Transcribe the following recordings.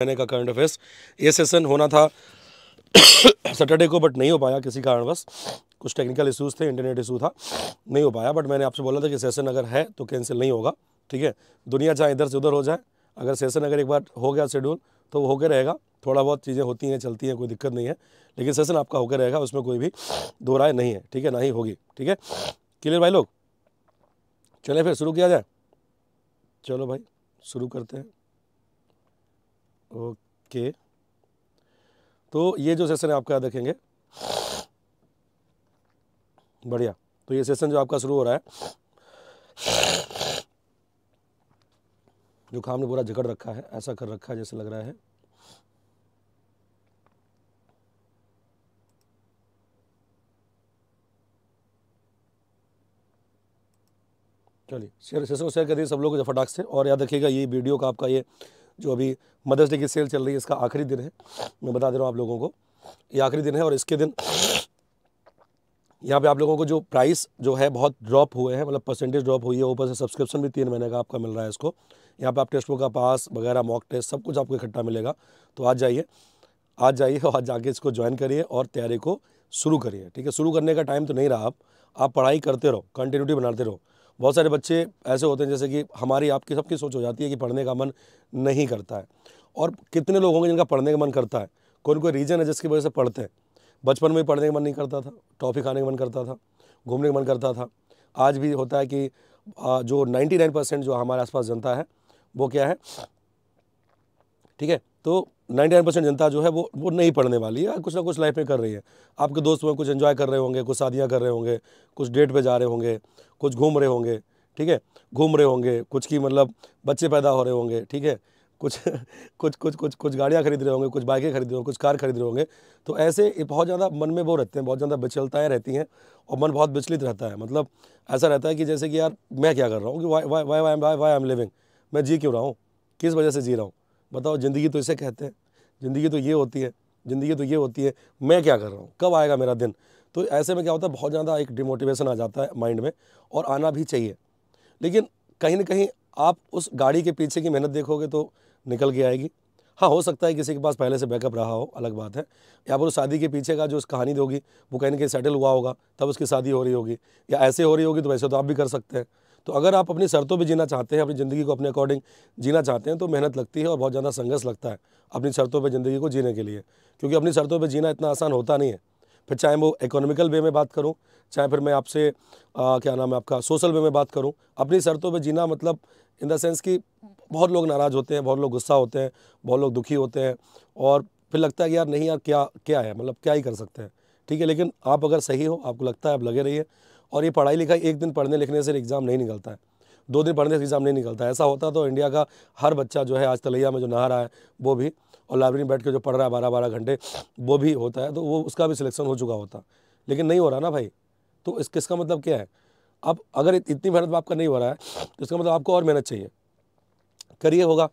महीने का current affairs ये सेशन होना था सैटरडे को बट नहीं हो पाया किसी कारणवश कुछ टेक्निकल इशूज़ थे इंटरनेट इशू था नहीं हो पाया बट मैंने आपसे बोला था कि सेशन अगर है तो कैंसिल नहीं होगा ठीक है दुनिया चाहे इधर से उधर हो जाए अगर सेशन अगर एक बार हो गया शेड्यूल तो वो होकर रहेगा थोड़ा बहुत चीज़ें होती हैं चलती हैं कोई दिक्कत नहीं है लेकिन सेशन आपका होकर रहेगा उसमें कोई भी दो राय नहीं है ठीक है ना ही होगी ठीक है क्लियर भाई लोग चले फिर शुरू किया जाए चलो भाई शुरू करते हैं ओके तो ये जो सेशन है आपका याद रखेंगे बढ़िया तो ये सेशन जो आपका शुरू हो रहा है जो खाम ने पूरा झकड़ रखा है ऐसा कर रखा है जैसे लग रहा है चलिए शेयर सेशन को शेयर कर दीजिए सब लोग फटाक से और याद रखिएगा ये वीडियो का आपका ये जो अभी मदर्स डे की सेल चल रही है इसका आखिरी दिन है मैं बता दे रहा हूँ आप लोगों को ये आखिरी दिन है और इसके दिन यहाँ पे आप लोगों को जो प्राइस जो है बहुत ड्रॉप हुए हैं मतलब परसेंटेज ड्रॉप हुई है ऊपर से सब्सक्रिप्शन भी तीन महीने का आपका मिल रहा है इसको यहाँ पे आप टेस्ट बुक का पास वगैरह मॉक टेस्ट सब कुछ आपको इकट्ठा मिलेगा तो आज जाइए आज जाइए और आज जाके इसको ज्वाइन करिए और तैयारी को शुरू करिए ठीक है शुरू करने का टाइम तो नहीं रहा आप आप पढ़ाई करते रहो कंटिन्यूटी बनाते रहो बहुत सारे बच्चे ऐसे होते हैं जैसे कि हमारी आपकी सबकी सोच हो जाती है कि पढ़ने का मन नहीं करता है और कितने लोग होंगे जिनका पढ़ने का मन करता है कोई कोई रीज़न है जिसकी वजह से पढ़ते हैं बचपन में पढ़ने का मन नहीं करता था टॉफ़ी खाने का मन करता था घूमने का मन करता था आज भी होता है कि जो 99 परसेंट जो हमारे आसपास जनता है वो क्या है ठीक है तो 99 परसेंट जनता जो है वो वो नहीं पढ़ने वाली है कुछ ना कुछ लाइफ में कर रही है आपके दोस्त में कुछ एंजॉय कर रहे होंगे कुछ शादियाँ कर रहे होंगे कुछ डेट पे जा रहे होंगे कुछ घूम रहे होंगे ठीक है घूम रहे होंगे कुछ की मतलब बच्चे पैदा हो रहे होंगे ठीक है कुछ कुछ कुछ कुछ कुछ गाड़ियाँ खरीद रहे होंगे कुछ बाइकें खरीद रहे होंगे कुछ कार खरीद रहे होंगे तो ऐसे बहुत ज़्यादा मन में वो रहते हैं बहुत ज़्यादा बिचलताएँ रहती हैं और मन बहुत विचलित रहता है मतलब ऐसा रहता है कि जैसे कि यार मैं क्या कर रहा हूँ कि why why why why am living मैं जी क्यों रहा हूँ किस वजह से जी रहा हूँ बताओ ज़िंदगी तो इसे कहते हैं ज़िंदगी तो ये होती है ज़िंदगी तो ये होती है मैं क्या कर रहा हूँ कब आएगा मेरा दिन तो ऐसे में क्या होता है बहुत ज़्यादा एक डिमोटिवेशन आ जाता है माइंड में और आना भी चाहिए लेकिन कहीं ना कहीं आप उस गाड़ी के पीछे की मेहनत देखोगे तो निकल के आएगी हाँ हो सकता है किसी के पास पहले से बैकअप रहा हो अलग बात है या फिर उस शादी के पीछे का जो उस कहानी होगी वो कहीं ना कहीं सेटल हुआ होगा तब उसकी शादी हो रही होगी या ऐसे हो रही होगी तो वैसे तो आप भी कर सकते हैं तो अगर आप अपनी शर्तों पर जीना चाहते हैं अपनी ज़िंदगी को अपने अकॉर्डिंग जीना चाहते हैं तो मेहनत लगती है और बहुत ज़्यादा संघर्ष लगता है अपनी शर्तों पर ज़िंदगी को जीने के लिए क्योंकि अपनी शर्तों पर जीना इतना आसान होता नहीं है फिर चाहे वो इकोनॉमिकल वे में बात करूँ चाहे फिर मैं आपसे क्या नाम है आपका सोशल वे में बात करूँ अपनी शर्तों पर जीना मतलब इन द सेंस कि बहुत लोग नाराज़ होते हैं बहुत लोग गुस्सा होते हैं बहुत लोग दुखी होते हैं और फिर लगता है कि यार नहीं यार क्या क्या है मतलब क्या ही कर सकते हैं ठीक है लेकिन आप अगर सही हो आपको लगता है आप लगे रहिए और ये पढ़ाई लिखाई एक दिन पढ़ने लिखने से एग्ज़ाम नहीं निकलता है दो दिन पढ़ने से एग्ज़ाम नहीं निकलता है ऐसा होता तो इंडिया का हर बच्चा जो है आज तलैया में जो नहा रहा है वो भी और लाइब्रेरी में बैठ के जो पढ़ रहा है बारह बारह घंटे वो भी होता है तो वो उसका भी सिलेक्शन हो चुका होता लेकिन नहीं हो रहा ना भाई तो इस किसका मतलब क्या है अब अगर इतनी मेहनत आपका नहीं हो रहा है तो इसका मतलब आपको और मेहनत चाहिए करिए होगा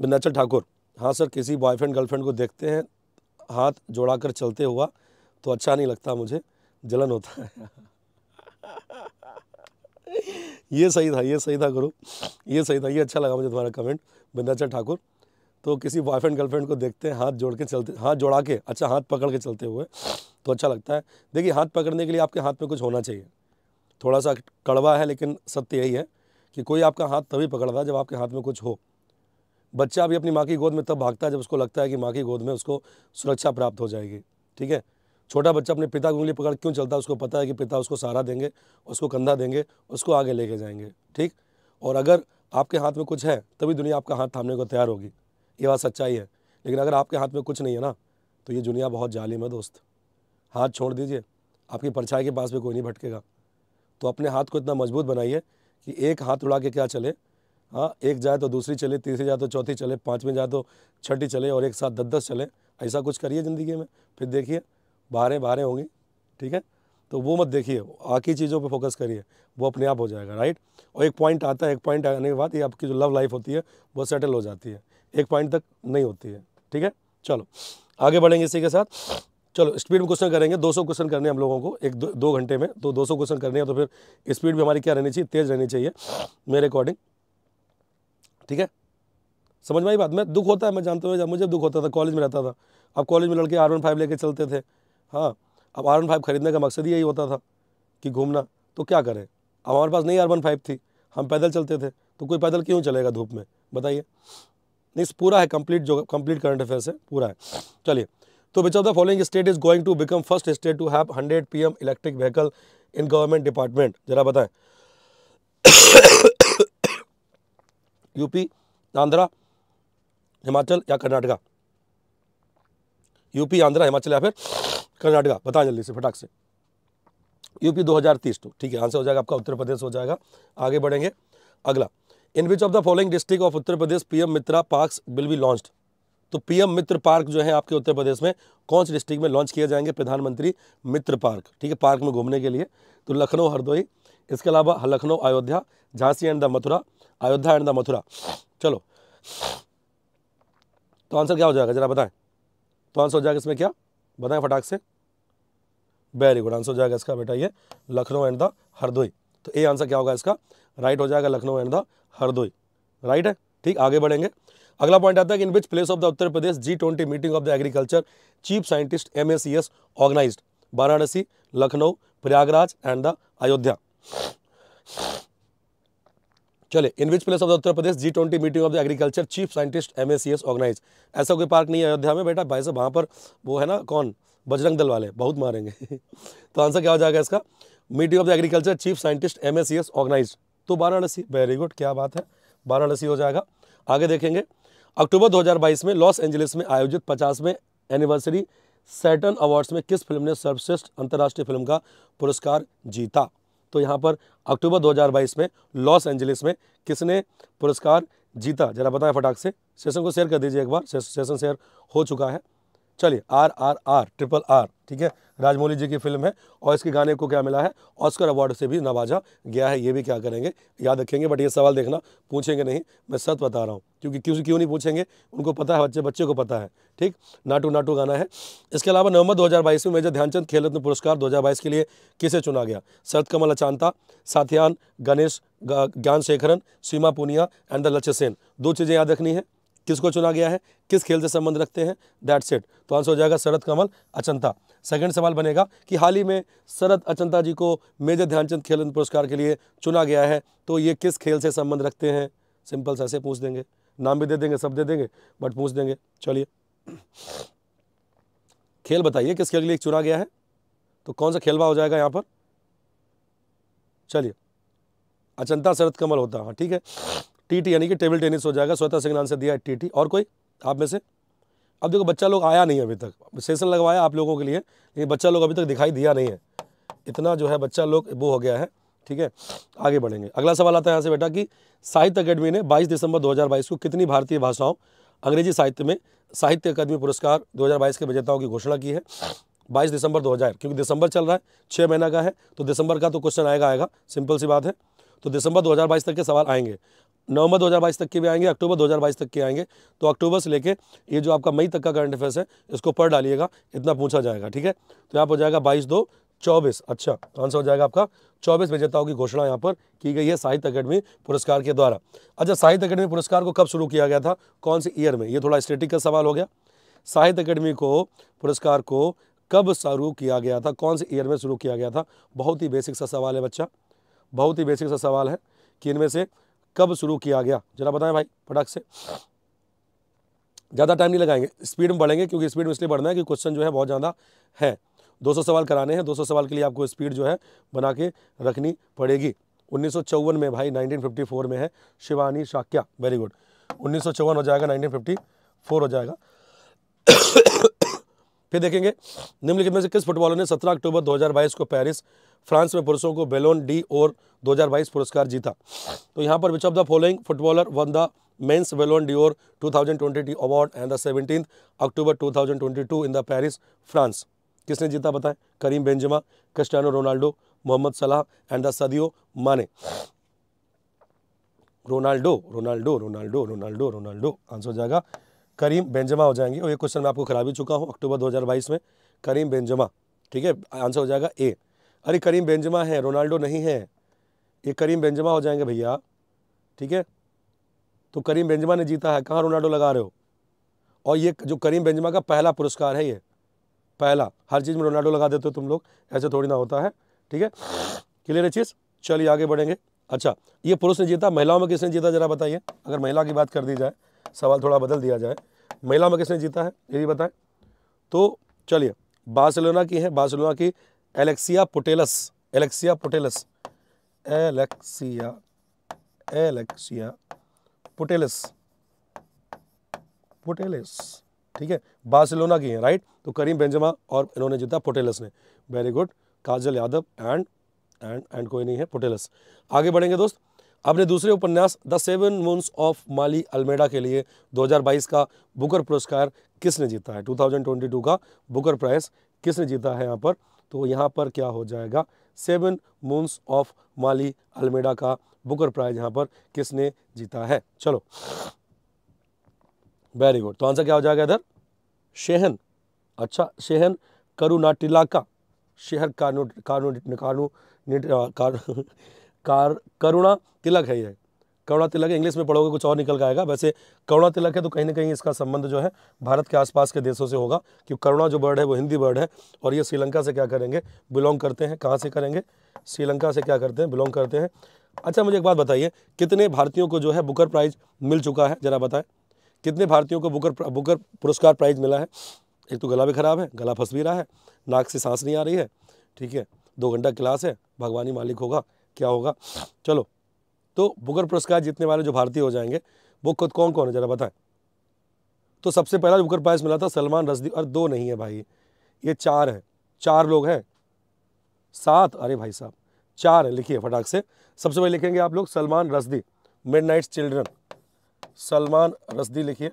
विन्याचल ठाकुर हाँ सर किसी बॉयफ्रेंड गर्लफ्रेंड को देखते हैं हाथ जोड़ा कर चलते हुआ तो अच्छा नहीं लगता मुझे जलन होता है ये सही था ये सही था गुरु ये सही था ये अच्छा लगा मुझे तुम्हारा कमेंट विन्याचल ठाकुर तो किसी बॉयफ्रेंड गर्लफ्रेंड को देखते हैं हाथ जोड़ के चलते हाथ जोड़ा के अच्छा हाथ पकड़ के चलते हुए तो अच्छा लगता है देखिए हाथ पकड़ने के लिए आपके हाथ में कुछ होना चाहिए थोड़ा सा कड़वा है लेकिन सत्य यही है कि कोई आपका हाथ तभी पकड़ रहा है जब आपके हाथ में कुछ हो बच्चा अभी अपनी माँ की गोद में तब भागता है जब उसको लगता है कि माँ की गोद में उसको सुरक्षा प्राप्त हो जाएगी ठीक है छोटा बच्चा अपने पिता की उंगली पकड़ क्यों चलता है उसको पता है कि पिता उसको सहारा देंगे उसको कंधा देंगे उसको आगे लेके जाएंगे ठीक और अगर आपके हाथ में कुछ है तभी दुनिया आपका हाथ थामने को तैयार होगी ये बात सच्चाई है लेकिन अगर आपके हाथ में कुछ नहीं है ना तो ये दुनिया बहुत जालिम है दोस्त हाथ छोड़ दीजिए आपकी परछाई के पास भी कोई नहीं भटकेगा तो अपने हाथ को इतना मजबूत बनाइए कि एक हाथ उड़ा के क्या चले हाँ एक जाए तो दूसरी चले तीसरी जाए तो चौथी चले पाँचवीं जाए तो छठी चले और एक साथ दस दस चले ऐसा कुछ करिए ज़िंदगी में फिर देखिए बाहरें बाहरें होंगी ठीक है तो वो मत देखिए बाकी चीज़ों पे फोकस करिए वो अपने आप हो जाएगा राइट और एक पॉइंट आता है एक पॉइंट आने के बाद ये आपकी जो लव लाइफ होती है वो सेटल हो जाती है एक पॉइंट तक नहीं होती है ठीक है चलो आगे बढ़ेंगे इसी के साथ चलो स्पीड में क्वेश्चन करेंगे 200 क्वेश्चन करने हम लोगों को एक दो, दो घंटे में तो 200 क्वेश्चन करने हैं तो फिर स्पीड भी हमारी क्या रहनी चाहिए तेज़ रहनी चाहिए मेरे अकॉर्डिंग ठीक है समझ में आई बात मैं दुख होता है मैं जानते हुए मुझे दुख होता था कॉलेज में रहता था अब कॉलेज में लड़के आर वन फाइव लेके चलते थे हाँ अब आर वन फाइव खरीदने का मकसद यही होता था कि घूमना तो क्या करें अब हमारे पास नहीं आर वन फाइव थी हम पैदल चलते थे तो कोई पैदल क्यों चलेगा धूप में बताइए नेक्स्ट पूरा है कंप्लीट जो कंप्लीट करंट अफेयर्स है पूरा है चलिए तो which of the following state is going to become first state to have hundred P electric vehicle in government department जरा बताएं यूपी आंध्रा हिमाचल या कर्नाटका यूपी आंध्रा हिमाचल या फिर कर्नाटका बताएं जल्दी से फटाक से यूपी 2030 तो ठीक है आंसर हो जाएगा आपका उत्तर प्रदेश हो जाएगा आगे बढ़ेंगे अगला in which of the following district of Uttar Pradesh PM Mitra park will be launch तो पीएम मित्र पार्क जो है आपके उत्तर प्रदेश में कौन से डिस्ट्रिक्ट में लॉन्च किए जाएंगे प्रधानमंत्री मित्र पार्क ठीक है पार्क में घूमने के लिए तो लखनऊ हरदोई इसके अलावा Lucknow Ayodhya Jhansi and the Mathura Ayodhya and the Mathura चलो तो आंसर क्या हो जाएगा जरा बताएं तो आंसर हो जाएगा इसमें क्या बताएं फटाक से वेरी गुड आंसर हो जाएगा इसका बेटा ये लखनऊ एंड द हरदोई तो ए आंसर क्या होगा इसका राइट हो जाएगा Lucknow and the Hardoi right है ठीक आगे बढ़ेंगे अगला पॉइंट आता है कि in which place of the Uttar Pradesh G twenty meeting of the agriculture chief scientist M S C organise Varanasi Lucknow Prayagraj and the Ayodhya चले in which place of the Uttar Pradesh G twenty meeting of the agriculture chief scientist M S organise ऐसा कोई park नहीं है अयोध्या में बेटा भाई साहब वहाँ पर वो है ना कौन बजरंग दल वाले बहुत मारेंगे तो आंसर क्या हो जाएगा इसका meeting of the agriculture chief scientist M S C S organise तो वाराणसी वेरी गुड क्या बात है वाराणसी हो जाएगा आगे देखेंगे अक्टूबर 2022 में लॉस एंजलिस में आयोजित पचासवें एनिवर्सरी सैटन अवार्ड्स में किस फिल्म ने सर्वश्रेष्ठ अंतर्राष्ट्रीय फिल्म का पुरस्कार जीता तो यहाँ पर अक्टूबर 2022 में लॉस एंजलिस में किसने पुरस्कार जीता जरा बताएं फटाक से सेशन को शेयर कर दीजिए एक बार सेशन शेयर हो चुका है चलिए R R R triple R ठीक है राजमौली जी की फिल्म है और इसके गाने को क्या मिला है ऑस्कर अवार्ड से भी नवाजा गया है ये भी क्या करेंगे याद रखेंगे बट ये सवाल देखना पूछेंगे नहीं मैं सत बता रहा हूँ क्योंकि क्यों क्यों नहीं पूछेंगे उनको पता है बच्चे बच्चे को पता है ठीक नाटू नाटू गाना है इसके अलावा नवंबर दो में मेजर ध्यानचंद खेल रत्न पुरस्कार दो के लिए किसे चुना गया शरद कमल अचांता Sathiyan Gnanasekaran Seema Punia and the Lakshya Sen दो चीज़ें याद रखनी है किसको चुना गया है किस खेल से संबंध रखते हैं दैट सेट तो आंसर हो जाएगा शरद कमल अचंता सेकंड सवाल बनेगा कि हाल ही में शरद अचंता जी को मेजर ध्यानचंद खेल पुरस्कार के लिए चुना गया है तो ये किस खेल से संबंध रखते हैं सिंपल से ऐसे पूछ देंगे नाम भी दे देंगे सब दे देंगे बट पूछ देंगे चलिए खेल बताइए किस खेल के लिए चुना गया है तो कौन सा खेलवा हो जाएगा यहाँ पर चलिए अचंता शरद कमल होता हाँ ठीक है टीटी यानी कि टेबल टेनिस हो जाएगा श्वेता सिंह नाम से दिया है टीटी और कोई आप में से अब देखो बच्चा लोग आया नहीं अभी तक सेशन लगवाया आप लोगों के लिए लेकिन बच्चा लोग अभी तक दिखाई दिया नहीं है इतना जो है बच्चा लोग वो हो गया है ठीक है आगे बढ़ेंगे अगला सवाल आता है यहाँ से बेटा कि साहित्य अकेडमी ने बाईस दिसंबर दो को कितनी भारतीय भाषाओं अंग्रेजी साहित्य में साहित्य अकादमी पुरस्कार 2022 के विजेताओं की घोषणा की है 22 दिसंबर 2000 क्योंकि दिसंबर चल रहा है छः महीना का है तो दिसंबर का तो क्वेश्चन आएगा आएगा सिंपल सी बात है तो दिसंबर 2022 तक के सवाल आएंगे नवंबर 2022 तक के भी आएंगे अक्टूबर 2022 तक के आएंगे तो अक्टूबर से लेके ये जो आपका मई तक का करंट अफेयर्स है इसको पढ़ डालिएगा इतना पूछा जाएगा ठीक है तो यहाँ पर हो जाएगा बाईस दो चौबीस अच्छा आंसर तो हो जाएगा आपका चौबीस विजेताओं की घोषणा यहाँ पर की गई है साहित्य अकेडमी पुरस्कार के द्वारा अच्छा साहित्य अकेडमी पुरस्कार को कब शुरू किया गया था कौन से ईयर में ये थोड़ा स्टेटिक का सवाल हो गया साहित्य अकेडमी को पुरस्कार को कब शुरू किया गया था कौन से ईयर में शुरू किया गया था बहुत ही बेसिक सा सवाल है बच्चा बहुत ही बेसिक सा सवाल है कि इनमें से कब शुरू किया गया जरा बताएं भाई फटाक से ज़्यादा टाइम नहीं लगाएंगे स्पीड में बढ़ेंगे क्योंकि स्पीड में इसलिए बढ़ना है कि क्वेश्चन जो है बहुत ज़्यादा है 200 सवाल कराने हैं 200 सवाल के लिए आपको स्पीड जो है बना के रखनी पड़ेगी उन्नीस में भाई 1954 में है शिवानी शाक्या वेरी गुड उन्नीस हो जाएगा 1954 हो जाएगा फिर देखेंगे निम्नलिखित में से किस फुटबॉलर ने 17 अक्टूबर 2022 को पेरिस फ्रांस में पुरुषों को बेलोन डी और 2022 पुरस्कार जीता तो यहाँ पर which of the following footballer won the men's Ballon d'Or to award and the seventeen October 2022 in the Paris France किसने जीता बताएं Karim Benzema Cristiano Ronaldo Mohamed Salah and the Sadio Mane Ronaldo Ronaldo Ronaldo Ronaldo Ronaldo answer हो जाएगा करीम Benzema हो जाएंगे और ये question मैं आपको खराब ही चुका हूँ अक्टूबर 2022 में करीम बेंजमा ठीक है आंसर हो जाएगा ए अरे करीम बेंजमा है रोनाल्डो नहीं है ये करीम बेंजमा हो जाएंगे भैया ठीक है तो करीम बेंजमा ने जीता है कहाँ रोनाल्डो लगा रहे हो और ये जो करीम बेंजमा का पहला पुरस्कार है ये पहला हर चीज़ में रोनाल्डो लगा देते हो तुम लोग ऐसे थोड़ी ना होता है ठीक है क्लियर है चीज़ चलिए आगे बढ़ेंगे अच्छा ये पुरुष ने जीता महिलाओं में किसने जीता जरा बताइए अगर महिला की बात कर दी जाए सवाल थोड़ा बदल दिया जाए महिला में किसने जीता है ये भी बताएं तो चलिए बार्सिलोना की है बार्सिलोना की Alexia Putellas Alexia Putellas Alexia Alexia Putellas Putellas ठीक है बार्सिलोना की है राइट तो करीम बेंजमा और इन्होंने जीता पोटेलस ने very good Kajal Yadav and and and कोई नहीं है पोटेलस आगे बढ़ेंगे दोस्त अपने दूसरे उपन्यास the seven moons of Maali Almeida के लिए 2022 का बुकर पुरस्कार किसने जीता है 2022 का बुकर प्राइस किसने जीता है यहाँ पर तो यहाँ पर क्या हो जाएगा seven moons of Maali Almeida का बुकर प्राइज यहाँ पर किसने जीता है चलो वेरी गुड तो आंसर क्या हो जाएगा इधर शेहन अच्छा शेहन का शेहर कानू कानू कानू कार करुणा तिलक है ये करुणा तिलक इंग्लिश में पढ़ोगे कुछ और निकल आएगा वैसे करुणा तिलक है तो कहीं ना कहीं इसका संबंध जो है भारत के आसपास के देशों से होगा कि करुणा जो वर्ड है वो हिंदी वर्ड है और ये श्रीलंका से क्या करेंगे बिलोंग करते हैं कहाँ से करेंगे श्रीलंका से क्या करते हैं बिलोंग करते हैं अच्छा मुझे एक बात बताइए कितने भारतीयों को जो है बुकर प्राइज़ मिल चुका है ज़रा बताएं कितने भारतीयों को बुकर बुकर पुरस्कार प्राइज़ मिला है एक तो गला भी ख़राब है गला फंस भी रहा है नाक से सांस नहीं आ रही है ठीक है दो घंटा क्लास है भगवानी मालिक होगा क्या होगा चलो तो बुकर पुरस्कार जीतने वाले जो भारतीय हो जाएंगे वो खुद कौन कौन है ज़रा बताएं तो सबसे पहला बुकर प्राइज़ मिला था सलमान रजदी और दो नहीं है भाई ये चार है चार लोग हैं सात अरे भाई साहब चार है लिखिए फटाक से सबसे पहले लिखेंगे आप लोग सलमान रजदी मिड चिल्ड्रन सलमान रजदी लिखिए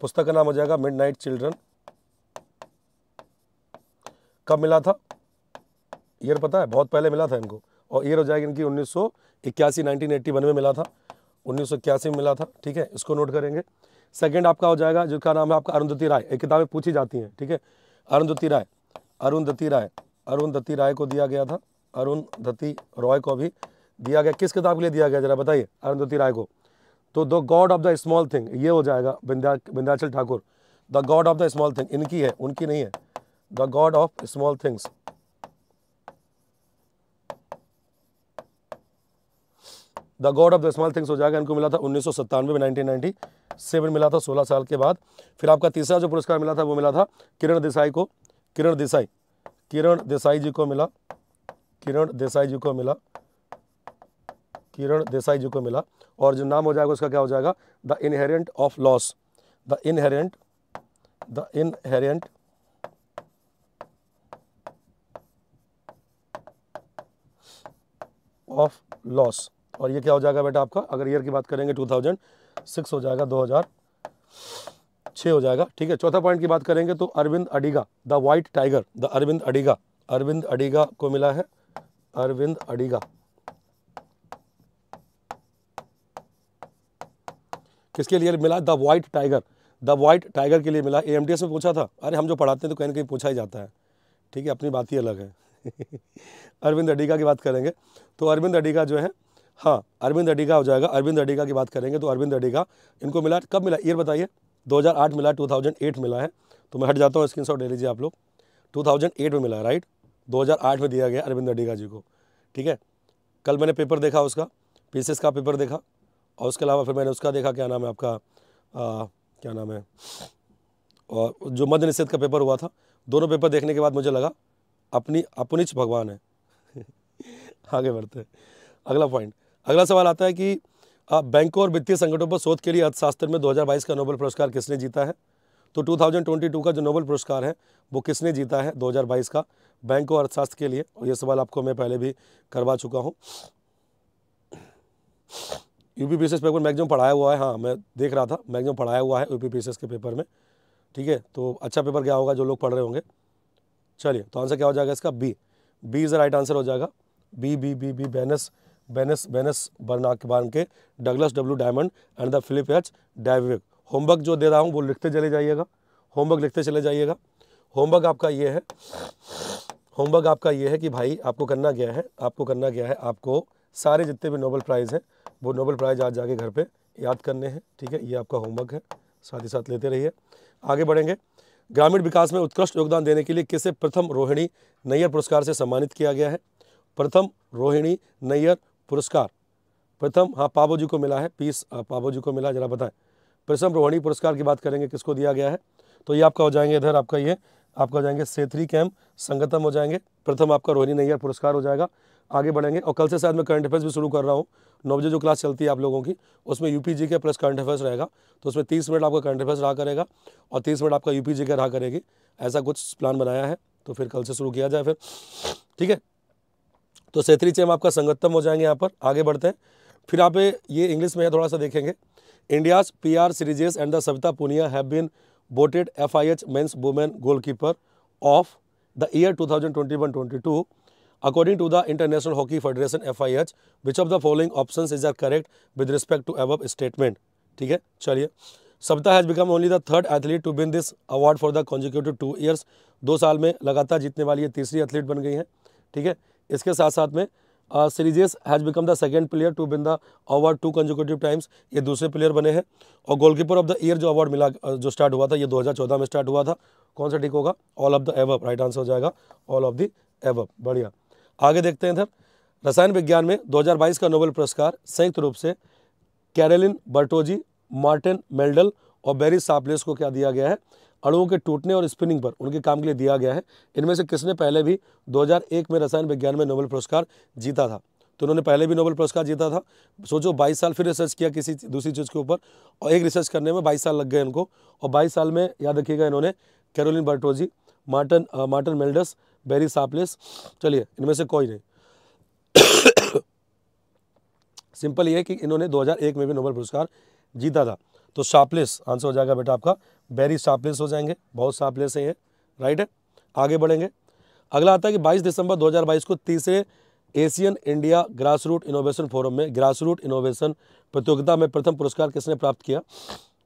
पुस्तक का नाम हो जाएगा मिड नाइट चिल्ड्रन कब मिला था ईयर पता है बहुत पहले मिला था इनको और ईयर हो जाएगा इनकी उन्नीस सौ इक्यासी नाइनटीन एट्टी वन में मिला था उन्नीस सौ इक्यासी में मिला था ठीक है इसको नोट करेंगे सेकंड आपका हो जाएगा जिसका नाम है आपका अरुंधति राय एक किताबें पूछी जाती हैं ठीक है अरुंधति राय अरुंधति राय अरुंधति राय को दिया गया था अरुंधति रॉय को भी दिया गया किस किताब के लिए दिया गया जरा बताइए अरुंधति राय को तो the god of the small thing ये हो जाएगा Binda Bindachal Thakur the god of the small thing इनकी है उनकी नहीं है the god of small things the god of the small things हो जाएगा इनको मिला था उन्नीस सौ सत्तानवे में नाइनटीन सेवन मिला था सोलह साल के बाद फिर आपका तीसरा जो पुरस्कार मिला था वो मिला था किरण देसाई को किरण देसाई किरण देसाई जी को मिला किरण देसाई जी को मिला किरण देसाई जी को मिला और जो नाम हो जाएगा उसका क्या हो जाएगा the inherent of loss the inherent the inherent of loss और ये क्या हो जाएगा बेटा आपका अगर ईयर की बात करेंगे टू थाउजेंड सिक्स हो जाएगा दो हज़ार छः हो जाएगा ठीक है चौथा पॉइंट की बात करेंगे तो Aravind Adiga the white tiger the Aravind Adiga Aravind Adiga को मिला है अरविंद अडिगा किसके लिए मिला the white tiger the white tiger के लिए मिला ए में पूछा था अरे हम जो पढ़ाते हैं तो कहीं ना कहीं पूछा ही जाता है ठीक है अपनी बात ही अलग है अरविंद अडीगा की बात करेंगे तो अरविंद अडीगा जो है हाँ अरविंद अडिगा हो जाएगा अरविंद अडिगा की बात करेंगे तो अरविंद अडिगा इनको मिला कब मिला ईयर बताइए 2008 मिला 2008 मिला है तो मैं हट जाता हूँ स्क्रीन ले लीजिए आप लोग 2008 में मिला राइट 2008 में दिया गया अरविंद अडिगा जी को ठीक है कल मैंने पेपर देखा उसका पी का पेपर देखा और उसके अलावा फिर मैंने उसका देखा क्या नाम है आपका आ, क्या नाम है और जो मध्य निषेध का पेपर हुआ था दोनों पेपर देखने के बाद मुझे लगा अपनी अपनिच भगवान है आगे बढ़ते हैं अगला पॉइंट अगला सवाल आता है कि बैंकों और वित्तीय संगठनों पर शोध के लिए अर्थशास्त्र में 2022 का नोबेल पुरस्कार किसने जीता है तो 2022 का जो नोबेल पुरस्कार है वो किसने जीता है 2022 का बैंकों और अर्थशास्त्र के लिए और ये सवाल आपको मैं पहले भी करवा चुका हूँ यूपी पी पेपर मैगजिम पढ़ाया हुआ है हाँ मैं देख रहा था मैगजिम पढ़ाया हुआ है यू पी के पेपर में ठीक है तो अच्छा पेपर क्या होगा जो लोग पढ़ रहे होंगे चलिए तो आंसर क्या हो जाएगा इसका B B is right answer हो जाएगा बी बी बी बी बैनस बेनस बेनस Barnakiban के Douglas W Diamond and the Philip H Dybvig homework जो दे रहा हूँ वो लिखते चले जाइएगा होमवर्क लिखते चले जाइएगा होमवर्क आपका ये है होमवर्क आपका ये है कि भाई आपको करना गया है आपको करना गया है आपको सारे जितने भी नोबल प्राइज़ हैं वो नोबल प्राइज़ आज जाके घर पे याद करने हैं ठीक है ये आपका होमवर्क है साथ ही साथ लेते रहिए आगे बढ़ेंगे ग्रामीण विकास में उत्कृष्ट योगदान देने के लिए किसे प्रथम रोहिणी नैयर पुरस्कार से सम्मानित किया गया है प्रथम रोहिणी नैयर पुरस्कार प्रथम हाँ पाबो जी को मिला है पीस हाँ, पाबो जी को मिला जरा बताएं प्रथम रोहिणी पुरस्कार की बात करेंगे किसको दिया गया है तो ये आपका हो जाएंगे इधर आपका ये आपका हो जाएंगे सेथरी कैम्प संगतम हो जाएंगे प्रथम आपका रोहिणी नैयर पुरस्कार हो जाएगा आगे बढ़ेंगे और कल से शायद मैं करंट अफेयर्स भी शुरू कर रहा हूँ नौ बजे जो क्लास चलती है आप लोगों की उसमें यूपी जी के प्लस करंट अफेयर्स रहेगा तो उसमें तीस मिनट आपका करंट अफेयर्स रहा करेगा और तीस मिनट आपका यूपी जी का रहा करेगी ऐसा कुछ प्लान बनाया है तो फिर कल से शुरू किया जाए फिर ठीक है तो सैतरी चेम आपका संगतम हो जाएंगे यहाँ पर आगे बढ़ते हैं फिर आप ये इंग्लिश में थोड़ा सा देखेंगे India's P R Sreejesh and the Savita Punia have been voted F I H men's women goalkeeper of the year two thousand twenty one twenty two the international hockey federation F I H which of the following option is are correct with respect to above statement ठीक है चलिए Savita has become only the third athlete to win this award for the consecutive two years दो साल में लगातार जीतने वाली ये तीसरी एथलीट बन गई हैं ठीक है इसके साथ साथ में Sreejesh has become the second player to win the award two consecutive times ये दूसरे प्लेयर बने हैं और गोलकीपर ऑफ द ईयर जो अवार्ड मिला जो स्टार्ट हुआ था ये 2014 में स्टार्ट हुआ था कौन सा ठीक होगा all of the above right answer हो जाएगा ऑल ऑफ द एवअप बढ़िया आगे देखते हैं सर रसायन विज्ञान में 2022 का नोबेल पुरस्कार संयुक्त रूप से कैरेलिन बर्टोजी मार्टिन मेल्डल और बेरी सापलेस को क्या दिया गया है अणुओं के टूटने और स्पिनिंग पर उनके काम के लिए दिया गया है इनमें से किसने पहले भी 2001 में रसायन विज्ञान में नोबेल पुरस्कार जीता था तो उन्होंने पहले भी नोबेल पुरस्कार जीता था सोचो 22 साल फिर रिसर्च किया किसी दूसरी चीज़ के ऊपर और एक रिसर्च करने में बाईस साल लग गए इनको और बाईस साल में याद रखिएगा इन्होंने Carolyn Bertozzi Morten ah, Morten Meldal Barry Sharpless चलिए इनमें से कोई नहीं सिंपल ये है कि इन्होंने दो में भी नोबेल पुरस्कार जीता था तो शापलेस आंसर हो जाएगा बेटा आपका वेरी साफलेस हो जाएंगे बहुत साफलेस है ये राइट है आगे बढ़ेंगे अगला आता है कि 22 दिसंबर 2022 को तीसरे Asian India grass root innovation forum में ग्रास रूट इनोवेशन प्रतियोगिता में प्रथम पुरस्कार किसने प्राप्त किया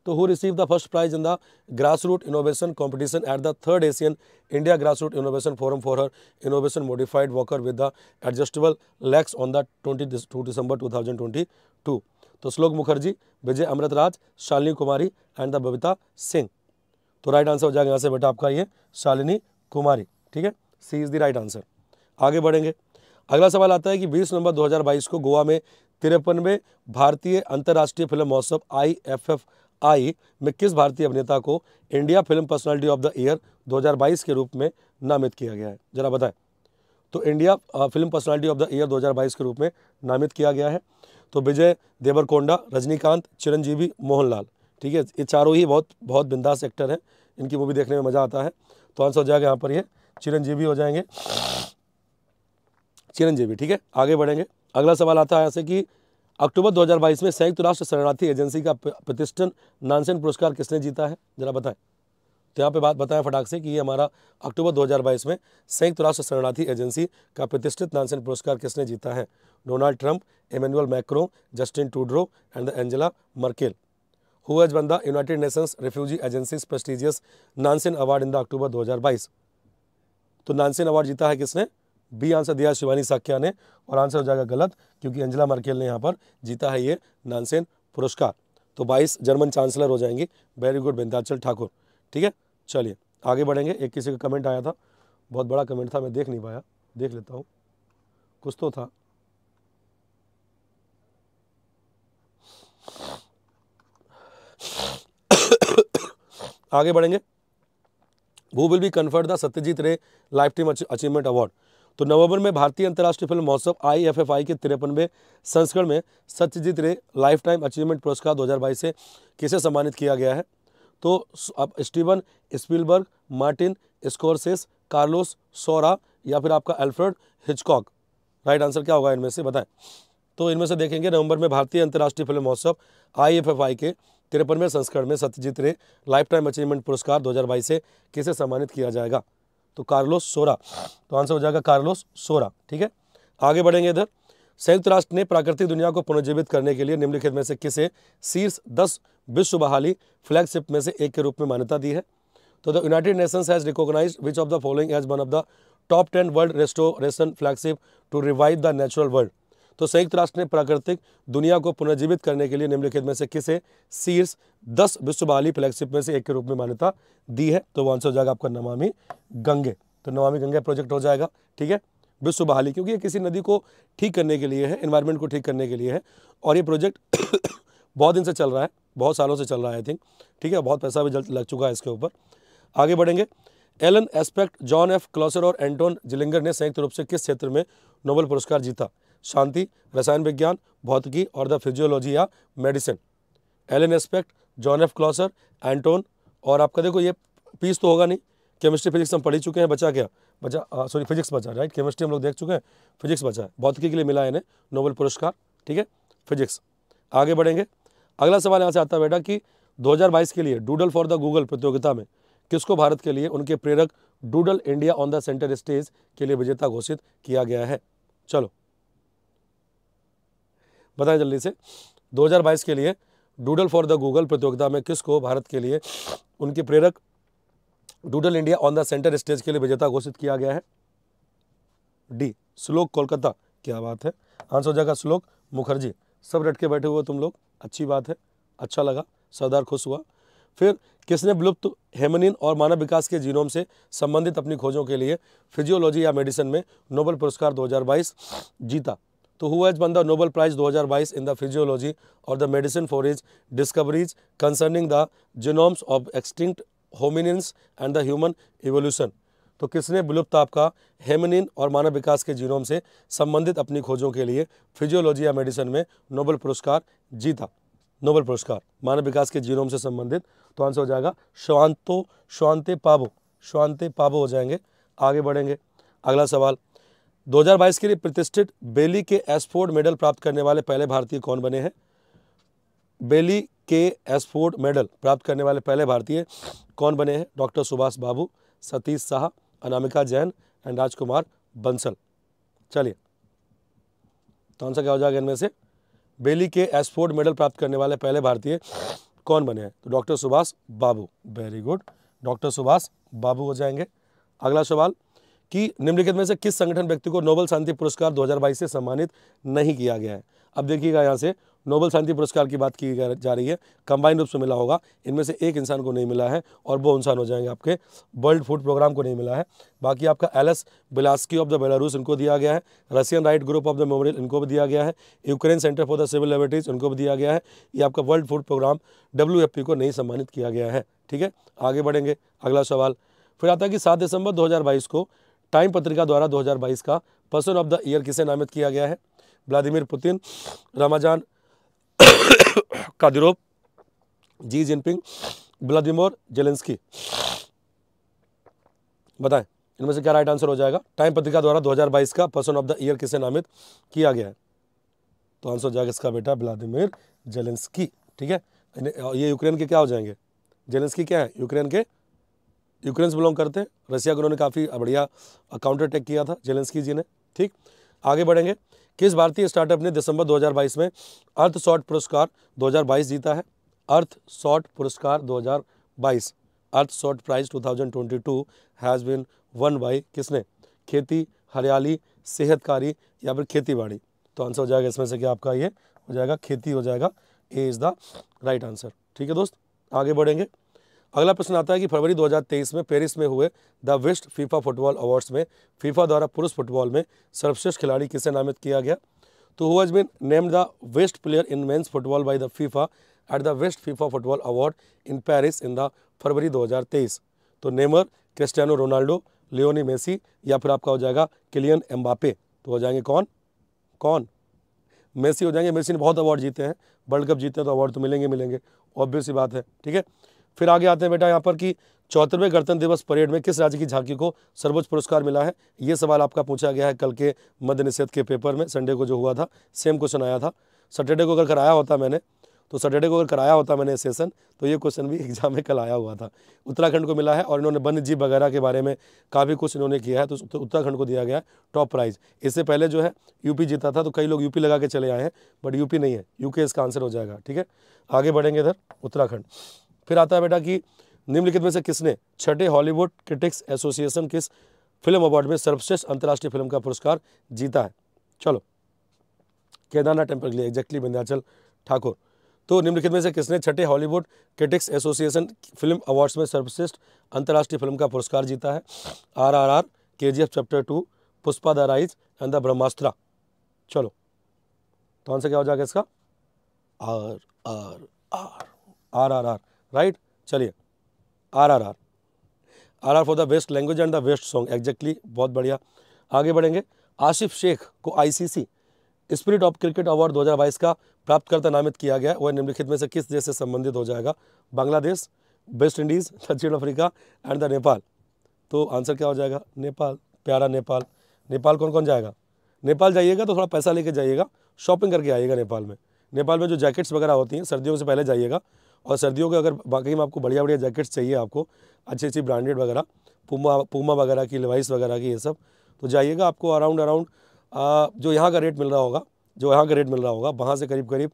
तो who receive the first prize in the grass root innovation competition at the third Asian India grass root innovation forum for her innovation modified walker with the adjustable legs on the twenty two December two thousand twenty two तो Shlok Mukherjee Vijay Amritraj Shalini Kumari and the Babita Singh तो right answer हो जाएगा यहाँ से बेटा आपका ये शालिनी कुमारी ठीक है C is the right answer आगे बढ़ेंगे अगला सवाल आता है कि 20 नवंबर 2022 को गोवा में तिरपनवे भारतीय अंतर्राष्ट्रीय फिल्म महोत्सव आई एफ एफ आई में किस भारतीय अभिनेता को India film personality of the year 2022 के रूप में नामित किया गया है जरा बताएं तो India film personality of the year 2022 के रूप में नामित किया गया है तो विजय देवरकोंडा रजनीकांत चिरंजीवी मोहनलाल ठीक है ये चारों ही बहुत बहुत बिंदास एक्टर हैं इनकी मूवी देखने में मज़ा आता है तो आंसर हो जाएगा यहाँ पर ये चिरंजीवी हो जाएंगे चिरंजीवी ठीक है आगे बढ़ेंगे अगला सवाल आता है यहाँ से कि अक्टूबर 2022 में संयुक्त राष्ट्र शरणार्थी एजेंसी का प्रतिष्ठान नानसेन पुरस्कार किसने जीता है जरा बताएं तो यहाँ पे बात बताएं फटाक से कि ये हमारा अक्टूबर 2022 में संयुक्त राष्ट्र शरणार्थी एजेंसी का प्रतिष्ठित नानसेन पुरस्कार किसने जीता है Donald Trump Emmanuel Macron Justin Trudeau and Angela Merkel who who has United the United Nations Refugee Agency's award in the October दो हज़ार बाईस तो नानसेन अवार्ड जीता है किसने बी आंसर दिया शिवानी साक्या ने और आंसर हो जाएगा गलत क्योंकि अंजला मर्केल ने यहाँ पर जीता है ये नानसेन पुरस्कार तो 22 जर्मन चांसलर हो जाएंगे वेरी गुड बिंदाचल ठाकुर ठीक है चलिए आगे बढ़ेंगे एक किसी का कमेंट आया था बहुत बड़ा कमेंट था मैं देख नहीं पाया देख लेता हूँ कुछ तो था आगे बढ़ेंगे वो will be conferred the Satyajit Ray life time achievement award तो नवंबर में भारतीय अंतर्राष्ट्रीय फिल्म महोत्सव आई एफ एफ आई के तिरपनवे संस्करण में Satyajit Ray life time achievement पुरस्कार बाईस से किसे सम्मानित किया गया है तो अब Steven Spielberg Martin Scorsese Carlos Saura या फिर आपका एल्फ्रेड हिचकॉक राइट आंसर क्या होगा इनमें से बताएं तो इनमें से देखेंगे नवंबर में भारतीय अंतर्राष्ट्रीय फिल्म महोत्सव आई के तिरपनवे संस्करण में Satyajit Ray life time achievement पुरस्कार 2022 से किसे सम्मानित किया जाएगा तो कार्लोस सोरा तो आंसर हो जाएगा कार्लोस सोरा ठीक है आगे बढ़ेंगे इधर संयुक्त राष्ट्र ने प्राकृतिक दुनिया को पुनर्जीवित करने के लिए निम्नलिखित में से किसे शीर्ष दस विश्व बहाली फ्लैगशिप में से एक के रूप में मान्यता दी है तो the United Nations has recognise which of the following as one of the top ten world restoration flagship to revive the natural world तो संयुक्त राष्ट्र ने प्राकृतिक दुनिया को पुनर्जीवित करने के लिए निम्नलिखित में से किसे शीर्ष दस विश्व बाली फ्लैगशिप में से एक के रूप में मान्यता दी है तो वो आंसर हो जाएगा आपका नमामि गंगे तो नमामि गंगा प्रोजेक्ट हो जाएगा ठीक है विश्व बहाली क्योंकि ये किसी नदी को ठीक करने के लिए है इन्वायरमेंट को ठीक करने के लिए है और ये प्रोजेक्ट बहुत दिन से चल रहा है बहुत सालों से चल रहा है आई थिंक ठीक है बहुत पैसा भी जल्द लग चुका है इसके ऊपर आगे बढ़ेंगे Alain Aspect John F Clauser और एंटोन जिलिंगर ने संयुक्त रूप से किस क्षेत्र में नोबल पुरस्कार जीता शांति रसायन विज्ञान भौतिकी और द फिजियोलॉजी या medicine Alain Aspect John F Clauser Anton और आपका देखो ये पीस तो होगा नहीं केमिस्ट्री फिजिक्स हम पढ़ ही चुके हैं बचा क्या बचा सॉरी फिजिक्स बचा राइट केमिस्ट्री हम लोग देख चुके हैं फिजिक्स बचा है भौतिकी के लिए मिला है इन्हें नोबल पुरस्कार ठीक है फिजिक्स आगे बढ़ेंगे अगला सवाल यहाँ से आता है बेटा कि 2022 के लिए डूडल फॉर द गूगल प्रतियोगिता में किसको भारत के लिए उनके प्रेरक doodle India on the centre stage के लिए विजेता घोषित किया गया है चलो बताएं जल्दी से 2022 के लिए डूडल फॉर द गूगल प्रतियोगिता में किसको भारत के लिए उनके प्रेरक doodle India on the centre stage के लिए विजेता घोषित किया गया है डी श्लोक कोलकाता क्या बात है आंसर हो जाएगा श्लोक मुखर्जी सब रट के बैठे हुए तुम लोग अच्छी बात है अच्छा लगा सरदार खुश हुआ फिर किसने विलुप्त हेमनिन और मानव विकास के जीनोम से संबंधित अपनी खोजों के लिए फिजियोलॉजी या मेडिसिन में नोबल पुरस्कार 2022 जीता तो who is won the Nobel prize 2022 in the physiology और the medicine for his discoveries concerning the genomes of extinct hominins and the human evolution तो किसने विलुप्त आपका हेमनिन और मानव विकास के जीनोम से संबंधित अपनी खोजों के लिए फिजियोलॉजी या मेडिसिन में नोबल पुरस्कार जीता नोबल पुरस्कार मानव विकास के जीनोम से संबंधित तो आंसर हो जाएगा श्वांतो श्वांते पाबो श्वांते पाबो हो जाएंगे आगे बढ़ेंगे अगला सवाल 2022 के लिए प्रतिष्ठित बेली के एसफोर्ड मेडल प्राप्त करने वाले पहले भारतीय कौन बने हैं बेली के एसफोर्ड मेडल प्राप्त करने वाले पहले भारतीय कौन बने हैं डॉक्टर सुभाष बाबू सतीश शाह अनामिका जैन एंड राजकुमार बंसल चलिए तो आंसर क्या हो जाएगा इनमें से बेली के एसफोर्ड मेडल प्राप्त करने वाले पहले भारतीय कौन बने हैं तो doctor Subhash Babu very good doctor Subhash Babu हो जाएंगे अगला सवाल कि निम्नलिखित में से किस संगठन व्यक्ति को नोबल शांति पुरस्कार 2022 से सम्मानित नहीं किया गया है अब देखिएगा यहाँ से नोबल शांति पुरस्कार की बात की जा रही है कंबाइंड रूप से मिला होगा इनमें से एक इंसान को नहीं मिला है और वो इंसान हो जाएंगे आपके वर्ल्ड फूड प्रोग्राम को नहीं मिला है बाकी आपका Ales Bialiatski of the Belarus इनको दिया गया है Russian right group of the Memorial इनको भी दिया गया है Ukraine centre for the civil liberties उनको भी दिया गया है ये आपका वर्ल्ड फूड प्रोग्राम डब्ल्यू को नहीं सम्मानित किया गया है ठीक है आगे बढ़ेंगे अगला सवाल फिर आता है कि सात दिसंबर दो को टाइम पत्रिका द्वारा 2022 का पर्सन ऑफ द ईयर किसे नामित किया गया है Vladimir Putin Ramzan Kadyrov Xi Jinping Vladimir Zelensky बताएं इनमें से क्या राइट आंसर हो जाएगा टाइम पत्रिका द्वारा 2022 का पर्सन ऑफ द ईयर किसे नामित किया गया है तो आंसर हो जाएगा इसका बेटा व्लादिमिर जेलेंस्की ठीक है ये यूक्रेन के क्या हो जाएंगे जेलेंस्की क्या है यूक्रेन के यूक्रेन से बिलोंग करते हैं रसिया को उन्होंने काफ़ी बढ़िया काउंटर अटैक किया था जेलेंसकी जी ने ठीक आगे बढ़ेंगे किस भारतीय स्टार्टअप ने दिसंबर 2022 में अर्थ शॉर्ट पुरस्कार 2022 जीता है अर्थ शॉर्ट पुरस्कार 2022 Earthshot prize 2022 has been won by किसने खेती हरियाली सेहतकारी या फिर खेती बाड़ी तो आंसर हो जाएगा इसमें से क्या आपका ये हो जाएगा खेती हो जाएगा A is the right answer ठीक है दोस्त आगे बढ़ेंगे अगला प्रश्न आता है कि फरवरी 2023 में पेरिस में हुए the best FIFA football awards में फीफा द्वारा पुरुष फुटबॉल में सर्वश्रेष्ठ खिलाड़ी किसे नामित किया गया तो who's been named the best player in men's football by the FIFA at the best FIFA football award in Paris in the February 2023 तो Neymar Cristiano Ronaldo Lionel Messi या फिर आपका हो जाएगा किलियन एम्बापे तो हो जाएंगे कौन कौन मेसी हो जाएंगे मेसी ने बहुत अवार्ड जीते हैं वर्ल्ड कप जीते हैं तो अवार्ड तो मिलेंगे मिलेंगे ऑब्वियस ही बात है ठीक है फिर आगे आते हैं बेटा यहाँ पर कि चौहत्तरवें गणतंत्र दिवस परेड में किस राज्य की झांकी को सर्वोच्च पुरस्कार मिला है ये सवाल आपका पूछा गया है कल के मध्य निषेध के पेपर में संडे को जो हुआ था सेम क्वेश्चन आया था सैटरडे को अगर कराया होता मैंने तो सैटरडे को अगर कराया होता मैंने सेशन तो ये क्वेश्चन भी एग्जाम में कल आया हुआ था उत्तराखंड को मिला है और इन्होंने वन्य जीव वगैरह के बारे में काफ़ी कुछ इन्होंने किया है तो उत्तराखंड को दिया गया है टॉप प्राइज़ इससे पहले जो है यूपी जीता था तो कई लोग यूपी लगा के चले आए हैं बट यूपी नहीं है यूके इसका आंसर हो जाएगा ठीक है आगे बढ़ेंगे इधर उत्तराखंड फिर आता है बेटा कि निम्नलिखित में से किसने छठे हॉलीवुड क्रिटिक्स एसोसिएशन किस फिल्म अवार्ड में सर्वश्रेष्ठ अंतर्राष्ट्रीय फिल्म का पुरस्कार जीता है चलो केदारनाथ टेम्पल के लिए एग्जैक्टली विंध्याचल ठाकुर तो निम्नलिखित में से किसने छठे Hollywood critics association film awards में सर्वश्रेष्ठ अंतर्राष्ट्रीय फिल्म का पुरस्कार जीता है are R R K G F chapter two Pushpa the rise and the Brahmastra चलो तो आंसर क्या हो जाएगा इसका R R R R R R right चलिए R R R R R for the best language and the best song exactly बहुत बढ़िया आगे बढ़ेंगे आसिफ शेख को ICC spirit of cricket award 2022 का प्राप्तकर्ता नामित किया गया वह निम्नलिखित में से किस देश से संबंधित हो जाएगा बांग्लादेश वेस्ट इंडीज़ दक्षिण अफ्रीका एंड द नेपाल तो आंसर क्या हो जाएगा नेपाल प्यारा नेपाल नेपाल कौन कौन जाएगा नेपाल जाइएगा तो थोड़ा पैसा लेके जाइएगा शॉपिंग करके आइएगा नेपाल में नेपाल में जो जैकेट्स वगैरह होती हैं सर्दियों से पहले जाइएगा और सर्दियों के अगर बाकी में आपको बढ़िया बढ़िया जैकेट्स चाहिए आपको अच्छी अच्छी ब्रांडेड वगैरह पुमा पुमा वगैरह की लिवाइस वगैरह की ये सब तो जाइएगा आपको अराउंड अराउंड जो यहाँ का रेट मिल रहा होगा जो यहाँ का रेट मिल रहा होगा वहाँ से करीब करीब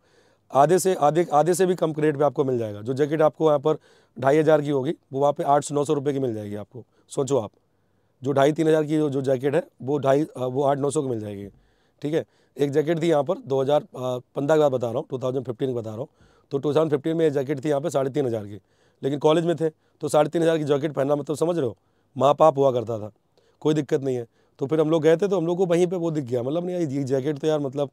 आधे से आधे आधे से भी कम रेट पर आपको मिल जाएगा जो जैकेट आपको यहाँ पर ढाई हज़ार की होगी वो वहाँ पे आठ सौ नौ सौ रुपये की मिल जाएगी आपको सोचो आप जो ढाई तीन हज़ार की जो जैकेट है वो ढाई वो आठ नौ सौ की मिल जाएगी ठीक है एक जैकेट थी यहाँ पर दो हज़ार पंद्रह का बता रहा हूँ टू थाउजेंड फिफ्टीन बता रहा हूँ तो टू थाउजेंड फिफ्टीन में ये जैकेट थी यहाँ पे साढ़े तीन हज़ार की लेकिन कॉलेज में थे तो साढ़े तीन हज़ार की जैकेट पहनना मतलब समझ रहे हो माँ पाप हुआ करता था कोई दिक्कत नहीं है तो फिर हम लोग गए थे तो हम लोग को वहीं पे वो दिख गया मतलब नहीं यार ये जैकेट तो यार मतलब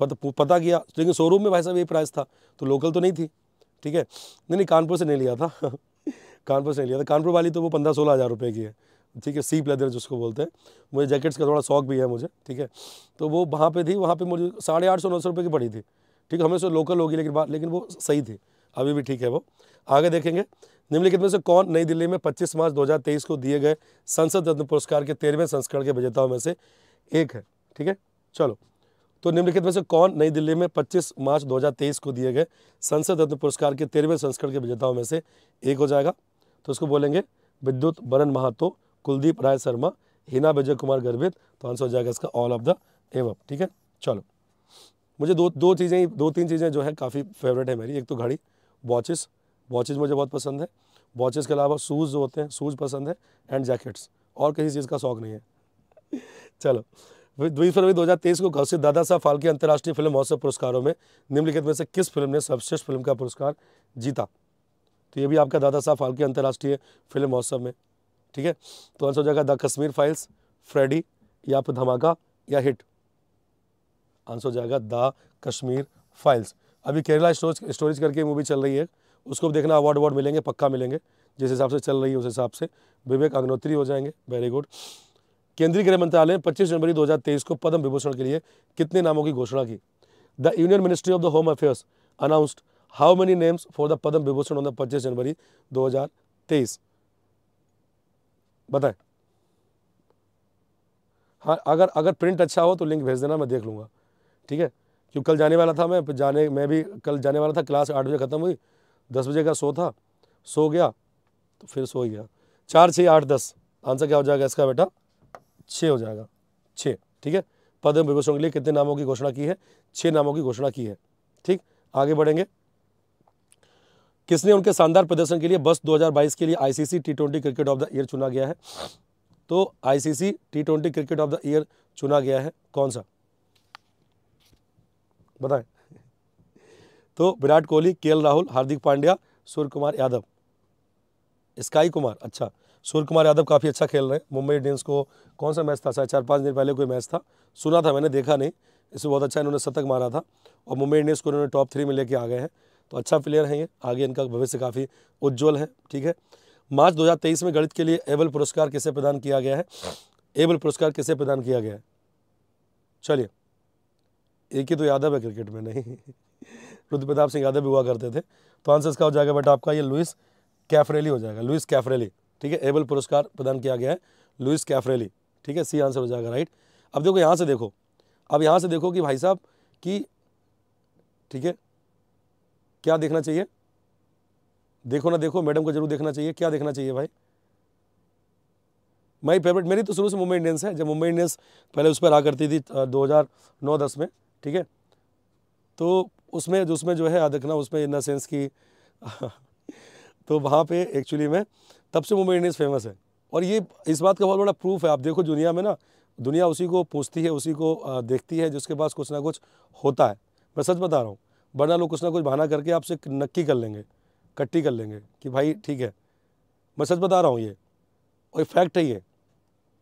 पता पता किया लेकिन शोरूम में भाई साहब यही प्राइस था तो लोकल तो नहीं थी ठीक है नहीं नहीं कानपुर से नहीं लिया था कानपुर से नहीं लिया था कानपुर वाली तो वो पंद्रह सोलह हज़ार रुपये की है ठीक है सीप लेदर जिसको बोलते हैं मुझे जैकेट्स का थोड़ा शौक भी है मुझे ठीक है तो वो वहाँ पे थी वहाँ पे मुझे साढ़े आठ सौ नौ सौ रुपये की पड़ी थी ठीक है हमें से लोकल होगी लेकिन बात लेकिन वो सही थी अभी भी ठीक है वो आगे देखेंगे निम्नलिखित में से कौन नई दिल्ली में 25 मार्च 2023 को दिए गए संसद रत्न पुरस्कार के तेरहवें संस्करण के विजेताओं में से एक है ठीक है चलो तो निम्नलिखित में से कौन नई दिल्ली में 25 मार्च 2023 को दिए गए संसद रत्न पुरस्कार के तेरहवें संस्करण के विजेताओं में से एक हो जाएगा तो उसको बोलेंगे विद्युत बरन महातो कुलदीप राय शर्मा हिना विजय कुमार गर्भित तो आंसर हो जाएगा इसका ऑल ऑफ द एवं ठीक है चलो मुझे दो दो चीज़ें दो तीन चीज़ें जो है काफ़ी फेवरेट है मेरी एक तो घड़ी वॉचेस वॉचेस मुझे बहुत पसंद है वॉचेस के अलावा शूज़ जो होते हैं शूज़ पसंद है एंड जैकेट्स और किसी चीज़ का शौक नहीं है चलो बीस फरवरी दो हज़ार तेईस को घोषित दादा साहब फाल्के अंतर्राष्ट्रीय फिल्म महोत्सव पुरस्कारों में निम्नलिखित में से किस फिल्म ने सर्वश्रेष्ठ फिल्म का पुरस्कार जीता तो ये भी आपका दादा साहब फाल्के अंतर्राष्ट्रीय फिल्म महोत्सव में ठीक है तो आंसर हो जाएगा द कश्मीर फाइल्स फ्रेडी या फिर धमाका या हिट आंसर हो जाएगा द कश्मीर फाइल्स अभी केरला स्टोरेज स्टोरेज करके मूवी चल रही है उसको भी देखना अवार्ड अवार्ड मिलेंगे पक्का मिलेंगे जिस हिसाब से चल रही है उस हिसाब से विवेक अग्नोत्री हो जाएंगे वेरी गुड केंद्रीय गृह मंत्रालय ने पच्चीस जनवरी दो को पद्म विभूषण के लिए कितने नामों की घोषणा की the union ministry of the home affairs announced how many names for the Padma Vibhushan on the पच्चीस जनवरी दो बताएं हाँ अगर अगर प्रिंट अच्छा हो तो लिंक भेज देना मैं देख लूंगा ठीक है क्योंकि कल जाने वाला था मैं जाने मैं भी कल जाने वाला था क्लास आठ बजे ख़त्म हुई दस बजे का सो था सो गया तो फिर सो गया चार छः आठ दस आंसर क्या हो जाएगा इसका बेटा छः हो जाएगा छः ठीक है पद्म विभूषण के लिए कितने नामों की घोषणा की है छः नामों की घोषणा की है ठीक आगे बढ़ेंगे किसने उनके शानदार प्रदर्शन के लिए बस 2022 के लिए ICC T twenty cricket of the year चुना गया है तो ICC T twenty cricket of the year चुना गया है कौन सा बताएं तो विराट कोहली के राहुल हार्दिक पांड्या सूर्य कुमार यादव स्काई कुमार अच्छा सूर्य कुमार यादव काफ़ी अच्छा खेल रहे हैं मुंबई इंडियंस को कौन सा मैच था शायद चार पाँच दिन पहले कोई मैच था सुना था मैंने देखा नहीं इसे बहुत अच्छा इन्होंने शतक मारा था और मुंबई इंडियंस को इन्होंने टॉप थ्री में लेके आ गए हैं तो अच्छा प्लेयर हैं ये आगे इनका भविष्य काफ़ी उज्ज्वल है ठीक है मार्च दो में गणित के लिए एबल पुरस्कार किसे प्रदान किया गया है एबल पुरस्कार किसे प्रदान किया गया है चलिए एक ही तो यादव है क्रिकेट में नहीं रुद्र प्रताप सिंह यादव भी हुआ करते थे तो आंसर इसका हो जाएगा बट आपका ये लुइस कैफरेली हो जाएगा लुइस कैफरेली ठीक है एबल पुरस्कार प्रदान किया गया है लुइस कैफरेली ठीक है सी आंसर हो जाएगा राइट अब देखो यहाँ से देखो अब यहाँ से देखो कि भाई साहब कि ठीक है क्या देखना चाहिए देखो ना देखो मैडम को जरूर देखना चाहिए क्या देखना चाहिए भाई माई फेवरेट मेरी तो शुरू से मुंबई इंडियंस है जब मुंबई इंडियंस पहले उस पर आ करती थी नौ दस में ठीक है तो उसमें उसमें जो है याद रखना उसमें इन द सेंस कि तो वहाँ पे एक्चुअली में तब से मुंबई इंडियंस फेमस है और ये इस बात का बहुत बड़ा प्रूफ है आप देखो दुनिया में ना दुनिया उसी को पूछती है उसी को देखती है जिसके पास कुछ ना कुछ होता है मैं सच बता रहा हूँ वरना लोग कुछ ना कुछ बहाना करके आपसे नक्की कर लेंगे कट्टी कर लेंगे कि भाई ठीक है मैं सच बता रहा हूँ ये और फैक्ट है ये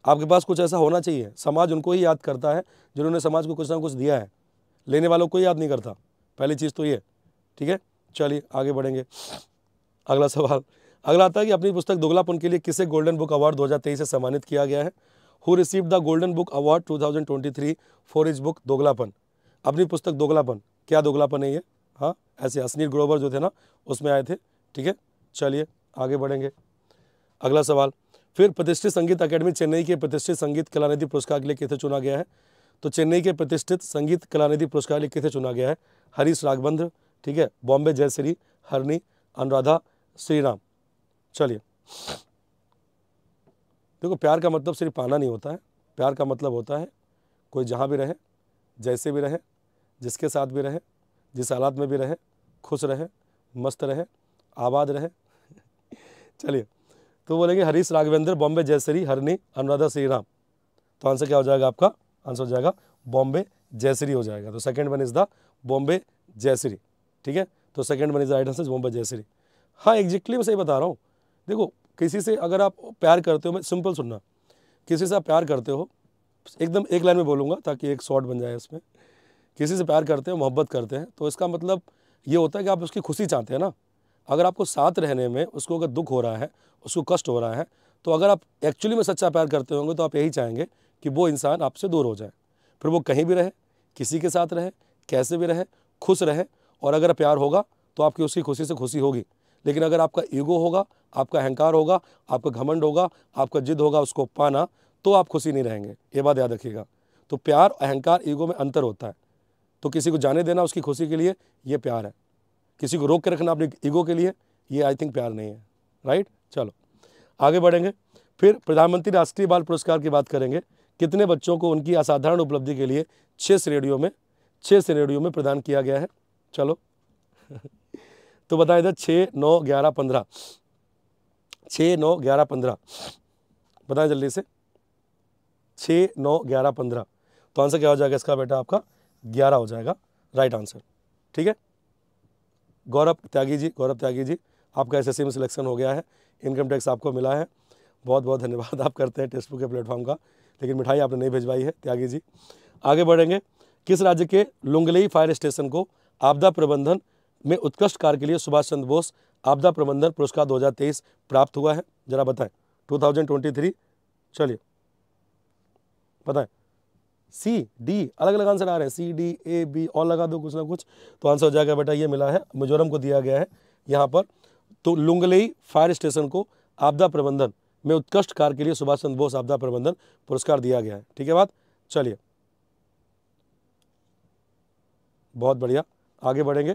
आपके पास कुछ ऐसा होना चाहिए समाज उनको ही याद करता है जिन्होंने समाज को कुछ ना कुछ दिया है लेने वालों को याद नहीं करता पहली चीज़ तो ये ठीक है चलिए आगे बढ़ेंगे अगला सवाल अगला आता है कि अपनी पुस्तक दोगलापन के लिए किसे गोल्डन बुक अवार्ड 2023 से सम्मानित किया गया है who receive the golden book award 2023 for his book Doglapan अपनी पुस्तक दोगलापन क्या दोगलापन है ये हाँ ऐसे असनीर ग्रोवर जो थे ना उसमें आए थे ठीक है चलिए आगे बढ़ेंगे अगला सवाल फिर प्रतिष्ठित संगीत अकेडमी चेन्नई के प्रतिष्ठित संगीत कलानिधि पुरस्कार के लिए किसे चुना गया है तो चेन्नई के प्रतिष्ठित संगीत कलानिधि पुरस्कार लिए किसे चुना गया है हरीश राघवेंद्र ठीक है बॉम्बे जयश्री हरनी अनुराधा श्री राम चलिए देखो प्यार का मतलब सिर्फ पाना नहीं होता है प्यार का मतलब होता है कोई जहाँ भी रहे जैसे भी रहे जिसके साथ भी रहे जिस हालात में भी रहे खुश रहे मस्त रहे आबाद रहे चलिए तो बोलेंगे हरीश राघवेंद्र बॉम्बे जयश्री हरनी अनुराधा श्री राम तो आंसर क्या हो जाएगा आपका आंसर हो जाएगा बॉम्बे जयसरी हो जाएगा तो second one is the Bombay Jayashri ठीक है तो second one is right answer Bombay Jayashri हाँ एग्जैक्टली मैं सही बता रहा हूँ देखो किसी से अगर आप प्यार करते हो मैं सिंपल सुनना किसी से आप प्यार करते हो एकदम एक लाइन में बोलूँगा ताकि एक शॉर्ट बन जाए इसमें किसी से प्यार करते हैं मोहब्बत करते हैं तो इसका मतलब ये होता है कि आप उसकी खुशी चाहते हैं ना अगर आपको साथ रहने में उसको अगर दुख हो रहा है उसको कष्ट हो रहा है तो अगर आप एक्चुअली में सच्चा प्यार करते होंगे तो आप यही चाहेंगे कि वो इंसान आपसे दूर हो जाए फिर वो कहीं भी रहे किसी के साथ रहे कैसे भी रहे खुश रहे और अगर प्यार होगा तो आपकी उसकी खुशी से खुशी होगी लेकिन अगर आपका ईगो होगा आपका अहंकार होगा आपका घमंड होगा आपका जिद होगा उसको पाना तो आप खुशी नहीं रहेंगे ये बात याद रखिएगा तो प्यार अहंकार ईगो में अंतर होता है तो किसी को जाने देना उसकी खुशी के लिए ये प्यार है किसी को रोक के रखना अपने ईगो के लिए ये आई थिंक प्यार नहीं है राइट चलो आगे बढ़ेंगे फिर प्रधानमंत्री राष्ट्रीय बाल पुरस्कार की बात करेंगे कितने बच्चों को उनकी असाधारण उपलब्धि के लिए छः श्रेणियों में छः श्रेणियों में प्रदान किया गया है चलो तो बताएं इधर छः नौ ग्यारह पंद्रह छः नौ ग्यारह पंद्रह बताएं जल्दी से छः नौ ग्यारह पंद्रह तो आंसर क्या हो जाएगा इसका बेटा आपका ग्यारह हो जाएगा राइट आंसर ठीक है गौरव त्यागी जी गौरव त्यागी जी आपका एसएससी में सिलेक्शन हो गया है इनकम टैक्स आपको मिला है बहुत बहुत धन्यवाद आप करते हैं टेक्स्ट बुक के प्लेटफॉर्म का लेकिन मिठाई आपने नहीं भेजवाई है त्यागी जी आगे बढ़ेंगे किस राज्य के लुंगलेई फायर स्टेशन को आपदा प्रबंधन में उत्कृष्ट कार्य के लिए सुभाष चंद्र बोस आपदा प्रबंधन पुरस्कार 2023 प्राप्त हुआ है जरा बताएं 2023 चलिए बताएं सी डी अलग अलग आंसर आ रहे हैं सी डी ए बी और लगा दो कुछ ना कुछ तो आंसर हो जाएगा बेटा ये मिला है मिजोरम को दिया गया है यहाँ पर तो लुंगलेई फायर स्टेशन को आपदा प्रबंधन में उत्कृष्ट कार्य के लिए सुभाष चंद्र बोस आपदा प्रबंधन पुरस्कार दिया गया है ठीक है बात चलिए बहुत बढ़िया आगे बढ़ेंगे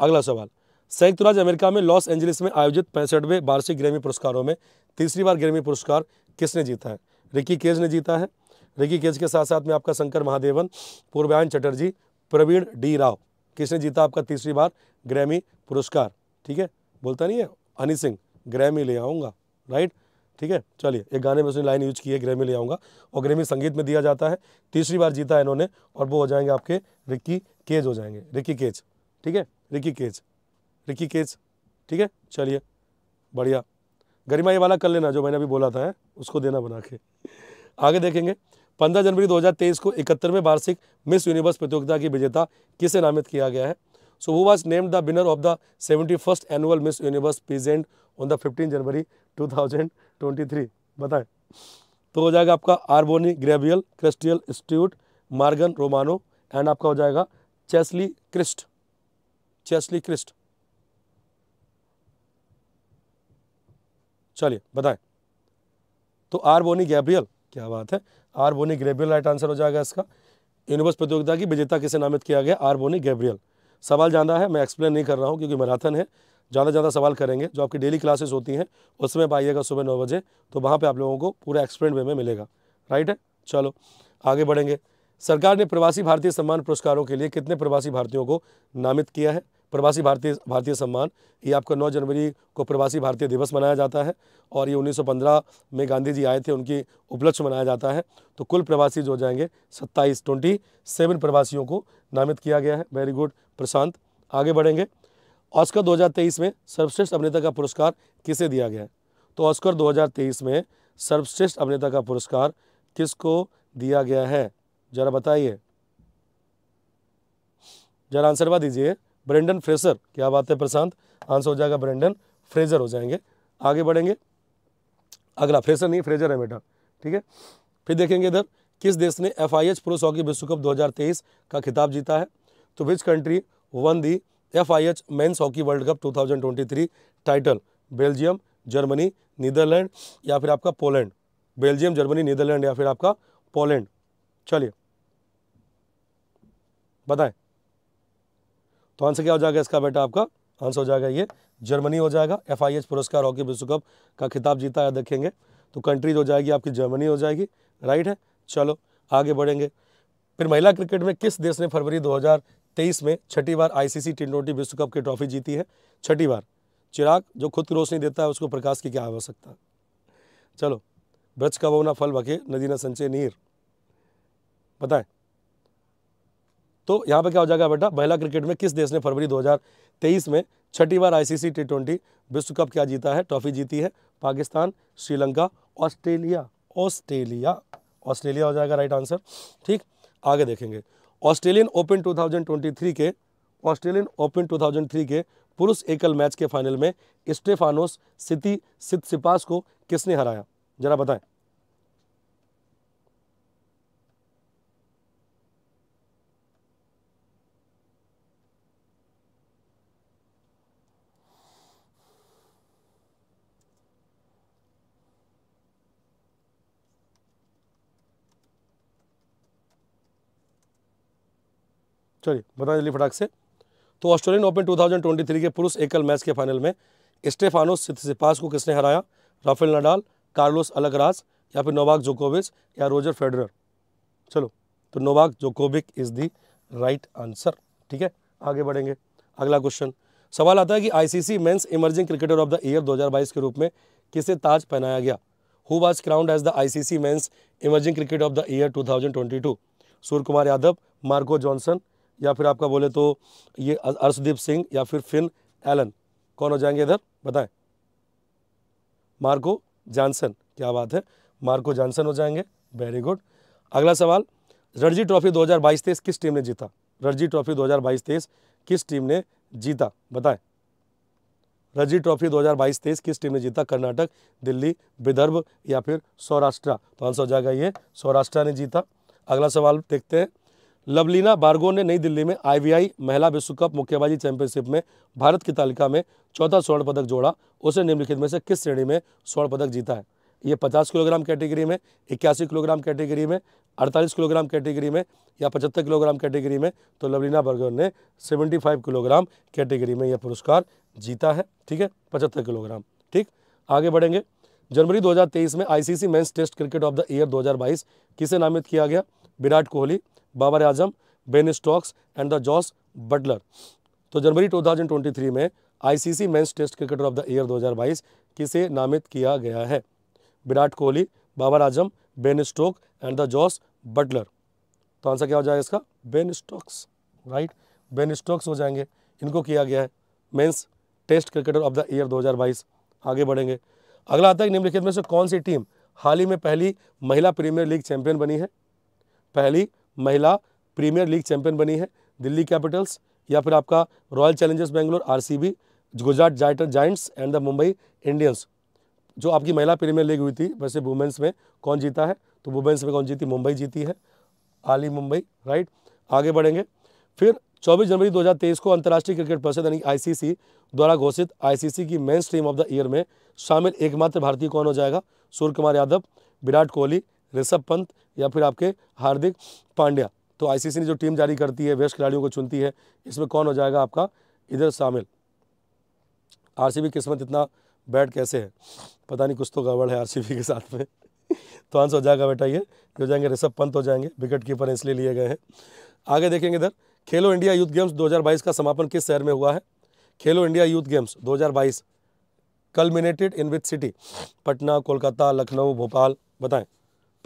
अगला सवाल संयुक्त राज्य अमेरिका में लॉस एंजलिस में आयोजित पैंसठवें वार्षिक ग्रैमी पुरस्कारों में तीसरी बार ग्रैमी पुरस्कार किसने जीता है रिकी केज ने जीता है रिकी केज के साथ साथ में आपका शंकर महादेवन पूर्वायन चटर्जी प्रवीण डी राव किसने जीता आपका तीसरी बार ग्रैमी पुरस्कार ठीक है बोलता नहीं है अनि सिंह ग्रैमी ले आऊँगा राइट ठीक है चलिए एक गाने में उसने लाइन यूज की है ग्रेमी ले आऊँगा और ग्रेमी संगीत में दिया जाता है तीसरी बार जीता है इन्होंने और वो हो जाएंगे आपके रिक्की केज हो जाएंगे रिक्की केज ठीक है रिक्की केज रिक्की केज ठीक है चलिए बढ़िया गरिमा ये वाला कर लेना जो मैंने अभी बोला था है उसको देना बना के आगे देखेंगे पंद्रह जनवरी दो को इकहत्तरवें वार्षिक मिस यूनिवर्स प्रतियोगिता की विजेता किसे नामित किया गया है So who was named the winner of the 71st annual Miss Universe Peasant on the 15 जनवरी 2023 बताएं तो हो जाएगा आपका आर्बोनी ग्रेवियल क्रिस्टियल इंस्टीट्यूट मार्गन रोमानो एंड आपका हो जाएगा चेस्ली क्रिस्ट चेस्ली क्रिस्ट चलिए बताएं तो आर्बोनी गैब्रियल क्या बात है R Bonney Gabriel right answer हो जाएगा इसका यूनिवर्स प्रतियोगिता की विजेता किसे नामित किया गया आर बोनी गैब्रियल सवाल ज़्यादा है मैं एक्सप्लेन नहीं कर रहा हूँ क्योंकि मैराथन है ज़्यादा ज़्यादा सवाल करेंगे जो आपकी डेली क्लासेस होती हैं उसमें आप आइएगा सुबह नौ बजे तो वहाँ पर आप लोगों को पूरा एक्सप्लेन वे में मिलेगा राइट है चलो आगे बढ़ेंगे सरकार ने प्रवासी भारतीय सम्मान पुरस्कारों के लिए कितने प्रवासी भारतीयों को नामित किया है प्रवासी भारतीय भारतीय सम्मान ये आपका नौ जनवरी को प्रवासी भारतीय दिवस मनाया जाता है और ये 1915 में गांधी जी आए थे उनकी उपलक्ष्य मनाया जाता है तो कुल प्रवासी जो हो जाएंगे 27 ट्वेंटी सेवन प्रवासियों को नामित किया गया है वेरी गुड प्रशांत आगे बढ़ेंगे ऑस्कर 2023 में सर्वश्रेष्ठ अभिनेता का पुरस्कार किसे दिया गया है तो ऑस्कर 2023 में सर्वश्रेष्ठ अभिनेता का पुरस्कार किसको दिया गया है जरा बताइए जरा आंसर बता दीजिए ब्रेंडन फ्रेसर क्या बात है प्रशांत आंसर हो जाएगा ब्रेंडन फ्रेजर हो जाएंगे आगे बढ़ेंगे अगला फ्रेसर नहीं फ्रेजर है बेटा ठीक है फिर देखेंगे इधर किस देश ने एफ आई एच पुरुष हॉकी विश्व कप 2023 का खिताब जीता है तो which country won the F I H men's hockey world cup 2023 title Belgium Germany Netherlands या फिर आपका पोलैंड बेल्जियम जर्मनी नीदरलैंड या फिर आपका पोलैंड चलिए बताएं तो आंसर क्या हो जाएगा इसका बेटा आपका आंसर हो जाएगा ये जर्मनी हो जाएगा एफ आई एच पुरस्कार हॉकी विश्व कप का खिताब जीता है देखेंगे तो कंट्रीज हो जाएगी आपकी जर्मनी हो जाएगी राइट है चलो आगे बढ़ेंगे फिर महिला क्रिकेट में किस देश ने फरवरी 2023 में छठी बार आईसीसी टी ट्वेंटी विश्व कप की ट्रॉफी जीती है छठी बार चिराग जो खुद की रोशनी देता है उसको प्रकाश की क्या आवश्यकता चलो ब्रज का ना फल बखे नदी न संचय नीर बताएं तो यहाँ पे क्या हो जाएगा बेटा महिला क्रिकेट में किस देश ने फरवरी 2023 में छठी बार आईसीसी टी ट्वेंटी विश्व कप क्या जीता है ट्रॉफी जीती है Pakistan Sri Lanka Australia Australia Australia हो जाएगा राइट आंसर ठीक आगे देखेंगे ऑस्ट्रेलियन ओपन 2023 के ऑस्ट्रेलियन ओपन 2003 के पुरुष एकल मैच के फाइनल में स्टेफानोस सिति सिपास को किसने हराया जरा बताएं चलिए बता जल्दी फटाक से तो ऑस्ट्रेलियन ओपन 2023 के पुरुष एकल मैच के फाइनल में स्टेफानो सिपास को किसने हराया राफेल नडाल कार्लोस अलगराज या फिर नोवाक जोकोविच या रोजर फेडरर चलो तो Novak Djokovic is the right answer ठीक है आगे बढ़ेंगे अगला क्वेश्चन सवाल आता है कि ICC men's emerging cricketer of the year 2022 के रूप में किसे ताज पहनाया गया who was crowned as the ICC men's emerging cricketer of the year 2022 Surya Kumar Yadav Marco Jansen या फिर आपका बोले तो ये अर्शदीप सिंह या फिर फिन एलन कौन हो जाएंगे इधर बताएं मार्को जॉनसन क्या बात है मार्को जॉनसन हो जाएंगे वेरी गुड अगला सवाल रणजी ट्रॉफी 2022 हजार किस टीम ने जीता रणजी ट्रॉफी 2022 हजार किस टीम ने जीता बताएं रणजी ट्रॉफी 2022 हजार किस टीम ने जीता कर्नाटक दिल्ली विदर्भ या फिर सौराष्ट्र तो आंसर हो जाएगा ये सौराष्ट्र ने जीता अगला सवाल देखते हैं लवलीना बार्गो ने नई दिल्ली में आईवीआई महिला विश्व कप मुक्केबाजी चैंपियनशिप में भारत की तालिका में चौथा स्वर्ण पदक जोड़ा उसे निम्नलिखित में से किस श्रेणी में स्वर्ण पदक जीता है ये 50 किलोग्राम कैटेगरी में इक्यासी किलोग्राम कैटेगरी में 48 किलोग्राम कैटेगरी में या 75 किलोग्राम कैटेगरी में तो लवलीना बर्गर ने 75 किलोग्राम कैटेगरी में यह पुरस्कार जीता है ठीक है 75 किलोग्राम ठीक आगे बढ़ेंगे जनवरी 2023 में ICC men's test cricket of the year 2022 किसे नामित किया गया Virat Kohli Babar Azam Ben Stokes and the Jos Buttler तो जनवरी 2023 में ICC men's test cricketer of the year 2022 किसे नामित किया गया है Virat Kohli Babar Azam Ben Stoke and the Jos Buttler तो आंसर क्या हो जाएगा इसका Ben Stokes right Ben Stokes हो जाएंगे इनको किया गया है mains test cricketer of the year 2022 आगे बढ़ेंगे अगला आता है निम्नलिखित में से कौन सी टीम हाल ही में पहली महिला प्रीमियर लीग चैंपियन बनी है पहली महिला प्रीमियर लीग चैंपियन बनी है दिल्ली कैपिटल्स या फिर आपका Royal Challengers Bangalore RCB Gujarat जाइटर Giants and the Mumbai Indians जो आपकी महिला प्रीमियर लीग हुई थी वैसे वुमेंस में कौन जीता है तो वुमेंस में कौन जीती मुंबई जीती है आली मुंबई राइट आगे बढ़ेंगे फिर 24 जनवरी 2023 को अंतर्राष्ट्रीय क्रिकेट परिषद यानी आईसीसी द्वारा घोषित आईसीसी की main stream of the year में शामिल एकमात्र भारतीय कौन हो जाएगा सूर्य कुमार यादव विराट कोहली ऋषभ पंत या फिर आपके हार्दिक पांड्या तो आईसीसी ने जो टीम जारी करती है बेस्ट खिलाड़ियों को चुनती है इसमें कौन हो जाएगा आपका इधर शामिल आरसीबी किस्मत इतना बैट कैसे है पता नहीं कुछ तो गड़बड़ है आरसीबी के साथ में तो आंसर हो जाएगा बेटा ये हो जाएंगे ऋषभ पंत हो जाएंगे विकेट कीपर इसलिए लिए गए हैं आगे देखेंगे इधर खेलो इंडिया यूथ गेम्स 2022 का समापन किस शहर में हुआ है Khelo India youth games 2022 culminated in with city Patna Kolkata Lucknow Bhopal बताएं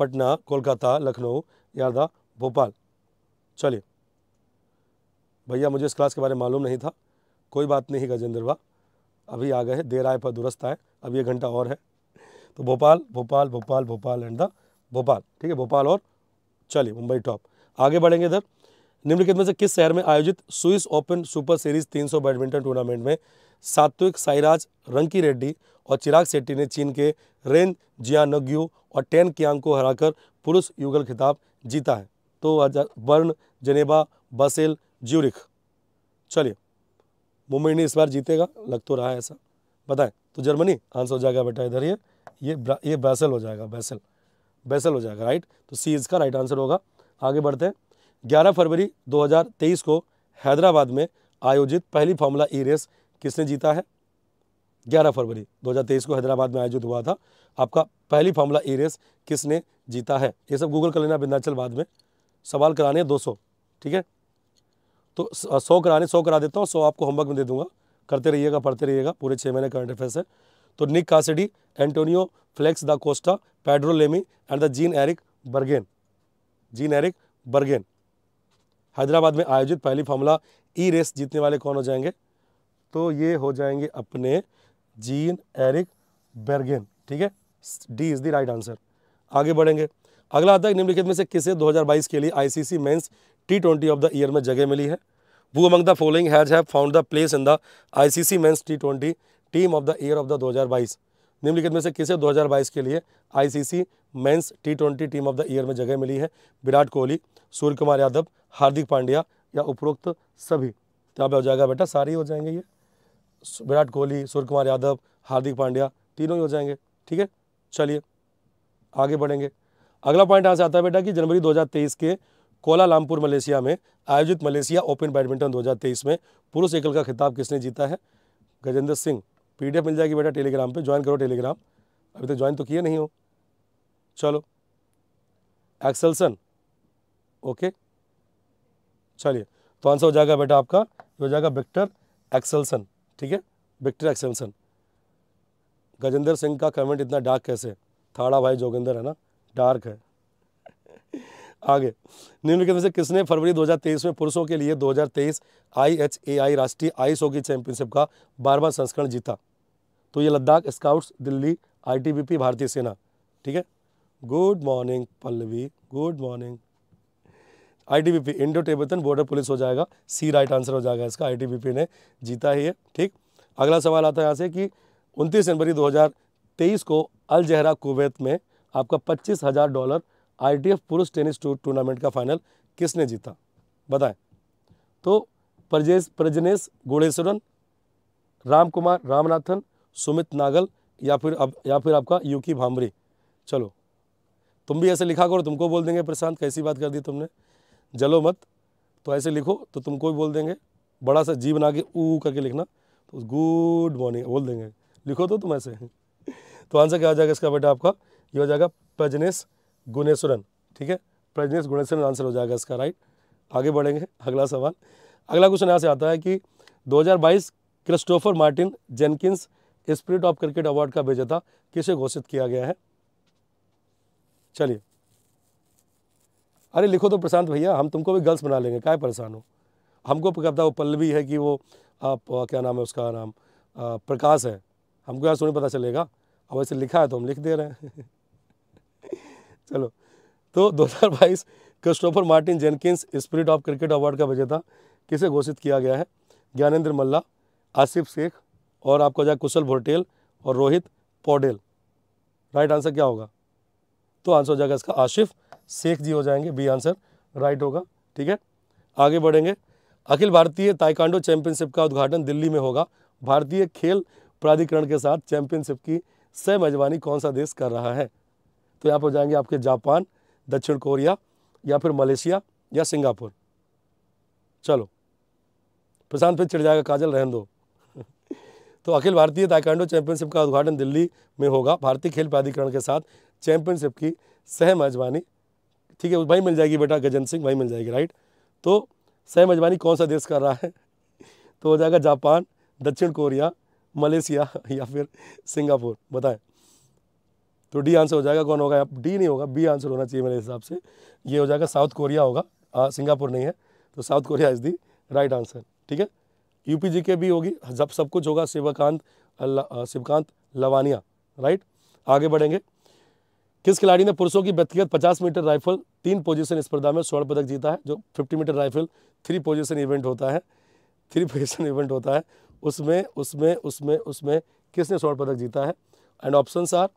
पटना कोलकाता लखनऊ यारदा भोपाल चलिए भैया मुझे इस क्लास के बारे में मालूम नहीं था कोई बात नहीं गजेंद्र बा अभी आ गए देर आए पर दुरुस्त आए अभी एक घंटा और है तो भोपाल भोपाल भोपाल भोपाल एंड द भोपाल ठीक है भोपाल और चलिए मुंबई टॉप आगे बढ़ेंगे इधर निम्नलिखित में से किस शहर में आयोजित Swiss Open super series 300 badminton tournament में सात्विक साईराज रंकी रेड्डी और चिराग शेट्टी ने चीन के रेन जियानग्यू और टेन कियांग को हराकर पुरुष युगल खिताब जीता है तो बर्न जनेबा बसेल ज्यूरिख चलिए मुंबई ने इस बार जीतेगा लग तो रहा है ऐसा बताएं तो जर्मनी आंसर हो जाएगा बेटा इधर ये ये ये बैसल हो जाएगा बैसल बैसल हो जाएगा राइट तो सी इसका राइट आंसर होगा आगे बढ़ते हैं 11 फरवरी 2023 को हैदराबाद में आयोजित पहली फार्मूला ई रेस किसने जीता है 11 फरवरी 2023 को हैदराबाद में आयोजित हुआ था आपका पहली फार्मूला ई रेस किसने जीता है ये सब गूगल कर लेना बिंदाचल बाद में सवाल कराने दो सौ ठीक है तो सौ कराने सौ करा देता हूँ सौ आपको होमवर्क में दे दूंगा करते रहिएगा पढ़ते रहिएगा पूरे छः महीने करंट अफेयर्स है तो Nick Cassidy Antonio Felix da Costa पेड्रोलेमी and the Jean Eric Vergne Jean Eric Vergne Hyderabad में आयोजित पहली फॉर्मूला ई रेस जीतने वाले कौन हो जाएंगे तो ये हो जाएंगे अपने जीन एरिक बर्गेन ठीक है D is the right answer आगे बढ़ेंगे अगला आता है निम्नलिखित में से किसे 2022 के लिए ICC men's T twenty of the year में जगह मिली है वो among the following has have found the place in the ICC men's T twenty team of the year of the 2022 निम्नलिखित में से किसे 2022 के लिए ICC men's T twenty team of the year में जगह मिली है विराट कोहली सूर्य कुमार यादव हार्दिक पांड्या या उपरोक्त सभी तो यहाँ पे हो जाएगा बेटा सारे ही हो जाएंगे ये विराट कोहली सूर्य कुमार यादव हार्दिक पांड्या तीनों ही हो जाएंगे ठीक है चलिए आगे बढ़ेंगे अगला पॉइंट यहाँ से आता है बेटा कि जनवरी 2023 के कोलालामपुर मलेशिया में आयोजित मलेशिया ओपन बैडमिंटन 2023 में पुरुष एकल का खिताब किसने जीता है गजेंद्र सिंह पीडीएफ मिल जाएगी बेटा टेलीग्राम पे ज्वाइन करो टेलीग्राम अभी तक तो ज्वाइन तो किए नहीं हो चलो एक्सलसन ओके चलिए तो आंसर हो जाएगा बेटा आपका हो जाएगा विक्टर एक्सेलसन ठीक है विक्टर एक्सेलसन गजेंद्र सिंह का कमेंट इतना डार्क कैसे थाड़ा भाई जोगेंद्र है ना डार्क है आगे निम्नलिखित में से किसने फरवरी 2023 में पुरुषों के लिए 2023 आईएचएआई राष्ट्रीय आइस हॉकी चैंपियनशिप का बारहवां संस्करण जीता तो ये लद्दाख स्काउट्स दिल्ली आईटीबीपी भारतीय सेना ठीक है good morning Pallavi good morning ITBP Indo Tibetan border police हो जाएगा सी राइट आंसर हो जाएगा इसका आईटीबीपी ने जीता ही है ठीक अगला सवाल आता है यहाँ से कि उनतीस जनवरी 2023 को अल जहरा कुवैत में आपका पच्चीस हज़ार डॉलर आईटीएफ पुरुष टेनिस टूर्नामेंट का फाइनल किसने जीता बताएं तो प्रजेश प्रजनेश गोड़ेश्वरन राम कुमार रामनाथन सुमित नागल या फिर अब या फिर आपका यूकी भामरी चलो तुम भी ऐसे लिखा करो तुमको बोल देंगे प्रशांत कैसी बात कर दी तुमने जलो मत तो ऐसे लिखो तो तुमको भी बोल देंगे बड़ा सा जी बना के ऊ करके लिखना तो गुड मॉर्निंग बोल देंगे लिखो तो तुम ऐसे तो आंसर क्या हो जाएगा इसका बेटा आपका ये हो जाएगा प्रजनेश गुणेश्वरन ठीक है प्रजनेश गुणेश्वरन आंसर हो जाएगा इसका राइट आगे बढ़ेंगे अगला सवाल अगला क्वेश्चन यहाँ से आता है कि 2022 Christopher Martin Jenkins spirit of cricket award का विजेता किसे घोषित किया गया है चलिए अरे लिखो तो प्रशांत भैया हम तुमको भी गर्ल्स बना लेंगे काय परेशान हो हमको पता वो पल्लवी है कि वो आप क्या नाम है उसका नाम आ, प्रकाश है हमको यहाँ सुनी पता चलेगा अब वैसे लिखा है तो हम लिख दे रहे हैं चलो तो दो हज़ार बाईस Christopher Martin Jenkins spirit of cricket award का विजेता किसे घोषित किया गया है ज्ञानेंद्र मल्ला आसिफ शेख और आपका जाए कुशल भोटेल और रोहित पौडेल राइट आंसर क्या होगा तो आंसर हो जाएगा इसका आशिफ शेख जी हो जाएंगे बी आंसर राइट होगा ठीक है आगे बढ़ेंगे अखिल भारतीय ताइकांडो चैंपियनशिप का उद्घाटन दिल्ली में होगा भारतीय खेल प्राधिकरण के साथ चैंपियनशिप की सह मेजबानी कौन सा देश कर रहा है तो यहाँ पर जाएंगे आपके जापान दक्षिण कोरिया या फिर मलेशिया या सिंगापुर चलो प्रशांत फिर चिड़ जाएगा काजल रहन दो तो अखिल भारतीय ताइकांडो चैंपियनशिप का उद्घाटन दिल्ली में होगा भारतीय खेल प्राधिकरण के साथ चैम्पियनशिप की सह मजबानी ठीक है वही मिल जाएगी बेटा गजन सिंह वही मिल जाएगी राइट तो सह मजबानी कौन सा देश कर रहा है तो हो जाएगा जापान दक्षिण कोरिया मलेशिया या फिर सिंगापुर बताएं तो डी आंसर हो जाएगा कौन होगा डी नहीं होगा बी आंसर होना चाहिए मेरे हिसाब से ये हो जाएगा साउथ कोरिया होगा सिंगापुर नहीं है तो South Korea is the right answer ठीक है यूपी जी के भी होगी जब सब कुछ होगा शिवकांत शिवकांत लवानिया राइट आगे बढ़ेंगे किस खिलाड़ी ने पुरुषों की व्यक्तिगत 50 मीटर राइफल तीन पोजीशन स्पर्धा में स्वर्ण पदक जीता है जो 50 metre rifle three position event होता है थ्री पोजीशन इवेंट होता है उसमें उसमें उसमें उसमें किसने स्वर्ण पदक जीता है एंड ऑप्शन आर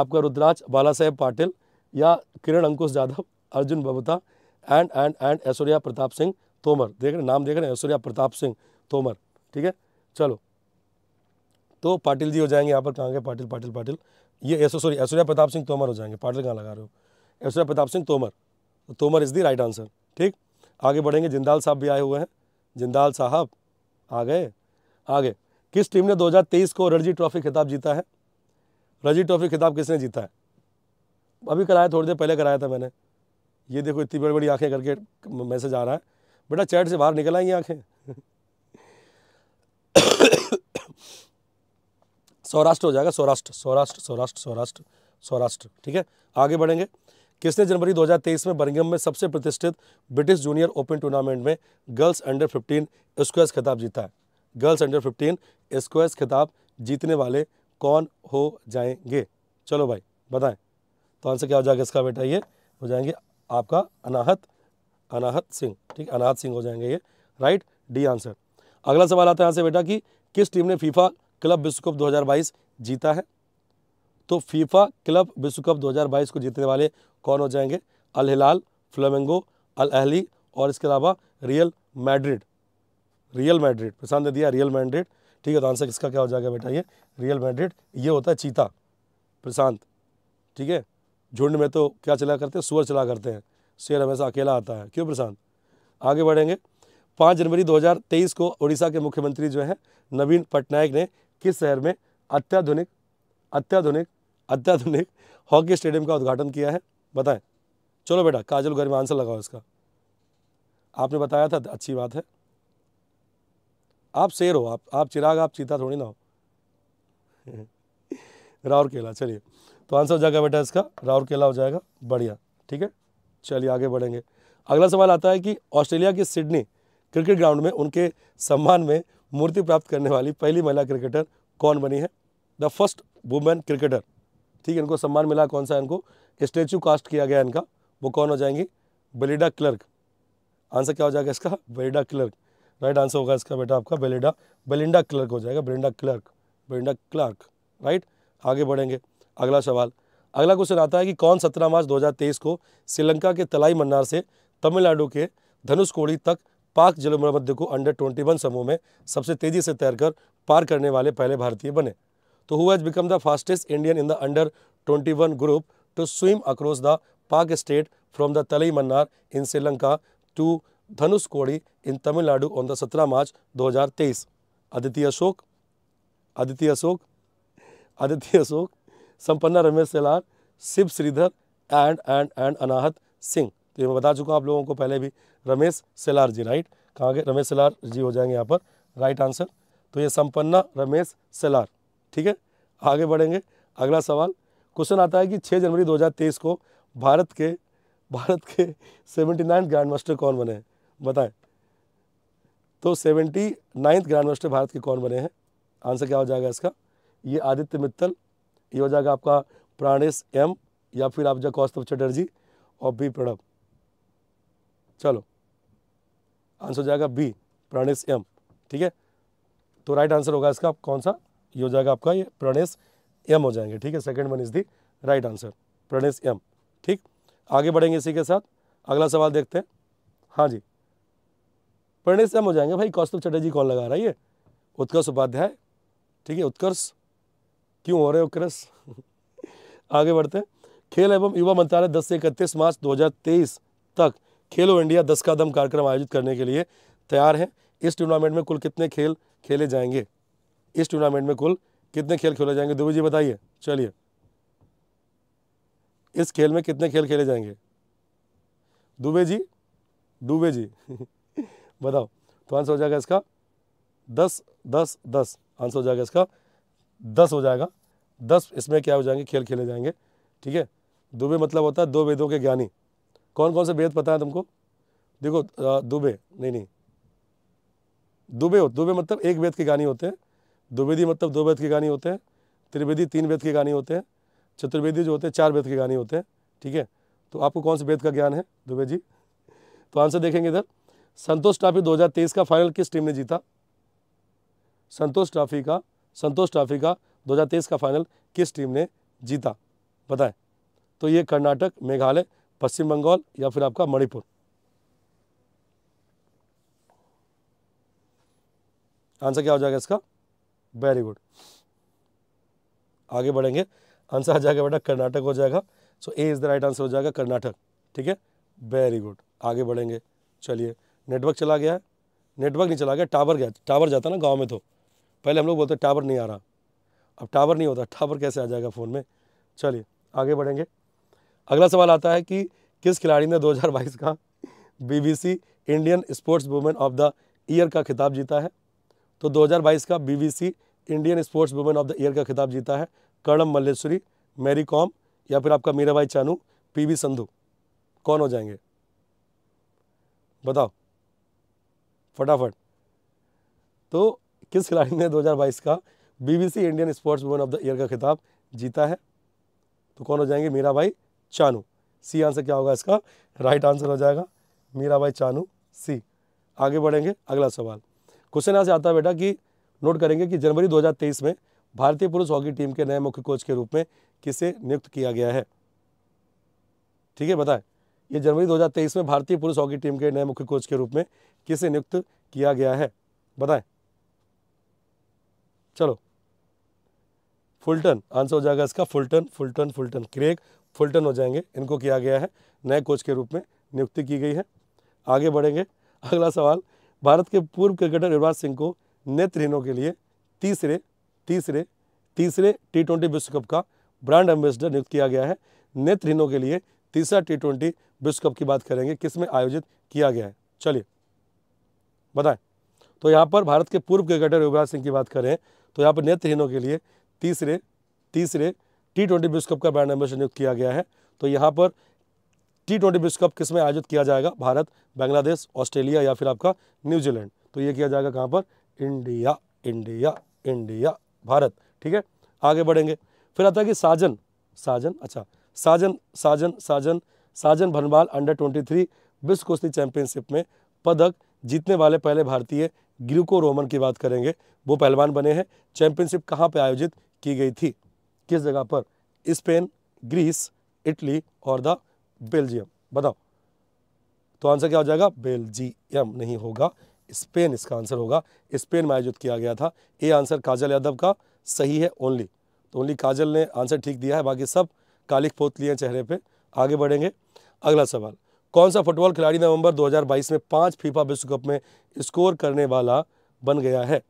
आपका रुद्राज बाला साहेब पाटिल या Kiran Ankush Jadhav Arjun Babuta and and and Aishwarya Pratap Singh Tomar देख रहे नाम देख रहे हैं ऐश्वर्या प्रताप सिंह तोमर ठीक है चलो तो पाटिल जी हो जाएंगे यहाँ पर कहाँ गए पाटिल पाटिल पाटिल ये ऐसो सॉरी ऐश्वर्या प्रताप सिंह तोमर हो जाएंगे पार्टनर कहाँ लगा रहे हो ऐश्वर्या प्रताप सिंह तोमर तो Tomar is the right answer ठीक आगे बढ़ेंगे जिंदाल साहब भी आए हुए हैं जिंदाल साहब आ गए आगे किस टीम ने 2023 को रणजी ट्रॉफी खिताब जीता है रणजी ट्रॉफी खिताब किसने जीता है अभी कराया थोड़ी देर पहले कराया था मैंने ये देखो इतनी बड़ी बड़ी आँखें करके मैसेज आ रहा है बेटा चैट से बाहर निकल आएंगी आँखें सौराष्ट्र हो जाएगा सौराष्ट्र सौराष्ट्र सौराष्ट्र सौराष्ट्र सौराष्ट्र ठीक है आगे बढ़ेंगे किसने जनवरी 2023 में बर्गम में सबसे प्रतिष्ठित ब्रिटिश जूनियर ओपन टूर्नामेंट में गर्ल्स अंडर 15 स्क्वेस खिताब जीता है गर्ल्स अंडर 15 स्क्वेस खिताब जीतने वाले कौन हो जाएंगे चलो भाई बताएं तो आंसर क्या हो जाएगा इसका बेटा ये हो जाएंगे आपका अनाहत अनाहत सिंह ठीक अनाहत सिंह हो जाएंगे ये राइट डी आंसर अगला सवाल आता है यहाँ से बेटा कि किस टीम ने फीफा क्लब विश्व कप 2022 जीता है तो फीफा क्लब विश्व कप 2022 को जीतने वाले कौन हो जाएंगे अल हिलाल फ्लोमेंगो अल अहली और इसके अलावा Real Madrid Real Madrid Prashant ने दिया रियल मैड्रिड ठीक है तो आंसर किसका क्या हो जाएगा बेटा ये रियल मैड्रिड ये होता है चीता प्रशांत ठीक है झुंड में तो क्या चला करते हैं सुअर चला करते हैं शेर हमेशा अकेला आता है क्यों प्रशांत आगे बढ़ेंगे पाँच जनवरी 2023 को उड़ीसा के मुख्यमंत्री जो हैं नवीन पटनायक ने किस शहर में अत्याधुनिक अत्याधुनिक अत्याधुनिक हॉकी स्टेडियम का उद्घाटन किया है बताएं चलो बेटा काजल गरिमा आंसर लगाओ इसका आपने बताया था अच्छी बात है आप शेर हो आप आप चिराग आप चीता थोड़ी ना हो राउरकेला चलिए तो आंसर हो जाएगा बेटा इसका राउरकेला हो जाएगा बढ़िया ठीक है चलिए आगे बढ़ेंगे अगला सवाल आता है कि ऑस्ट्रेलिया की सिडनी क्रिकेट ग्राउंड में उनके सम्मान में मूर्ति प्राप्त करने वाली पहली महिला क्रिकेटर कौन बनी है द फर्स्ट वुमेन क्रिकेटर ठीक है इनको सम्मान मिला कौन सा इनको स्टेचू कास्ट किया गया इनका वो कौन हो जाएंगी बेलिडा क्लर्क आंसर क्या हो जाएगा इसका बेलिडा क्लर्क राइट आंसर होगा इसका बेटा आपका बेलिडा बेलिंडा क्लर्क हो जाएगा Belinda Clark Belinda Clark right आगे बढ़ेंगे अगला सवाल अगला क्वेश्चन आता है कि कौन सत्रह मार्च दो को श्रीलंका के तलाई मन्नार से तमिलनाडु के धनुष तक पाक जल मध्य को अंडर 21 समूह में सबसे तेजी से तैरकर पार करने वाले पहले भारतीय बने तो who has become the fastest Indian in the under 21 group to swim across the Palk Strait from the Talai Mannar in Sri Lanka to Dhanushkodi in Tamil Nadu on the सत्रह March 2023 Aditya Ashok Aditya Ashok Aditya Ashok Sampanna Ramesh Selar Shiv Shridhar and and and Anahat Singh तो ये मैं बता चुका हूँ आप लोगों को पहले भी रमेश सेलार जी राइट कहाँ गए रमेश सेलार जी हो जाएंगे यहाँ पर राइट आंसर तो ये संपन्ना रमेश सेलार ठीक है आगे बढ़ेंगे अगला सवाल क्वेश्चन आता है कि 6 जनवरी 2023 को भारत के भारत के 79 ग्रैंड मास्टर कौन बने हैं बताएं तो seventy ninth grand master Bharat के कौन बने हैं आंसर क्या हो जाएगा इसका ये आदित्य मित्तल ये हो जाएगा आपका प्राणेश एम या फिर आप जो कौस्तभ चटर्जी और बी प्रणब चलो आंसर जाएगा बी प्रणेश एम ठीक है तो राइट आंसर होगा इसका कौन सा ये हो जाएगा आपका ये प्रणेश एम हो जाएंगे ठीक है second one is the right answer Pranesh M ठीक आगे बढ़ेंगे इसी के साथ अगला सवाल देखते हैं हाँ जी प्रणेश एम हो जाएंगे भाई कौस्तुभ चटर्जी कौन लगा रहा है ये उत्कर्ष उपाध्याय ठीक है उत्कर्ष क्यों हो रहे उत्कर्ष आगे बढ़ते हैं खेल एवं युवा मंत्रालय दस से इकतीस मार्च दो तक खेलो इंडिया दस का दम कार्यक्रम आयोजित करने के लिए तैयार हैं इस टूर्नामेंट में कुल कितने खेल खेले जाएंगे इस टूर्नामेंट में कुल कितने खेल खेले जाएंगे दुबे जी बताइए चलिए इस खेल में कितने खेल खेले जाएंगे दुबे जी डूबे जी बताओ तो आंसर हो जाएगा इसका दस दस दस आंसर हो जाएगा इसका दस हो जाएगा दस इसमें क्या हो जाएंगे खेल खेले जाएंगे ठीक है दुबे मतलब होता है दो वेदों के ज्ञानी कौन कौन से वेद पता है तुमको देखो दुबे नहीं नहीं दुबे हो दुबे मतलब एक वेद के गानी होते हैं दुबेदी मतलब दो वेद के गानी होते हैं त्रिवेदी तीन वेद के गानी होते हैं चतुर्वेदी जो होते हैं चार वेद के गानी होते हैं ठीक है तो आपको कौन से वेद का ज्ञान है दुबे जी तो आंसर देखेंगे इधर संतोष ट्रॉफी 2023 का फाइनल किस टीम ने जीता संतोष ट्रॉफी का संतोष ट्रॉफी का 2023 का फाइनल किस टीम ने जीता बताएं तो ये कर्नाटक मेघालय पश्चिम बंगाल या फिर आपका मणिपुर आंसर क्या हो जाएगा इसका वेरी गुड आगे बढ़ेंगे आंसर आ जाएगा बेटा कर्नाटक हो जाएगा so A is the right answer हो जाएगा कर्नाटक ठीक है वेरी गुड आगे बढ़ेंगे चलिए नेटवर्क चला गया है नेटवर्क नहीं चला गया टावर गया टावर जाता ना गांव में तो पहले हम लोग बोलते टावर नहीं आ रहा अब टावर नहीं होता टावर कैसे आ जाएगा फ़ोन में चलिए आगे बढ़ेंगे अगला सवाल आता है कि किस खिलाड़ी ने 2022 का BBC Indian sports woman of the year का खिताब जीता है तो 2022 का BBC Indian sports woman of the year का खिताब जीता है कर्णम मल्लेश्वरी मैरी कॉम या फिर आपका मीराबाई चानू पी संधू कौन हो जाएंगे बताओ फटाफट तो किस खिलाड़ी ने 2022 का BBC Indian sports woman of the year का खिताब जीता है तो कौन हो जाएंगे मीरा भाई चानू सी आंसर क्या होगा इसका राइट आंसर हो जाएगा मीरा भाई चानू सी आगे बढ़ेंगे अगला सवाल क्वेश्चन यहाँ से आता है बेटा कि नोट करेंगे कि जनवरी 2023 में भारतीय पुरुष हॉकी टीम के नए मुख्य कोच के रूप में किसे नियुक्त किया गया है ठीक है बताएं ये जनवरी 2023 में भारतीय पुरुष हॉकी टीम के नए मुख्य कोच के रूप में किसे नियुक्त किया गया है बताएं चलो फुलटन आंसर हो जाएगा इसका Fulton Fulton Fulton Craig Fulton हो जाएंगे इनको किया गया है नए कोच के रूप में नियुक्ति की गई है आगे बढ़ेंगे अगला सवाल भारत के पूर्व क्रिकेटर युवराज सिंह को नेत्रहीनों के लिए तीसरे तीसरे तीसरे टी ट्वेंटी विश्व कप का ब्रांड एम्बेसडर नियुक्त किया गया है नेत्रहीनों के लिए तीसरा टी ट्वेंटी विश्व कप की बात करेंगे किस में आयोजित किया गया है चलिए बताएं तो यहाँ पर भारत के पूर्व क्रिकेटर युवराज सिंह की बात करें तो यहाँ पर नेत्रहीनों के लिए तीसरे तीसरे टी ट्वेंटी विश्व कप का ब्रांड एम्बेसडर नियुक्त किया गया है तो यहाँ पर टी ट्वेंटी विश्व कप किस में आयोजित किया जाएगा भारत बांग्लादेश ऑस्ट्रेलिया या फिर आपका न्यूजीलैंड तो ये किया जाएगा कहाँ पर इंडिया इंडिया इंडिया भारत ठीक है आगे बढ़ेंगे फिर आता है कि साजन साजन अच्छा Sajan Sajan Sajan Sajan Bhanwal under twenty three विश्व कुश्ती चैंपियनशिप में पदक जीतने वाले पहले भारतीय ग्रीको रोमन की बात करेंगे वो पहलवान बने हैं चैंपियनशिप कहाँ पे आयोजित की गई थी किस जगह पर स्पेन ग्रीस इटली और द बेल्जियम बताओ तो आंसर क्या हो जाएगा बेल्जियम नहीं होगा स्पेन इसका आंसर होगा स्पेन में आयोजित किया गया था ये आंसर काजल यादव का सही है ओनली तो ओनली काजल ने आंसर ठीक दिया है बाकी सब कालिक पोत लिए चेहरे पे आगे बढ़ेंगे अगला सवाल कौन सा फुटबॉल खिलाड़ी नवंबर 2022 में पांच फीफा विश्व कप में स्कोर करने वाला बन गया है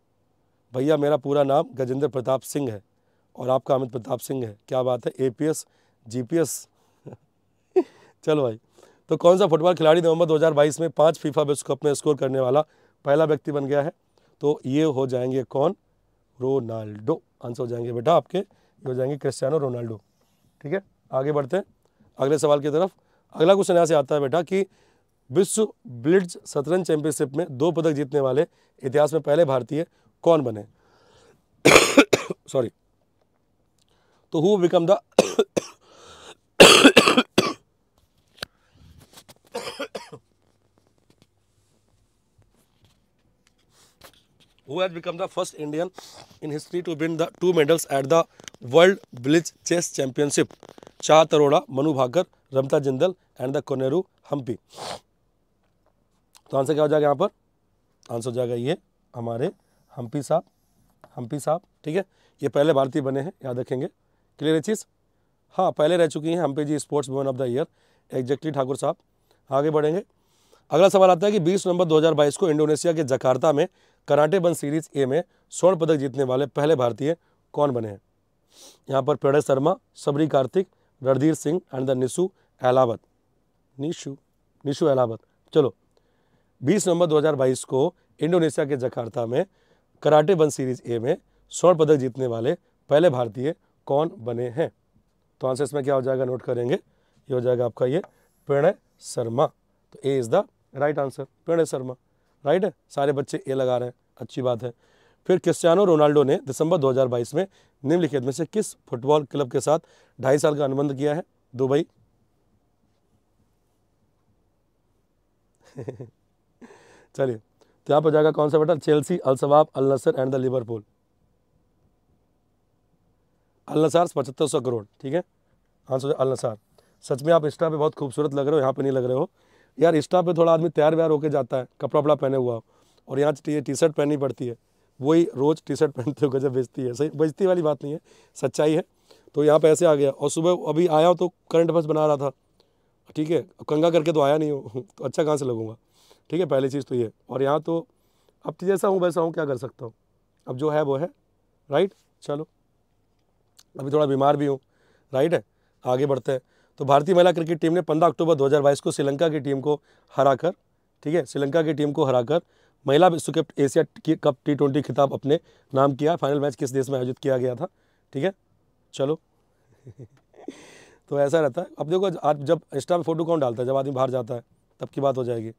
भैया मेरा पूरा नाम गजेंद्र प्रताप सिंह है और आपका अमित प्रताप सिंह है क्या बात है एपीएस जीपीएस चल भाई तो कौन सा फुटबॉल खिलाड़ी नवंबर 2022 में पाँच फीफा विश्व कप में स्कोर करने वाला पहला व्यक्ति बन गया है तो ये हो जाएंगे कौन रोनाल्डो आंसर हो जाएंगे बेटा आपके ये हो जाएंगे क्रिस्टियानो रोनाल्डो ठीक है आगे बढ़ते हैं अगले सवाल की तरफ अगला क्वेश्चन यहाँ से आता है बेटा कि विश्व ब्लिड्स शतरंज चैंपियनशिप में दो पदक जीतने वाले इतिहास में पहले भारतीय कौन बने सॉरी तो who become the who has become the first Indian in history to win the two medals at the World Village Chess Championship. Chahat Arora, Manu Bhagar, Ramta Jindal and the Koneru Hampi. So answer क्या हो जाएगा यहाँ पर Answer हो जाएगा ये हमारे Hampi साहब Hampi साहब ठीक है ये पहले भारतीय बने हैं याद रखेंगे क्लियर है चीज़ हाँ पहले रह चुकी हैं हम पे जी sports woman of the year exactly Thakur साहब आगे बढ़ेंगे अगला सवाल आता है कि 20 नवंबर 2022 को इंडोनेशिया के जकार्ता में कराटे बन सीरीज ए में स्वर्ण पदक जीतने वाले पहले भारतीय कौन बने हैं यहाँ पर प्रणय शर्मा सबरी कार्तिक रणधीर सिंह एंड द निशु एलावत निशु निशु एलावत चलो 20 नवंबर 2022 को इंडोनेशिया के जकार्ता में कराटे बन सीरीज ए में स्वर्ण पदक जीतने वाले पहले भारतीय कौन बने हैं तो आंसर इसमें क्या हो जाएगा नोट करेंगे ये हो जाएगा आपका ये प्रणय शर्मा तो A is the right answer Pranay Sharma right है सारे बच्चे ए लगा रहे हैं अच्छी बात है फिर क्रिस्टियानो रोनाल्डो ने दिसंबर 2022 में निम्नलिखित में से किस फुटबॉल क्लब के साथ ढाई साल का अनुबंध किया है दुबई चलिए तो यहाँ पर जाएगा कौन सा बेटा Chelsea Al Shabab Al Nassr and the Liverpool Al Nassr पचहत्तर सौ करोड़ ठीक है हाँ सोचा अलनसार सच में आप इंस्टा पे बहुत खूबसूरत लग रहे हो यहाँ पे नहीं लग रहे हो यार इंस्टा पे थोड़ा आदमी तैयार व्यार होकर जाता है कपड़ा वपड़ा पहने हुआ हो और यहाँ टी शर्ट पहननी पड़ती है वही रोज़ टी शर्ट पहनते हो जब बेचती है सही बेचती वाली बात नहीं है सच्चाई है तो यहाँ ऐसे आ गया और सुबह अभी आया हो तो करंट बस बना रहा था ठीक है कंगा करके तो आया नहीं हो तो अच्छा कहाँ से लगूंगा ठीक है पहली चीज़ तो ये और यहाँ तो अब जैसा हूँ वैसा हूँ क्या कर सकता हूँ अब जो है वो है राइट चलो अभी थोड़ा बीमार भी हूँ राइट है आगे बढ़ते हैं तो भारतीय महिला क्रिकेट टीम ने 15 अक्टूबर 2022 को श्रीलंका की टीम को हराकर ठीक है श्रीलंका की टीम को हराकर महिला विश्व cup Asia cup T twenty खिताब अपने नाम किया फाइनल मैच किस देश में आयोजित किया गया था ठीक है चलो तो ऐसा रहता है अब देखो आज जब इंस्टा पे फोटो कौन डालता है जब आदमी बाहर जाता है तब की बात हो जाएगी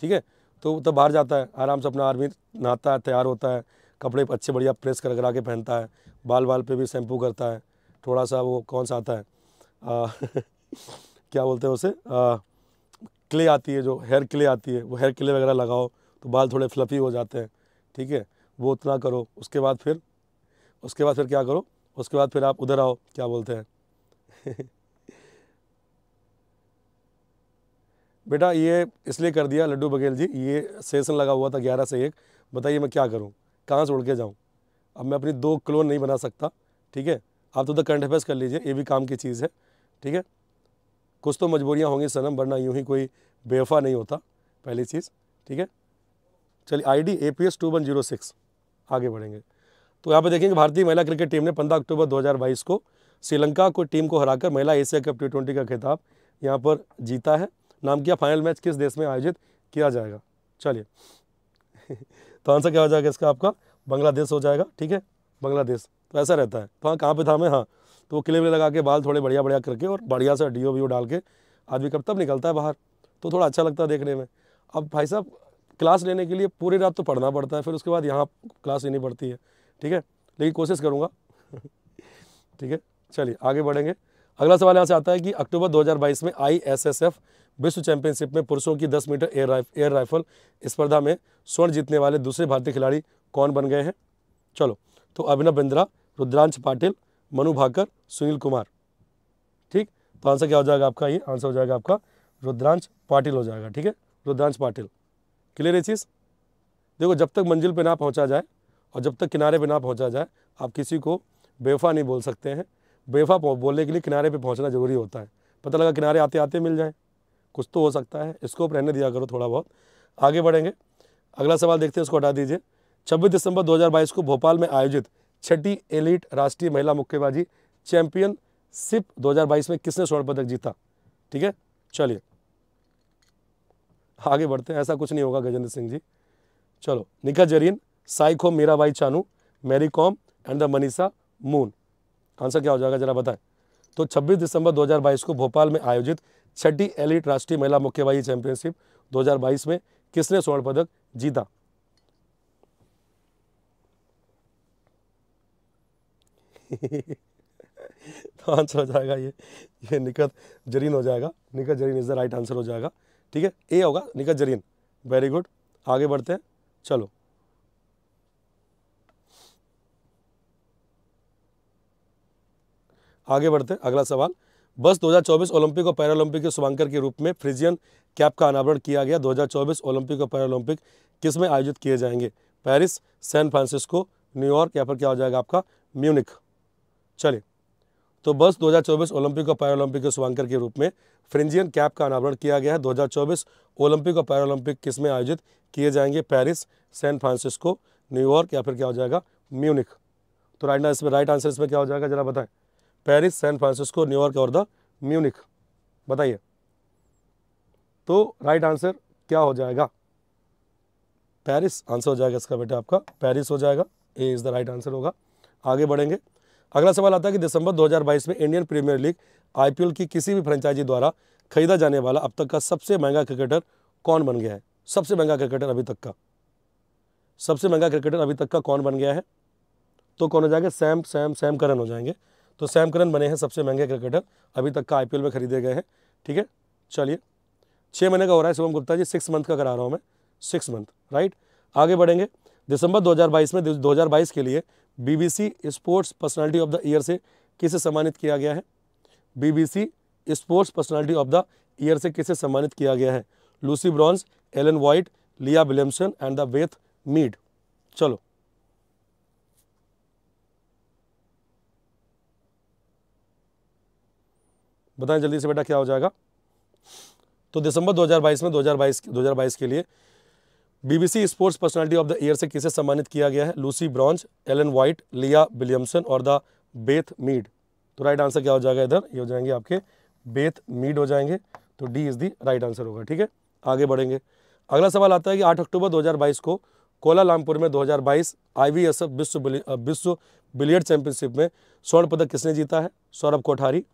ठीक है तो तब बाहर जाता है आराम से अपना आर्मी नहाता है तैयार होता है कपड़े अच्छे बढ़िया प्रेस कर करा के पहनता है बाल बाल पे भी शैम्पू करता है थोड़ा सा वो कौन सा आता है आ, क्या बोलते हैं उसे आ, क्ले आती है जो हेयर क्ले आती है वो हेयर क्ले वगैरह लगाओ तो बाल थोड़े फ्लफ़ी हो जाते हैं ठीक है वो उतना करो उसके बाद फिर उसके बाद फिर क्या करो उसके बाद फिर आप उधर आओ क्या बोलते हैं बेटा ये इसलिए कर दिया लड्डू बघेल जी ये सेशन लगा हुआ था ग्यारह से एक बताइए मैं क्या करूँ कहाँ से उड़ के जाऊँ अब मैं अपनी दो क्लोन नहीं बना सकता ठीक है आप तो करंट अफेयर्स कर लीजिए ये भी काम की चीज़ है ठीक है कुछ तो मजबूरियाँ होंगी सनम वरना यूँ ही कोई बेवफा नहीं होता पहली चीज़ ठीक है चलिए I D A P S two one zero six आगे बढ़ेंगे तो यहाँ पे देखेंगे भारतीय महिला क्रिकेट टीम ने 15 अक्टूबर 2022 को श्रीलंका को टीम को हराकर महिला एशिया कप टी ट्वेंटी का खिताब यहाँ पर जीता है नाम किया फाइनल मैच किस देश में आयोजित किया जाएगा चलिए तो आंसर क्या हो जाएगा इसका आपका बांग्लादेश हो जाएगा ठीक है बांग्लादेश तो ऐसा रहता है तो हाँ कहाँ पर था मैं हाँ तो वो किले में लगा के बाल थोड़े बढ़िया बढ़िया करके और बढ़िया सा डी ओ डाल के आदमी कब तब निकलता है बाहर तो थोड़ा अच्छा लगता है देखने में अब भाई साहब क्लास लेने के लिए पूरी रात तो पढ़ना पड़ता है फिर उसके बाद यहाँ क्लास लेनी पड़ती है ठीक है लेकिन कोशिश करूँगा ठीक है चलिए आगे बढ़ेंगे अगला सवाल यहाँ से आता है कि अक्टूबर 2022 में एफ विश्व चैंपियनशिप में पुरुषों की 10 मीटर एयर राइफ, एयर राइफल स्पर्धा में स्वर्ण जीतने वाले दूसरे भारतीय खिलाड़ी कौन बन गए हैं चलो तो अभिनव बिंद्रा रुद्रांश पाटिल मनु भाकर सुनील कुमार ठीक तो आंसर क्या हो जाएगा आपका ये आंसर हो जाएगा आपका रुद्रांश पाटिल हो जाएगा ठीक है रुद्रांश पाटिल क्लियर ये चीज़ देखो जब तक मंजिल पर ना पहुँचा जाए और जब तक किनारे पर ना पहुँचा जाए आप किसी को बेवफा नहीं बोल सकते हैं बेवफा बोलने के लिए किनारे पर पहुँचना ज़रूरी होता है पता लगा किनारे आते आते मिल जाएँ कुछ तो हो सकता है इसको रहने दिया करो थोड़ा बहुत आगे बढ़ेंगे अगला सवाल देखते हैं उसको हटा दीजिए 26 दिसंबर 2022 को भोपाल में आयोजित छठी एलिट राष्ट्रीय महिला मुक्केबाजी चैंपियनशिप 2022 में किसने स्वर्ण पदक जीता ठीक है चलिए आगे बढ़ते हैं ऐसा कुछ नहीं होगा गजेंद्र सिंह जी चलो निका जरीन साइको Mirabai Chanu Mary Kom and the Manisha Moun answer क्या हो जाएगा जरा बताएं तो 26 दिसंबर 2022 को भोपाल में आयोजित छठी एलिट राष्ट्रीय महिला मुक्केबाजी चैंपियनशिप 2022 में किसने स्वर्ण पदक जीता तो आंसर हो जाएगा ये ये निकट जरीन हो जाएगा Nikhat Zareen is the right answer हो जाएगा ठीक है ए होगा निकट जरीन वेरी गुड आगे बढ़ते हैं चलो आगे बढ़ते हैं अगला सवाल बस 2024 ओलंपिक और पैरालंपिक के शुभांकर के रूप में फ्रिजियन कैप का अनावरण किया गया 2024 ओलंपिक और पैरालंपिक किस में आयोजित किए जाएंगे पेरिस सैन फ्रांसिस्को न्यूयॉर्क या फिर क्या हो जाएगा आपका म्यूनिक चलिए तो बस 2024 ओलंपिक और पैरालंपिक के शुभांकर के रूप में फ्रिंजियन कैप का अनावरण किया गया है दो ओलंपिक और पैरालंपिक किस में आयोजित किए जाएंगे पैरिस सैन फ्रांसिस्को न्यूयॉर्क या फिर क्या हो जाएगा म्यूनिक तो राइट इसमें राइट आंसर इसमें क्या हो जाएगा जरा बताएं पेरिस सैन फ्रांसिस्को न्यूयॉर्क और द म्यूनिक बताइए तो राइट आंसर क्या हो जाएगा पेरिस आंसर हो जाएगा इसका बेटा आपका पेरिस हो जाएगा A is the right answer होगा आगे बढ़ेंगे अगला सवाल आता है कि दिसंबर 2022 में इंडियन प्रीमियर लीग आईपीएल की किसी भी फ्रेंचाइजी द्वारा खरीदा जाने वाला अब तक का सबसे महंगा क्रिकेटर कौन बन गया है सबसे महंगा क्रिकेटर अभी तक का सबसे महंगा क्रिकेटर अभी तक का कौन बन गया है तो कौन हो जाएंगे सैम सैम सैम करन हो जाएंगे तो सैम करन बने हैं सबसे महंगे क्रिकेटर अभी तक का आईपीएल में खरीदे गए हैं ठीक है चलिए छः महीने का हो रहा है शुभम गुप्ता जी सिक्स मंथ का करा रहा हूँ मैं सिक्स मंथ राइट आगे बढ़ेंगे दिसंबर 2022 में 2022 के लिए BBC sports personality of the year से किसे सम्मानित किया गया है BBC sports personality of the year से किसे सम्मानित किया गया है Lucy Bronze Ellen White Leah Williamson and the Beth Mead चलो बताएं जल्दी से बेटा क्या हो जाएगा तो दिसंबर 2022 में 2022 2022 के लिए BBC sports personality of the year से किसे सम्मानित किया गया है Lucy Bronze Ellen White Leah Williamson और द बेथ मीड तो राइट आंसर क्या हो जाएगा इधर ये हो जाएंगे आपके बेथ मीड हो जाएंगे तो D is the right answer होगा ठीक है आगे बढ़ेंगे अगला सवाल आता है कि आठ अक्टूबर दो को कोलालामपुर में 2022 आईवीएसएफ विश्व विश्व बिलियर्ड चैंपियनशिप में स्वर्ण पदक किसने जीता है सौरभ कोठारी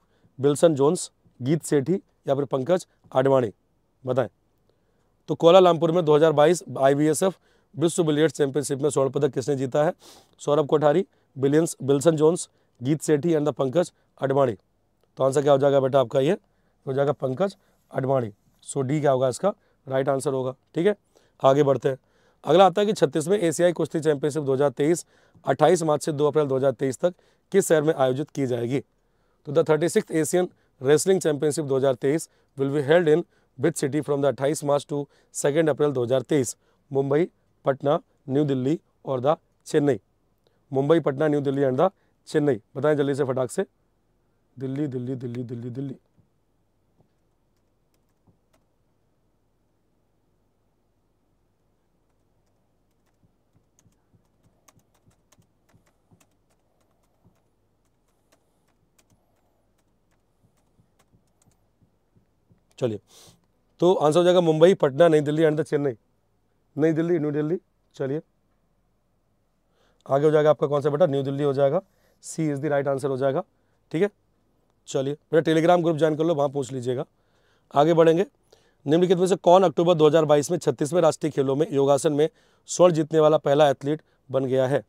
बिल्सन जोन्स गीत सेठी या फिर पंकज आडवाणी बताएं तो कोलामपुर में 2022 आईबीएसएफ विश्व बिलियर्ड्स चैंपियनशिप में स्वर्ण पदक किसने जीता है सौरभ कोठारी बिलियंस Wilson Jones Geet Sethi and the Pankaj Advani तो आंसर क्या हो जाएगा बेटा आपका ये हो जाएगा पंकज अडवाणी सो डी क्या होगा इसका राइट आंसर होगा ठीक है आगे बढ़ते हैं अगला आता है कि छत्तीसवें एशियाई कुश्ती चैंपियनशिप 2023 28 मार्च से 2 अप्रैल 2023 तक किस शहर में आयोजित की जाएगी तो the thirty six Asian wrestling championship दो हज़ार तेईस विल बी हेल्ड इन बिथ सिटी फ्रॉम द अट्ठाईस मार्च टू सेकेंड अप्रैल दो हजार तेईस मुंबई पटना न्यू दिल्ली और the Chennai Mumbai Patna New Delhi and the Chennai बताएं जल्दी से फटाक से दिल्ली दिल्ली दिल्ली दिल्ली दिल्ली चलिए तो आंसर हो जाएगा मुंबई पटना नई दिल्ली एंड द चेन्नई नई दिल्ली न्यू दिल्ली चलिए आगे हो जाएगा आपका कौन सा बेटा न्यू दिल्ली हो जाएगा C is the right answer हो जाएगा ठीक है चलिए बेटा टेलीग्राम ग्रुप ज्वाइन कर लो वहाँ पूछ लीजिएगा आगे बढ़ेंगे निम्नलिखित में से कौन अक्टूबर 2022 में छत्तीसवें राष्ट्रीय खेलों में योगासन में स्वर्ण जीतने वाला पहला एथलीट बन गया है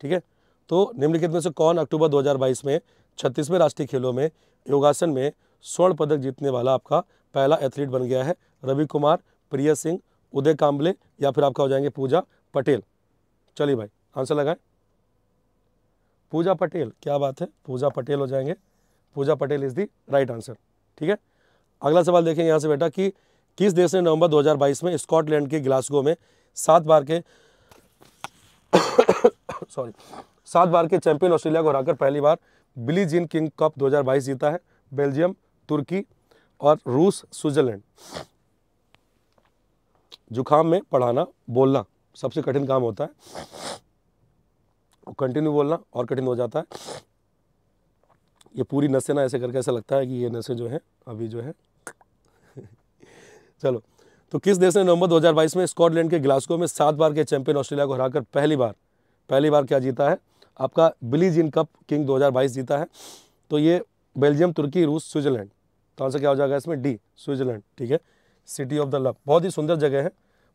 ठीक है तो निम्नलिखित में से कौन अक्टूबर 2022 में छत्तीसवें राष्ट्रीय खेलों में योगासन में स्वर्ण पदक जीतने वाला आपका पहला एथलीट बन गया है रवि कुमार प्रिय सिंह उदय काम्बले या फिर आपका हो जाएंगे पूजा पटेल चलिए भाई आंसर लगाएं पूजा पटेल क्या बात है पूजा पटेल हो जाएंगे Pooja Patel is the right answer ठीक है अगला सवाल देखें यहाँ से बेटा कि किस देश ने नवंबर 2022 में स्कॉटलैंड के ग्लासगो में सात बार के सॉरी सात बार के चैंपियन ऑस्ट्रेलिया को हराकर पहली बार बिली जिन किंग कप 2022 जीता है बेल्जियम तुर्की और रूस स्विट्ज़रलैंड जुखाम में पढ़ाना बोलना सबसे कठिन काम होता है कंटिन्यू बोलना और कठिन हो जाता है ये पूरी नसें ना ऐसे करके ऐसा लगता है कि ये नसें जो हैं अभी जो है चलो तो किस देश ने नवंबर 2022 में स्कॉटलैंड के ग्लास्को में सात बार के चैंपियन ऑस्ट्रेलिया को हराकर पहली बार पहली बार क्या जीता है आपका बिलीजिन कप किंग 2022 जीता है तो ये बेल्जियम तुर्की रूस स्विट्जरलैंड तो आंसर क्या हो जाएगा इसमें डी स्विट्जरलैंड ठीक है सिटी ऑफ द लव बहुत ही सुंदर जगह है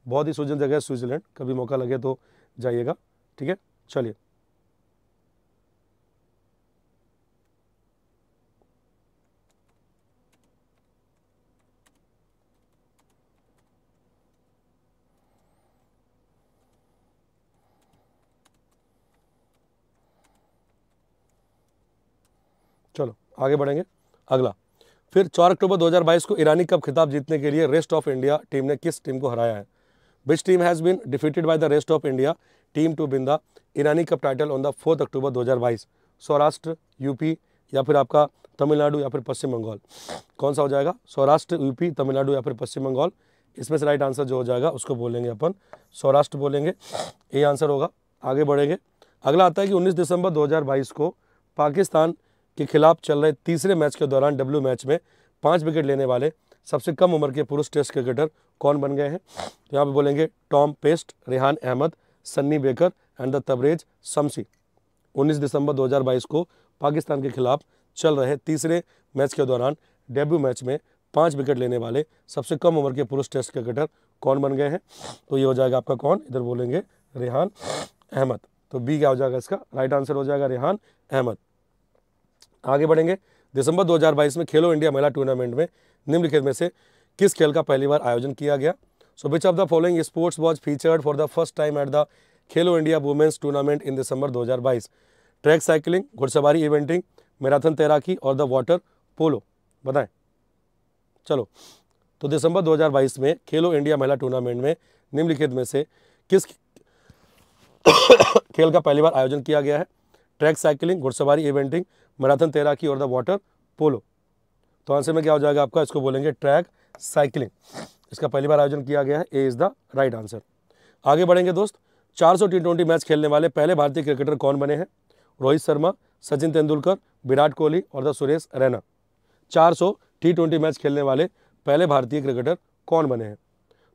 बहुत ही सुंदर जगह है स्विट्जरलैंड कभी मौका लगे तो जाइएगा ठीक है चलिए चलो आगे बढ़ेंगे अगला फिर 4 अक्टूबर 2022 को ईरानी कप खिताब जीतने के लिए रेस्ट ऑफ इंडिया टीम ने किस टीम को हराया है which team has been defeated by the rest of India team to win the Irani cup title on the fourth October 2022 Saurashtra UP या फिर आपका तमिलनाडु या फिर पश्चिम बंगाल कौन सा हो जाएगा सौराष्ट्र यूपी तमिलनाडु या फिर पश्चिम बंगाल इसमें से राइट आंसर जो हो जाएगा उसको बोलेंगे अपन सौराष्ट्र बोलेंगे ये आंसर होगा आगे बढ़ेंगे अगला आता है कि 19 दिसंबर 2022 को पाकिस्तान के खिलाफ चल रहे तीसरे मैच के दौरान डब्ल्यू मैच में पाँच विकेट लेने वाले सबसे कम उम्र के पुरुष टेस्ट क्रिकेटर कौन बन गए हैं तो यहाँ पर बोलेंगे टॉम पेस्ट Rehan Ahmed Sonny Baker and the Tabraiz Shamsi 19 दिसंबर 2022 को पाकिस्तान के खिलाफ चल रहे तीसरे मैच के दौरान डेब्यू मैच में पाँच विकेट लेने वाले सबसे कम उम्र के पुरुष टेस्ट क्रिकेटर कौन बन गए हैं तो ये हो जाएगा आपका कौन इधर बोलेंगे रेहान अहमद तो बी क्या हो जाएगा इसका राइट आंसर हो जाएगा रेहान अहमद आगे बढ़ेंगे दिसंबर 2022 में खेलो इंडिया महिला टूर्नामेंट में निम्नलिखित में से किस खेल का पहली बार आयोजन किया गया so which of the following sports was featured for the first time at the Khelo India women's tournament in December 2022 track cycling घुड़सवारी इवेंटिंग मैराथन तैराकी और द वाटर पोलो बताएं चलो तो दिसंबर 2022 में खेलो इंडिया महिला टूर्नामेंट में निम्नलिखित में से किस खेल का पहली बार आयोजन किया गया है ट्रैक साइकिलिंग घुड़सवारी इवेंटिंग मैराथन तैराकी और द वाटर पोलो तो आंसर में क्या हो जाएगा आपका इसको बोलेंगे ट्रैक साइकिलिंग इसका पहली बार आयोजन किया गया है A is the right answer आगे बढ़ेंगे दोस्त 400 टी ट्वेंटी मैच खेलने वाले पहले भारतीय क्रिकेटर कौन बने हैं रोहित शर्मा सचिन तेंदुलकर विराट कोहली और the Suresh Raina 400 T twenty match खेलने वाले पहले भारतीय क्रिकेटर कौन बने हैं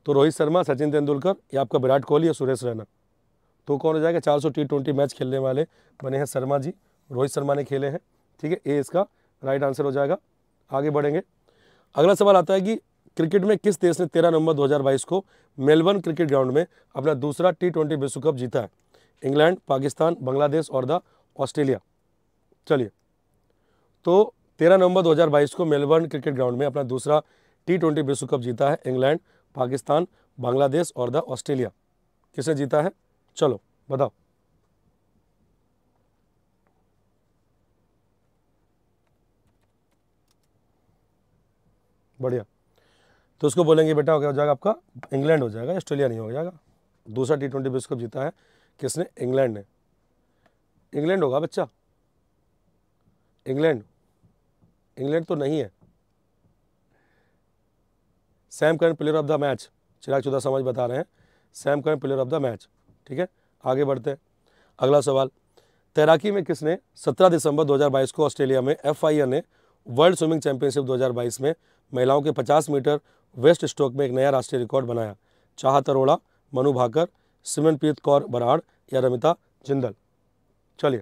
तो रोहित शर्मा सचिन तेंदुलकर या आपका विराट कोहली और सुरेश रैना तो कौन हो जाएगा चार टी ट्वेंटी मैच खेलने वाले बने हैं शर्मा जी रोहित शर्मा ने खेले हैं ठीक है ए इसका राइट आंसर हो जाएगा आगे बढ़ेंगे अगला सवाल आता है कि क्रिकेट में किस देश ने 13 नवंबर 2022 को मेलबर्न क्रिकेट ग्राउंड में अपना दूसरा टी ट्वेंटी विश्व कप जीता है इंग्लैंड पाकिस्तान बांग्लादेश और द ऑस्ट्रेलिया चलिए तो 13 नवंबर 2022 को मेलबर्न क्रिकेट ग्राउंड में अपना दूसरा टी ट्वेंटी विश्व कप जीता है इंग्लैंड पाकिस्तान बांग्लादेश और द ऑस्ट्रेलिया किसने जीता है चलो बताओ बढ़िया तो उसको बोलेंगे बेटा हो हो जाएगा आपका इंग्लैंड हो जाएगा ऑस्ट्रेलिया नहीं हो जाएगा दूसरा टी ट्वेंटी विश्व कप जीता है किसने इंग्लैंड ने इंग्लैंड होगा बच्चा इंग्लैंड इंग्लैंड तो नहीं है Sam Curran player of the match Chirag Chaudhary समझ बता रहे हैं Sam Curran player of the match ठीक है आगे बढ़ते हैं अगला सवाल तैराकी में किसने 17 दिसंबर 2022 को ऑस्ट्रेलिया में एफ ने वर्ल्ड स्विमिंग चैंपियनशिप 2022 में महिलाओं के 50 मीटर वेस्ट स्ट्रोक में एक नया राष्ट्रीय रिकॉर्ड बनाया चाहत अरोड़ा मनु भाकर सिमरनप्रीत कौर बराड़ या रमिता जिंदल चलिए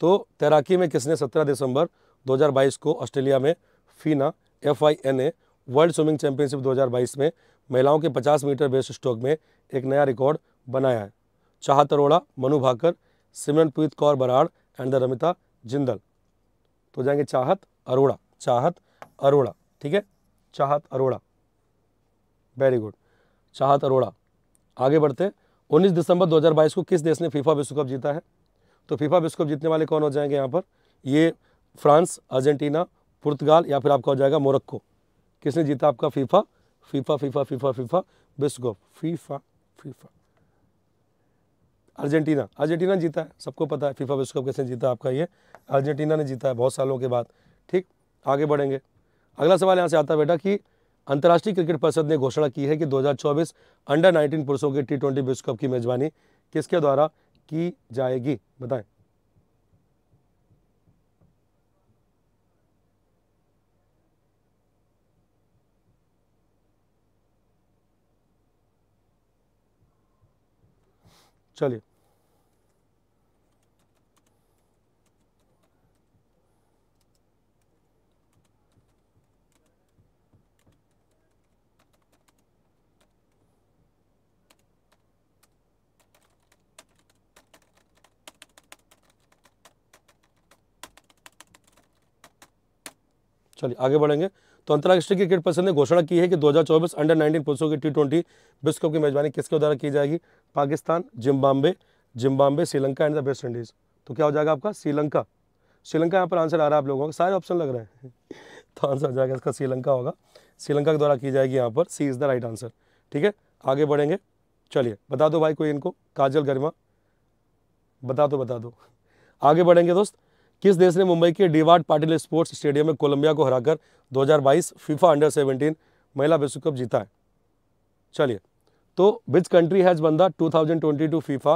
तो तैराकी में किसने 17 दिसंबर 2022 को ऑस्ट्रेलिया में FINA F world swimming championship दो में महिलाओं के पचास मीटर वेस्ट स्ट्रोक में एक नया रिकॉर्ड बनाया है चाहत अरोड़ा मनु भाकर सिमरनप्रीत कौर बराड़ एंड द रमिता जिंदल तो जाएंगे चाहत अरोड़ा चाहत अरोड़ा ठीक है चाहत अरोड़ा वेरी गुड चाहत अरोड़ा आगे बढ़ते 19 दिसंबर 2022 को किस देश ने फीफा विश्व कप जीता है तो फीफा विश्व कप जीतने वाले कौन हो जाएंगे यहाँ पर ये फ्रांस अर्जेंटीना पुर्तगाल या फिर आपका हो जाएगा मोरक्को किसने जीता आपका FIFA FIFA FIFA FIFA FIFA विश्व cup FIFA FIFA Argentina Argentina जीता है सबको पता है फीफा विश्व कप कैसे जीता आपका ये अर्जेंटीना ने जीता है बहुत सालों के बाद ठीक आगे बढ़ेंगे अगला सवाल यहाँ से आता है बेटा कि अंतर्राष्ट्रीय क्रिकेट परिषद ने घोषणा की है कि 2024 अंडर 19 पुरुषों के टी ट्वेंटी विश्व कप की मेजबानी किसके द्वारा की जाएगी बताएं चलिए चलिए आगे बढ़ेंगे तो अंतर्राष्ट्रीय क्रिकेट परिषद ने घोषणा की है कि 2024 अंडर 19 पुरुषों की टी ट्वेंटी विश्व कप की मेजबानी किसके द्वारा की जाएगी Pakistan Zimbabwe Zimbabwe Sri Lanka and the West Indies तो क्या हो जाएगा आपका श्रीलंका श्रीलंका यहाँ पर आंसर आ रहा है आप लोगों का सारे ऑप्शन लग रहे हैं तो आंसर आ जाएगा इसका श्रीलंका होगा श्रीलंका के द्वारा की जाएगी यहाँ पर C is the right answer ठीक है आगे बढ़ेंगे चलिए बता दो भाई कोई इनको काजल गरिमा बता दो बता दो आगे बढ़ेंगे दोस्त किस देश ने मुंबई के डीवाड पाटिल स्पोर्ट्स स्टेडियम में कोलंबिया को हराकर 2022 फीफा अंडर 17 महिला विश्व कप जीता है चलिए तो विच कंट्री हैज़ बंदा 2022 FIFA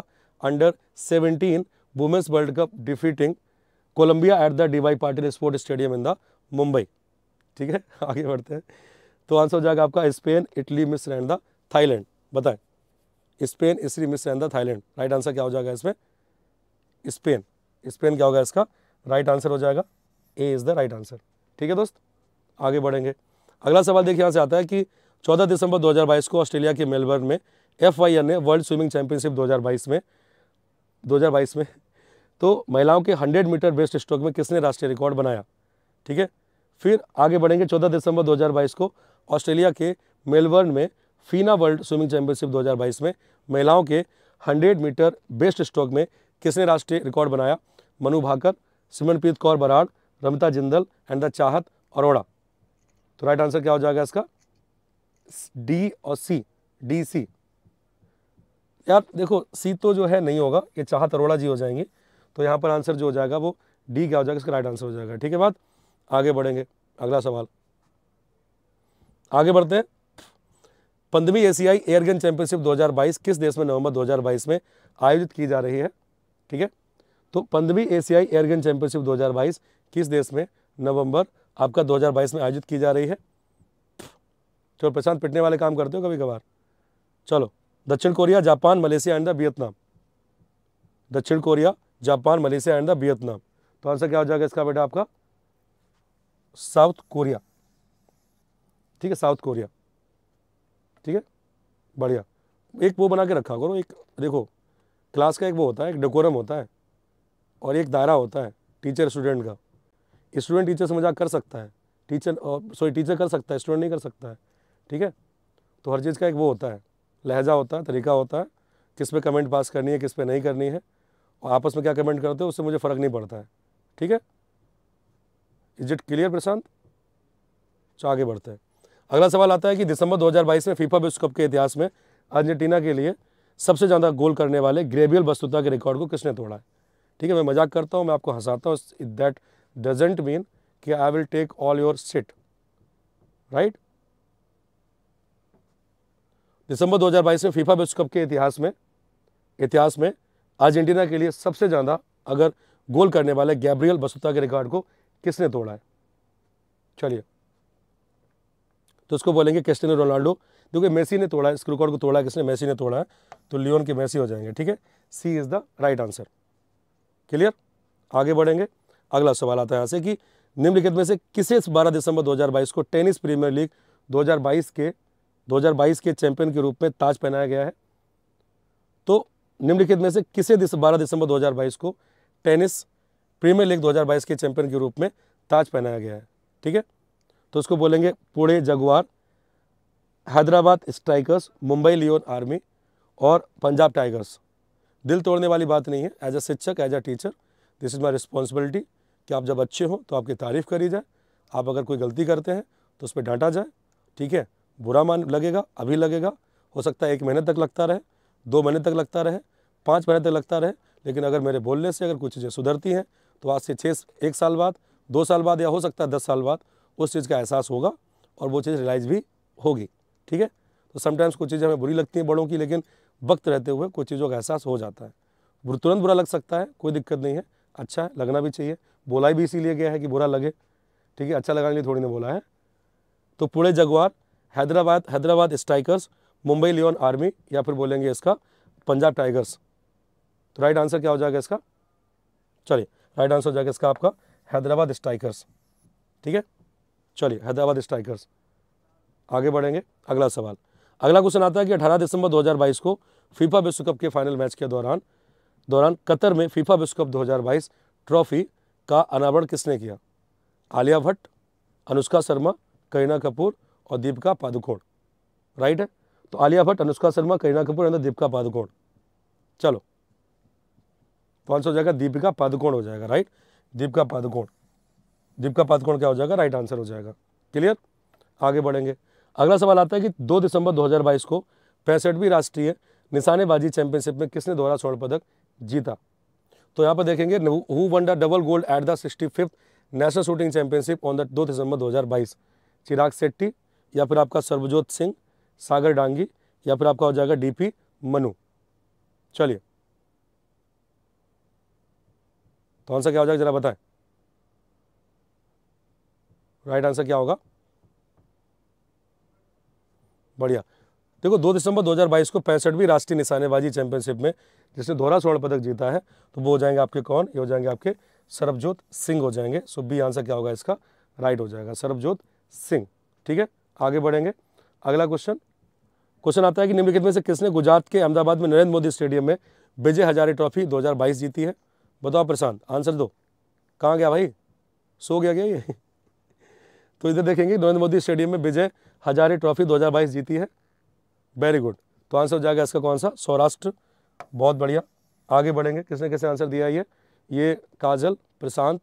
under 17 women's world cup defeating Colombia at the DY Patil sports stadium in the Mumbai ठीक है आगे बढ़ते हैं तो आंसर हो जाएगा आपका Spain Italy miss and the Thailand बताएं स्पेन इसरी miss and the Thailand right answer क्या हो जाएगा इसमें स्पेन स्पेन क्या होगा इसका राइट आंसर हो जाएगा A is the right answer ठीक है दोस्त आगे बढ़ेंगे अगला सवाल देखिए यहाँ से आता है कि 14 दिसंबर 2022 को ऑस्ट्रेलिया के मेलबर्न में एफ ने वर्ल्ड स्विमिंग चैंपियनशिप 2022 में 2022 में तो महिलाओं के 100 मीटर बेस्ट स्ट्रोक में किसने राष्ट्रीय रिकॉर्ड बनाया ठीक है फिर आगे बढ़ेंगे 14 दिसंबर 2022 को ऑस्ट्रेलिया के मेलबर्न में फीना वर्ल्ड स्विमिंग चैंपियनशिप 2022 में महिलाओं के 100 मीटर बेस्ट स्ट्रोक में किसने राष्ट्रीय रिकॉर्ड बनाया मनु भाकर सिमरनप्रीत कौर बराड़ रमिता जिंदल एंड द चाहत अरोड़ा तो राइट आंसर क्या हो जाएगा इसका डी और सी डी सी यार देखो सी तो जो है नहीं होगा ये चाहत अरोड़ा जी हो जाएंगे तो यहाँ पर आंसर जो हो जाएगा वो डी क्या हो जाएगा इसका राइट आंसर हो जाएगा ठीक है बात आगे बढ़ेंगे अगला सवाल आगे बढ़ते हैं पंद्रहवीं एशियाई एयरगन चैंपियनशिप 2022 किस देश में नवंबर 2022 में आयोजित की जा रही है ठीक है तो पंद्रहवीं एशियाई एयरगन चैंपियनशिप 2022 किस देश में नवंबर आपका 2022 में आयोजित की जा रही है चलो प्रशांत पिटने वाले काम करते हो कभी कभार चलो दक्षिण Korea Japan Malaysia and the Vietnam दक्षिण Korea Japan Malaysia and the Vietnam तो आंसर क्या हो जाएगा इसका बेटा आपका साउथ कोरिया ठीक है साउथ कोरिया ठीक है बढ़िया एक वो बना के रखा करो एक देखो क्लास का एक वो होता है एक डेकोरम होता है और एक दायरा होता है टीचर स्टूडेंट का स्टूडेंट टीचर से मजाक कर सकता है टीचर सॉरी टीचर कर सकता है स्टूडेंट नहीं कर सकता है ठीक है तो हर चीज़ का एक वो होता है लहजा होता है तरीका होता है किस पे कमेंट पास करनी है किस पे नहीं करनी है और आपस में क्या कमेंट करते हो उससे मुझे फ़र्क नहीं पड़ता है ठीक है इज इट क्लियर प्रशांत चो आगे बढ़ते हैं अगला सवाल आता है कि दिसंबर 2022 में फीफा विश्व कप के इतिहास में अर्जेंटीना के लिए सबसे ज़्यादा गोल करने वाले ग्रेबियल वस्तुता के रिकॉर्ड को किसने तोड़ा है ठीक है मैं मजाक करता हूँ मैं आपको हंसाता हूँ दैट डजेंट मीन कि I will take all your seat right दिसंबर 2022 में फीफा विश्व कप के इतिहास में इतिहास में अर्जेंटीना के लिए सबसे ज़्यादा अगर गोल करने वाले गैब्रियल बसुता के रिकॉर्ड को किसने तोड़ा है चलिए तो इसको बोलेंगे क्रिस्टियानो रोनाल्डो क्योंकि मेसी ने तोड़ा है इस रिकॉर्ड को तोड़ा है किसने मेसी ने तोड़ा है तो लियोन के मेसी हो जाएंगे ठीक है C is the right answer clear आगे बढ़ेंगे अगला सवाल आता है यहाँ से कि निम्नलिखित में से किसे 12 दिसंबर 2022 को टेनिस प्रीमियर लीग 2022 के 2022 के चैंपियन के रूप में ताज पहनाया गया है तो निम्नलिखित में से किसे दिस 12 दिसंबर दो को टेनिस प्रीमियर लीग 2022 के चैंपियन के रूप में ताज पहनाया गया है ठीक है तो उसको बोलेंगे Pune Jaguar Hyderabad Strikers Mumbai Leon Army और पंजाब टाइगर्स दिल तोड़ने वाली बात नहीं है एज अ शिक्षक as a teacher this is my responsibility कि आप जब अच्छे हों तो आपकी तारीफ़ करी जाए आप अगर कोई गलती करते हैं तो उस पर डांटा जाए ठीक है बुरा मान लगेगा अभी लगेगा हो सकता है एक महीने तक लगता रहे दो महीने तक लगता रहे पाँच महीने तक लगता रहे लेकिन अगर मेरे बोलने से अगर कुछ चीज़ें सुधरती हैं तो आज से छः एक साल बाद दो साल बाद या हो सकता है दस साल बाद उस चीज़ का एहसास होगा और वो चीज़ रिलाइज़ भी होगी ठीक है तो समटाइम्स कुछ चीज़ें हमें बुरी लगती हैं बड़ों की लेकिन वक्त रहते हुए कोई चीज़ों का एहसास हो जाता है तुरंत बुरा लग सकता है कोई दिक्कत नहीं है अच्छा है लगना भी चाहिए बोला भी इसीलिए गया है कि बुरा लगे ठीक है अच्छा लगाने के लिए थोड़ी ने बोला है तो Pune Jaguar Hyderabad Hyderabad Strikers Mumbai Leon Army या फिर बोलेंगे इसका पंजाब टाइगर्स तो राइट आंसर क्या हो जाएगा इसका चलिए राइट आंसर हो जाएगा इसका आपका हैदराबाद स्ट्राइकर्स ठीक है चलिए हैदराबाद स्ट्राइकर्स आगे बढ़ेंगे अगला सवाल अगला क्वेश्चन आता है कि 18 दिसंबर 2022 को फीफा विश्व कप के फाइनल मैच के दौरान दौरान कतर में फीफा विश्व कप 2022 ट्रॉफी का अनावरण किसने किया आलिया भट्ट अनुष्का शर्मा करीना कपूर और दीपिका पादुकोण राइट है तो आलिया भट्ट अनुष्का शर्मा करीना कपूर एंड दीपिका पादुकोण चलो कौन सा हो जाएगा दीपिका पादुकोण हो जाएगा राइट दीपिका पादुकोण दीपिका पादुकोण क्या हो जाएगा राइट आंसर हो जाएगा क्लियर आगे बढ़ेंगे अगला सवाल आता है कि 2 दिसंबर 2022 को पैंसठवीं राष्ट्रीय निशानेबाजी चैंपियनशिप में किसने दोहरा स्वर्ण पदक जीता तो यहाँ पर देखेंगे who won the double gold at the sixty fifth national shooting championship on the दो दिसंबर 2022 चिराग सेट्टी या फिर आपका सर्वजोत सिंह सागर डांगी या फिर आपका हो जाएगा डीपी मनु चलिए तो आंसर क्या हो जाएगा जरा बताएं राइट आंसर क्या होगा बढ़िया देखो दो दिसंबर 2022 को पैंसठवीं राष्ट्रीय निशानेबाजी चैंपियनशिप में जिसने दोहरा स्वर्ण पदक जीता है तो वो हो जाएंगे आपके कौन ये हो जाएंगे आपके सरबजोत सिंह हो जाएंगे सो बी आंसर क्या होगा इसका राइट हो जाएगा सरबजोत सिंह ठीक है आगे बढ़ेंगे अगला क्वेश्चन क्वेश्चन आता है कि निम्नलिखित में से किसने गुजरात के अहमदाबाद में नरेंद्र मोदी स्टेडियम में विजय हजारे ट्रॉफी 2022 जीती है बताओ प्रशांत आंसर दो कहाँ गया भाई सो गया क्या ये तो इधर देखेंगे नरेंद्र मोदी स्टेडियम में विजय हजारे ट्रॉफी 2022 जीती है वेरी गुड तो आंसर हो जाएगा इसका कौन सा सौराष्ट्र बहुत बढ़िया आगे बढ़ेंगे किसने किसने आंसर दिया ये ये काजल प्रशांत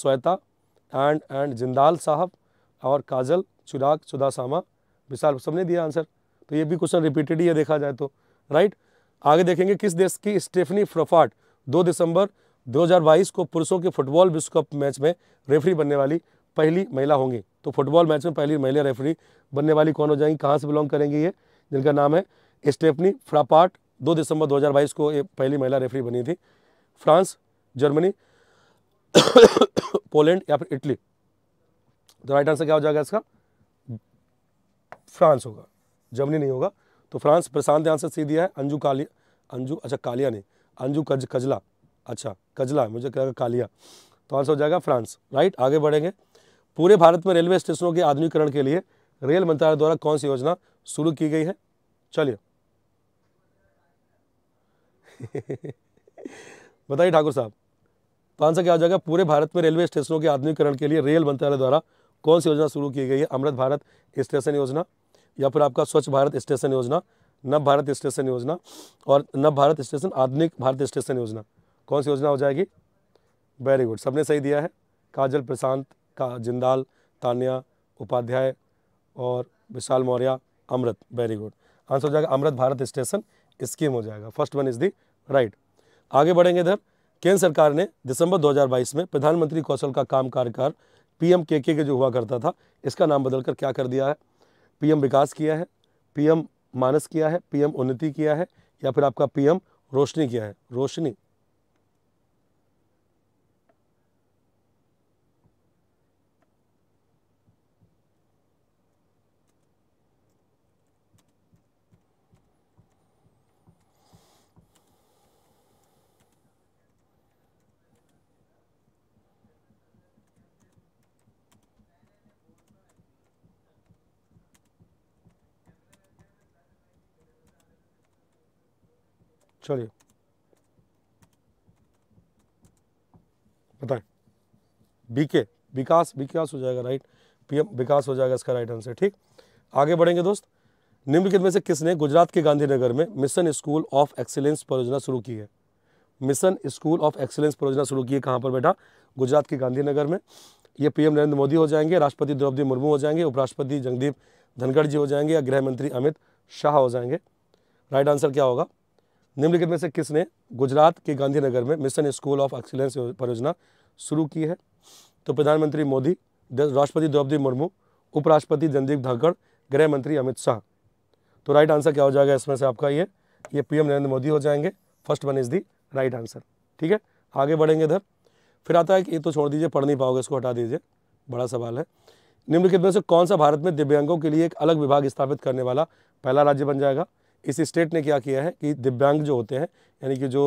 श्वेता एंड एंड जिंदाल साहब और काजल चिराग चुदासामा विशाल सबने दिया आंसर तो ये भी क्वेश्चन रिपीटेड ही है देखा जाए तो राइट आगे देखेंगे किस देश की स्टेफनी फ्रोफाट 2 दिसंबर 2022 को पुरुषों के फुटबॉल विश्व कप मैच में रेफरी बनने वाली पहली महिला होंगी तो फुटबॉल मैच में पहली महिला रेफरी बनने वाली कौन हो जाएंगी कहाँ से बिलोंग करेंगी ये जिनका नाम है स्टेफनी फ्रापार्ट दो दिसंबर 2022 को ये पहली महिला रेफरी बनी थी फ्रांस जर्मनी पोलैंड या फिर इटली तो राइट आंसर क्या हो जाएगा इसका फ्रांस होगा जर्मनी नहीं होगा तो फ्रांस प्रशांत आंसर सी दिया है अंजू कालिया अंजू अच्छा कालिया नहीं अंजू कज कजला अच्छा कजला मुझे क्या कालिया तो आंसर हो जाएगा फ्रांस राइट आगे बढ़ेंगे पूरे भारत में रेलवे स्टेशनों के आधुनिकरण के लिए रेल मंत्रालय द्वारा कौन सी योजना शुरू की गई है चलिए बताइए ठाकुर साहब तो आंसर क्या हो जाएगा पूरे भारत में रेलवे स्टेशनों के आधुनिकरण के लिए रेल मंत्रालय द्वारा कौन सी योजना शुरू की गई है अमृत भारत स्टेशन योजना या फिर आपका स्वच्छ भारत स्टेशन योजना नव भारत स्टेशन योजना और नव भारत स्टेशन आधुनिक भारत स्टेशन योजना कौन सी योजना हो जाएगी वेरी गुड सबने सही दिया है काजल प्रशांत का जिंदाल तान्या उपाध्याय और Vishal Maurya Amrit very good answer हो जाएगा अमृत भारत स्टेशन स्कीम हो जाएगा first one is the right आगे बढ़ेंगे इधर केंद्र सरकार ने दिसंबर 2022 में प्रधानमंत्री कौशल का काम कार्यकाल एम के के जो हुआ करता था इसका नाम बदलकर क्या कर दिया है पीएम विकास किया है पीएम मानस किया है पीएम उन्नति किया है या फिर आपका पीएम रोशनी किया है रोशनी चलिए बताएं बीके विकास विकास हो जाएगा राइट पीएम विकास हो जाएगा इसका राइट आंसर ठीक आगे बढ़ेंगे दोस्त निम्नलिखित में से किसने गुजरात के गांधीनगर में मिशन स्कूल ऑफ एक्सीलेंस परियोजना शुरू की है मिशन स्कूल ऑफ एक्सीलेंस परियोजना शुरू की है कहाँ पर बैठा गुजरात के गांधीनगर में ये पीएम नरेंद्र मोदी हो जाएंगे राष्ट्रपति द्रौपदी मुर्मू हो जाएंगे उपराष्ट्रपति जगदीप धनखड़ जी हो जाएंगे या गृह मंत्री अमित शाह हो जाएंगे राइट आंसर क्या होगा निम्नलिखित में से किसने गुजरात के गांधीनगर में मिशन स्कूल ऑफ एक्सीलेंस परियोजना शुरू की है तो प्रधानमंत्री मोदी राष्ट्रपति द्रौपदी मुर्मू उपराष्ट्रपति जनदीप धाकड़ गृह मंत्री अमित शाह तो राइट आंसर क्या हो जाएगा इसमें से आपका ये ये पीएम नरेंद्र मोदी हो जाएंगे first one is the right answer ठीक है आगे बढ़ेंगे इधर फिर आता है कि ये तो छोड़ दीजिए पढ़ नहीं पाओगे इसको हटा दीजिए बड़ा सवाल है निम्नलिखित में से कौन सा भारत में दिव्यांगों के लिए एक अलग विभाग स्थापित करने वाला पहला राज्य बन जाएगा इस स्टेट ने क्या किया है कि दिव्यांग जो होते हैं यानी कि जो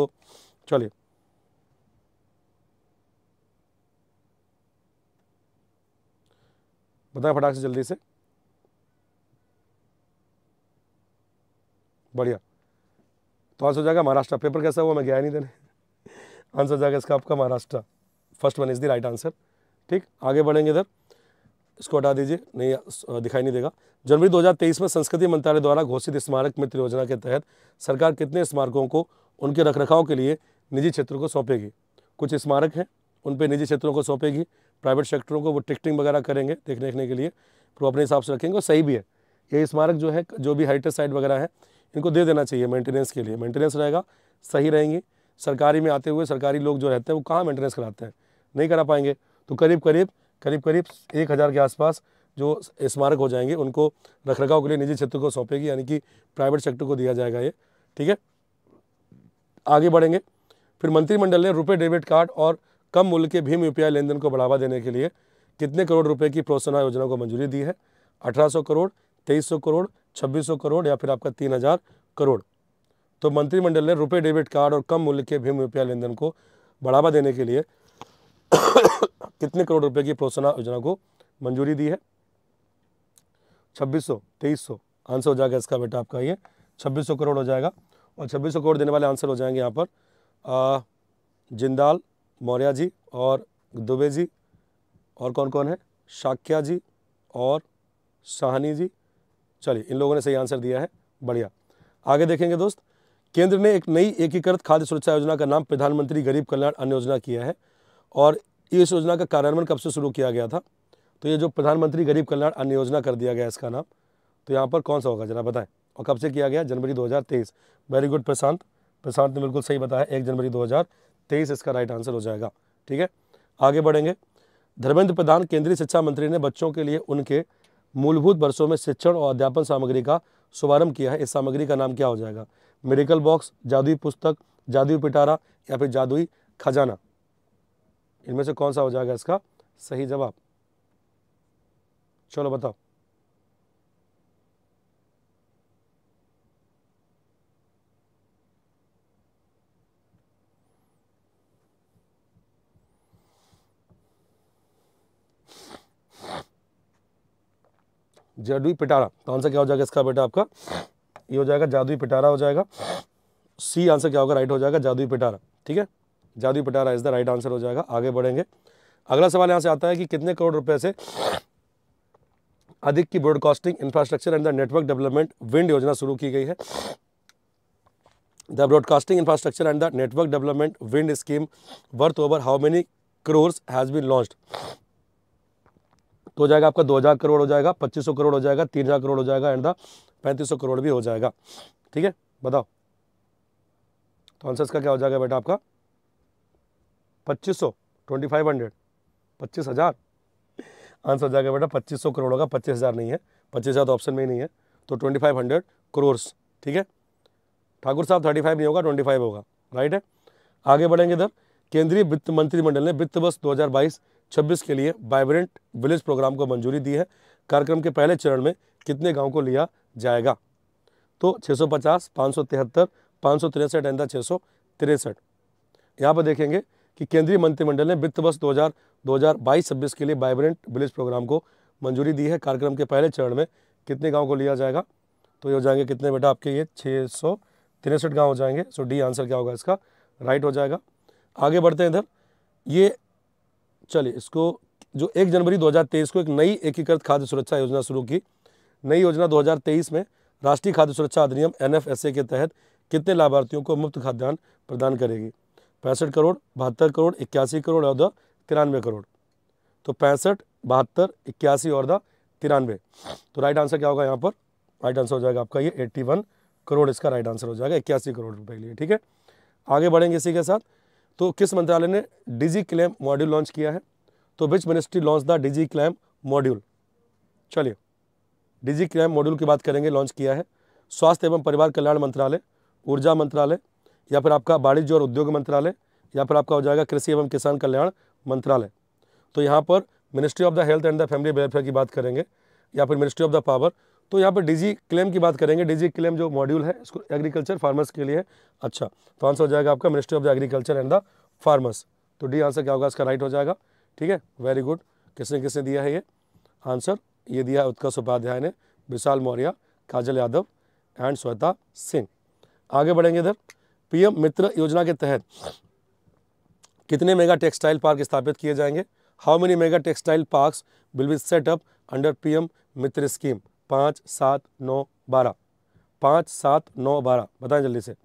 चलिए बताएं फटाक से जल्दी से बढ़िया तो आंसर हो जाएगा महाराष्ट्र पेपर कैसा हुआ मैं गया नहीं देने आंसर हो जाएगा इसका आपका Maharashtra first one is the right answer ठीक आगे बढ़ेंगे इधर इसको हटा दीजिए नहीं दिखाई नहीं देगा जनवरी 2023 में संस्कृति मंत्रालय द्वारा घोषित स्मारक मित्र योजना के तहत सरकार कितने स्मारकों को उनके रखरखाव के लिए निजी क्षेत्रों को सौंपेगी कुछ स्मारक हैं उन पर निजी क्षेत्रों को सौंपेगी प्राइवेट सेक्टरों को वो टिकटिंग वगैरह करेंगे देखने देखने के लिए वो अपने हिसाब से रखेंगे और सही भी है ये स्मारक जो है जो भी हेरिटेज साइट वगैरह है इनको दे देना चाहिए मेंटेनेंस के लिए मेंटेनेंस रहेगा सही रहेंगी सरकारी में आते हुए सरकारी लोग जो रहते हैं वो कहाँ मेंटेनेंस कराते हैं नहीं करा पाएंगे तो करीब करीब करीब करीब एक हज़ार के आसपास जो स्मारक हो जाएंगे उनको रखरखाव के लिए निजी क्षेत्र को सौंपेगी यानी कि प्राइवेट सेक्टर को दिया जाएगा ये ठीक है आगे बढ़ेंगे फिर मंत्रिमंडल ने रुपए डेबिट कार्ड और कम मूल्य के भीम यूपीआई पी को बढ़ावा देने के लिए कितने करोड़ रुपये की प्रोत्साहन योजना को मंजूरी दी है अठारह करोड़ तेईस करोड़ छब्बीस करोड़ या फिर आपका तीन करोड़ तो मंत्रिमंडल ने रुपये डेबिट कार्ड और कम मूल्य के भीम यू पी को बढ़ावा देने के लिए कितने करोड़ रुपए की प्रोत्साहन योजना को मंजूरी दी है छब्बीस सौ तेईस सौ आंसर हो जाएगा इसका बेटा आपका ये छब्बीस सौ करोड़ हो जाएगा और छब्बीस सौ करोड़ देने वाले आंसर हो जाएंगे यहाँ पर आ, जिंदाल मौर्या जी और दुबे जी और कौन कौन है शाख्या जी और साहनी जी चलिए इन लोगों ने सही आंसर दिया है बढ़िया आगे देखेंगे दोस्त केंद्र ने एक नई एकीकृत खाद्य सुरक्षा योजना का नाम प्रधानमंत्री गरीब कल्याण अन्न योजना किया है और इस योजना का कार्यान्वयन कब से शुरू किया गया था तो ये जो प्रधानमंत्री गरीब कल्याण अन्न योजना कर दिया गया इसका नाम तो यहाँ पर कौन सा होगा जरा बताएं और कब से किया गया जनवरी 2023 वेरी गुड प्रशांत प्रशांत ने बिल्कुल सही बताया एक जनवरी 2023 इसका राइट आंसर हो जाएगा ठीक है आगे बढ़ेंगे धर्मेंद्र प्रधान केंद्रीय शिक्षा मंत्री ने बच्चों के लिए उनके मूलभूत वर्षों में शिक्षण और अध्यापन सामग्री का शुभारंभ किया है इस सामग्री का नाम क्या हो जाएगा मेडिकल बॉक्स जादुई पुस्तक जादुई पिटारा या फिर जादुई खजाना इनमें से कौन सा हो जाएगा इसका सही जवाब चलो बताओ जादुई पिटारा तो आंसर क्या हो जाएगा इसका बेटा आपका ये हो जाएगा जादुई पिटारा हो जाएगा सी आंसर क्या होगा राइट हो जाएगा जादुई पिटारा ठीक है जादू पटारा इस द राइट आंसर हो जाएगा आगे बढ़ेंगे अगला सवाल यहाँ से आता है कि कितने करोड़ रुपए से अधिक की broadcasting infrastructure and the network development BIND योजना शुरू की गई है the broadcasting infrastructure and the network development BIND scheme worth over how many crores has been launched तो हो जाएगा आपका दो हजार करोड़ हो जाएगा पच्चीस सौ करोड़ हो जाएगा तीन हजार करोड़ हो जाएगा एंड द पैंतीस सौ करोड़ भी हो जाएगा ठीक है बताओ तो आंसर इसका क्या हो जाएगा बेटा आपका पच्चीस सौ ट्वेंटी फाइव हंड्रेड पच्चीस हज़ार आंसर जाके बेटा पच्चीस सौ करोड़ होगा पच्चीस हज़ार नहीं है पच्चीस हज़ार तो ऑप्शन में ही नहीं है तो ट्वेंटी फाइव हंड्रेड करोर्स ठीक है ठाकुर साहब थर्टी फाइव नहीं होगा ट्वेंटी फाइव होगा राइट है आगे बढ़ेंगे इधर केंद्रीय वित्त मंत्रिमंडल ने वित्त वर्ष दो हज़ार बाईस छब्बीस के लिए वाइब्रेंट विलेज प्रोग्राम को मंजूरी दी है कार्यक्रम के पहले चरण में कितने गाँव को लिया जाएगा तो छः सौ सौ पचास पाँच तिहत्तर पाँच सौ तिरसठ एंड छः सौ तिरसठ यहाँ पर देखेंगे कि केंद्रीय मंत्रिमंडल ने वित्त वर्ष हज़ार बाईस छब्बीस के लिए वाइब्रेंट विलेज प्रोग्राम को मंजूरी दी है कार्यक्रम के पहले चरण में कितने गाँव को लिया जाएगा तो ये हो जाएंगे कितने बेटा आपके ये छः सौ तिरसठ गाँव हो जाएंगे सो डी आंसर क्या होगा इसका राइट हो जाएगा आगे बढ़ते हैं इधर ये चलिए इसको जो एक जनवरी 2023 को एक नई एकीकृत खाद्य सुरक्षा योजना शुरू की नई योजना 2023 में राष्ट्रीय खाद्य सुरक्षा अधिनियम एन के तहत कितने लाभार्थियों को मुफ्त खाद्यान्न प्रदान करेगी पैंसठ करोड़ बहत्तर करोड़ इक्यासी करोड़ और द तिरानवे करोड़ तो पैंसठ बहत्तर इक्यासी और द तिरानवे तो राइट आंसर क्या होगा यहाँ पर राइट आंसर हो जाएगा आपका ये एट्टी वन करोड़ इसका राइट आंसर हो जाएगा इक्यासी करोड़ रुपए के लिए ठीक है आगे बढ़ेंगे इसी के साथ तो किस मंत्रालय ने डिजी क्लेम मॉड्यूल लॉन्च किया है तो which ministry launch the digi claim module चलिए डिजी क्लेम मॉड्यूल की बात करेंगे लॉन्च किया है स्वास्थ्य एवं परिवार कल्याण मंत्रालय ऊर्जा मंत्रालय या फिर आपका वाणिज्य और उद्योग मंत्रालय या फिर आपका हो जाएगा कृषि एवं किसान कल्याण मंत्रालय तो यहाँ पर ministry of the health and the family welfare की बात करेंगे या फिर मिनिस्ट्री ऑफ द पावर तो यहाँ पर डीजी क्लेम की बात करेंगे डीजी क्लेम जो मॉड्यूल है इसको एग्रीकल्चर फार्मर्स के लिए अच्छा तो आंसर हो जाएगा आपका ministry of the agriculture and the farmers तो डी आंसर क्या होगा इसका राइट हो जाएगा ठीक है वेरी गुड किसने किसने दिया है ये आंसर ये दिया है उत्कर्ष उपाध्याय ने विशाल मौर्या काजल यादव एंड श्वेता सिंह आगे बढ़ेंगे इधर पीएम मित्र योजना के तहत कितने मेगा टेक्सटाइल पार्क स्थापित किए जाएंगे how many mega textile parks will be set up under PM Mitra scheme पाँच सात नौ बारह पाँच सात नौ बारह बताएं जल्दी से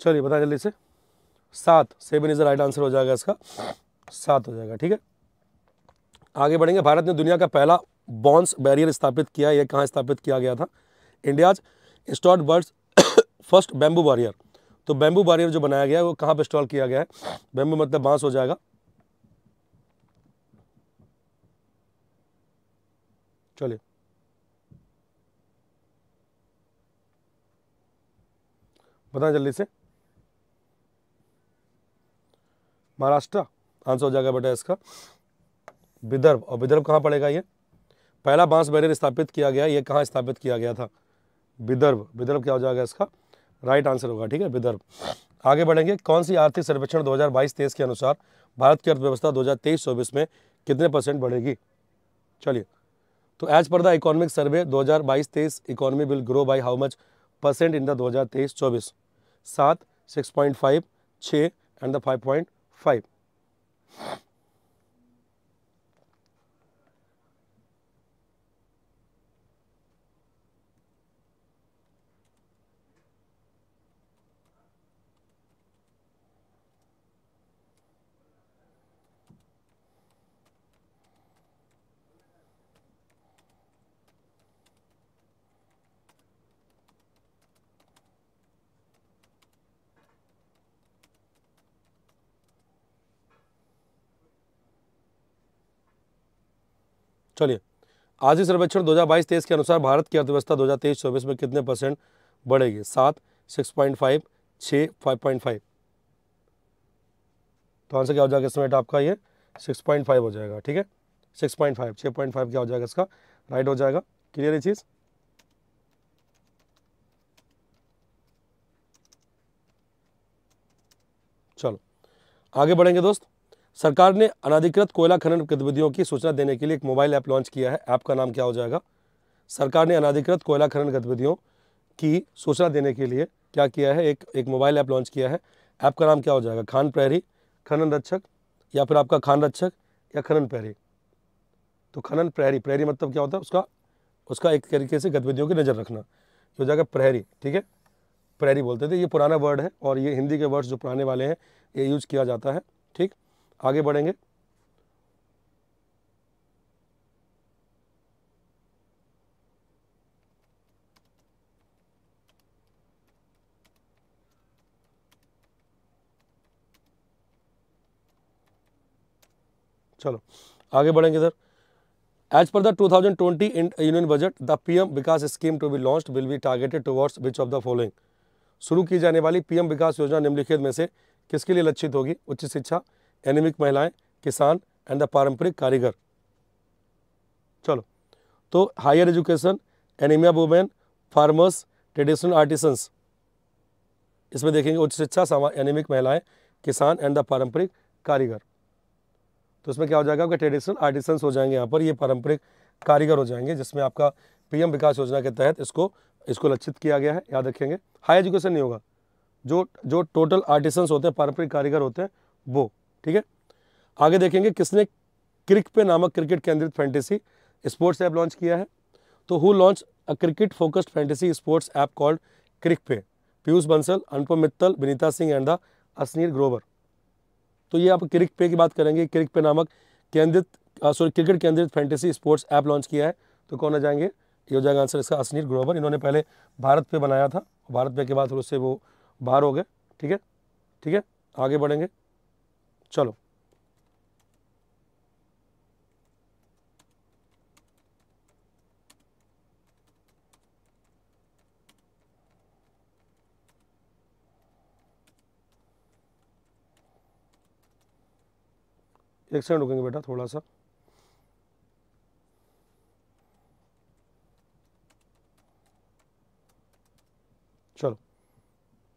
चलिए बताएं जल्दी से सात seven is the right answer हो जाएगा इसका सात हो जाएगा ठीक है आगे बढ़ेंगे भारत ने दुनिया का पहला बॉन्स बैरियर स्थापित किया यह कहाँ स्थापित किया गया था India's installed world's first bamboo barrier तो बैम्बू बैरियर जो बनाया गया है वो कहाँ पर इंस्टॉल किया गया है बैम्बू मतलब बांस हो जाएगा चलिए बताएं जल्दी से महाराष्ट्र आंसर हो जाएगा बेटा इसका विदर्भ और विदर्भ कहाँ पड़ेगा ये पहला बांस बैरियर स्थापित किया गया ये कहाँ स्थापित किया गया था विदर्भ विदर्भ क्या हो जाएगा इसका राइट आंसर होगा ठीक है विदर्भ आगे बढ़ेंगे कौन सी आर्थिक सर्वेक्षण 2022-23 के अनुसार भारत की अर्थव्यवस्था 2023-24 में कितने परसेंट बढ़ेगी चलिए तो as per the economic survey 2022-23 economy will grow by how much percent in the 2023-24 सात सिक्स पॉइंट फाइव छः एंड द फाइव पॉइंट 5. चलिए आज ही सर्वेक्षण 2022-23 के अनुसार भारत की अर्थव्यवस्था 2023-24 में कितने परसेंट बढ़ेगी सात सिक्स पॉइंट फाइव छः फाइव पॉइंट फाइव तो आंसर क्या हो जाएगा इसमें आपका ये सिक्स पॉइंट फाइव हो जाएगा ठीक है सिक्स पॉइंट फाइव छः पॉइंट फाइव क्या हो जाएगा इसका राइट हो जाएगा क्लियर ये चीज़ चलो आगे बढ़ेंगे दोस्त सरकार ने अनाधिकृत कोयला खनन गतिविधियों की सूचना देने के लिए एक मोबाइल ऐप लॉन्च किया है ऐप का नाम क्या हो जाएगा सरकार ने अनाधिकृत कोयला खनन गतिविधियों की सूचना देने के लिए क्या किया है एक एक मोबाइल ऐप लॉन्च किया है ऐप का नाम क्या हो जाएगा खान प्रहरी खनन रक्षक या फिर आपका खान रक्षक या खनन प्रहरी तो खनन प्रहरी प्रहरी मतलब क्या होता है उसका उसका एक तरीके से गतिविधियों की नज़र रखना हो जाएगा प्रहरी ठीक है प्रहरी बोलते थे ये पुराना वर्ड है और ये हिंदी के वर्ड्स जो पुराने वाले हैं ये यूज किया जाता है ठीक आगे बढ़ेंगे चलो आगे बढ़ेंगे sir as per the 2020 twenty in union budget the PM Vikas scheme to be launch will be targeted towards which of the following शुरू की जाने वाली पीएम विकास योजना निम्नलिखित में से किसके लिए लक्षित होगी उच्च शिक्षा एनिमिक महिलाएं किसान एंड द पारंपरिक कारीगर चलो तो higher education anaemia women farmers traditional artisans इसमें देखेंगे उच्च शिक्षा एनिमिक महिलाएं किसान एंड द पारंपरिक कारीगर तो इसमें क्या हो जाएगा आपका ट्रेडिशनल आर्टिसंस हो जाएंगे यहाँ पर ये पारंपरिक कारीगर हो जाएंगे जिसमें आपका पीएम विकास योजना के तहत इसको इसको लक्षित किया गया है याद रखेंगे हाई एजुकेशन नहीं होगा जो जो टोटल आर्टिसंस होते हैं पारंपरिक कारीगर होते हैं वो ठीक है आगे देखेंगे किसने क्रिक पे नामक क्रिकेट केंद्रित फैंटेसी स्पोर्ट्स ऐप लॉन्च किया है तो who launch a cricket focused fantasy sports app called CricPe Piyush Bansal Anupam Mittal Vineeta Singh and the Ashneer Grover तो ये आप क्रिक पे की बात करेंगे क्रिक पे नामक केंद्रित सॉरी क्रिकेट केंद्रित फैंटेसी स्पोर्ट्स ऐप लॉन्च किया है तो कौन आ जाएंगे ये हो जाएगा आंसर इसका असनीर ग्रोवर इन्होंने पहले भारत पे बनाया था भारत पे के बाद फिर उससे वो बाहर हो गए ठीक है ठीक है आगे बढ़ेंगे चलो एक सेकंड रुकेंगे बेटा थोड़ा सा चलो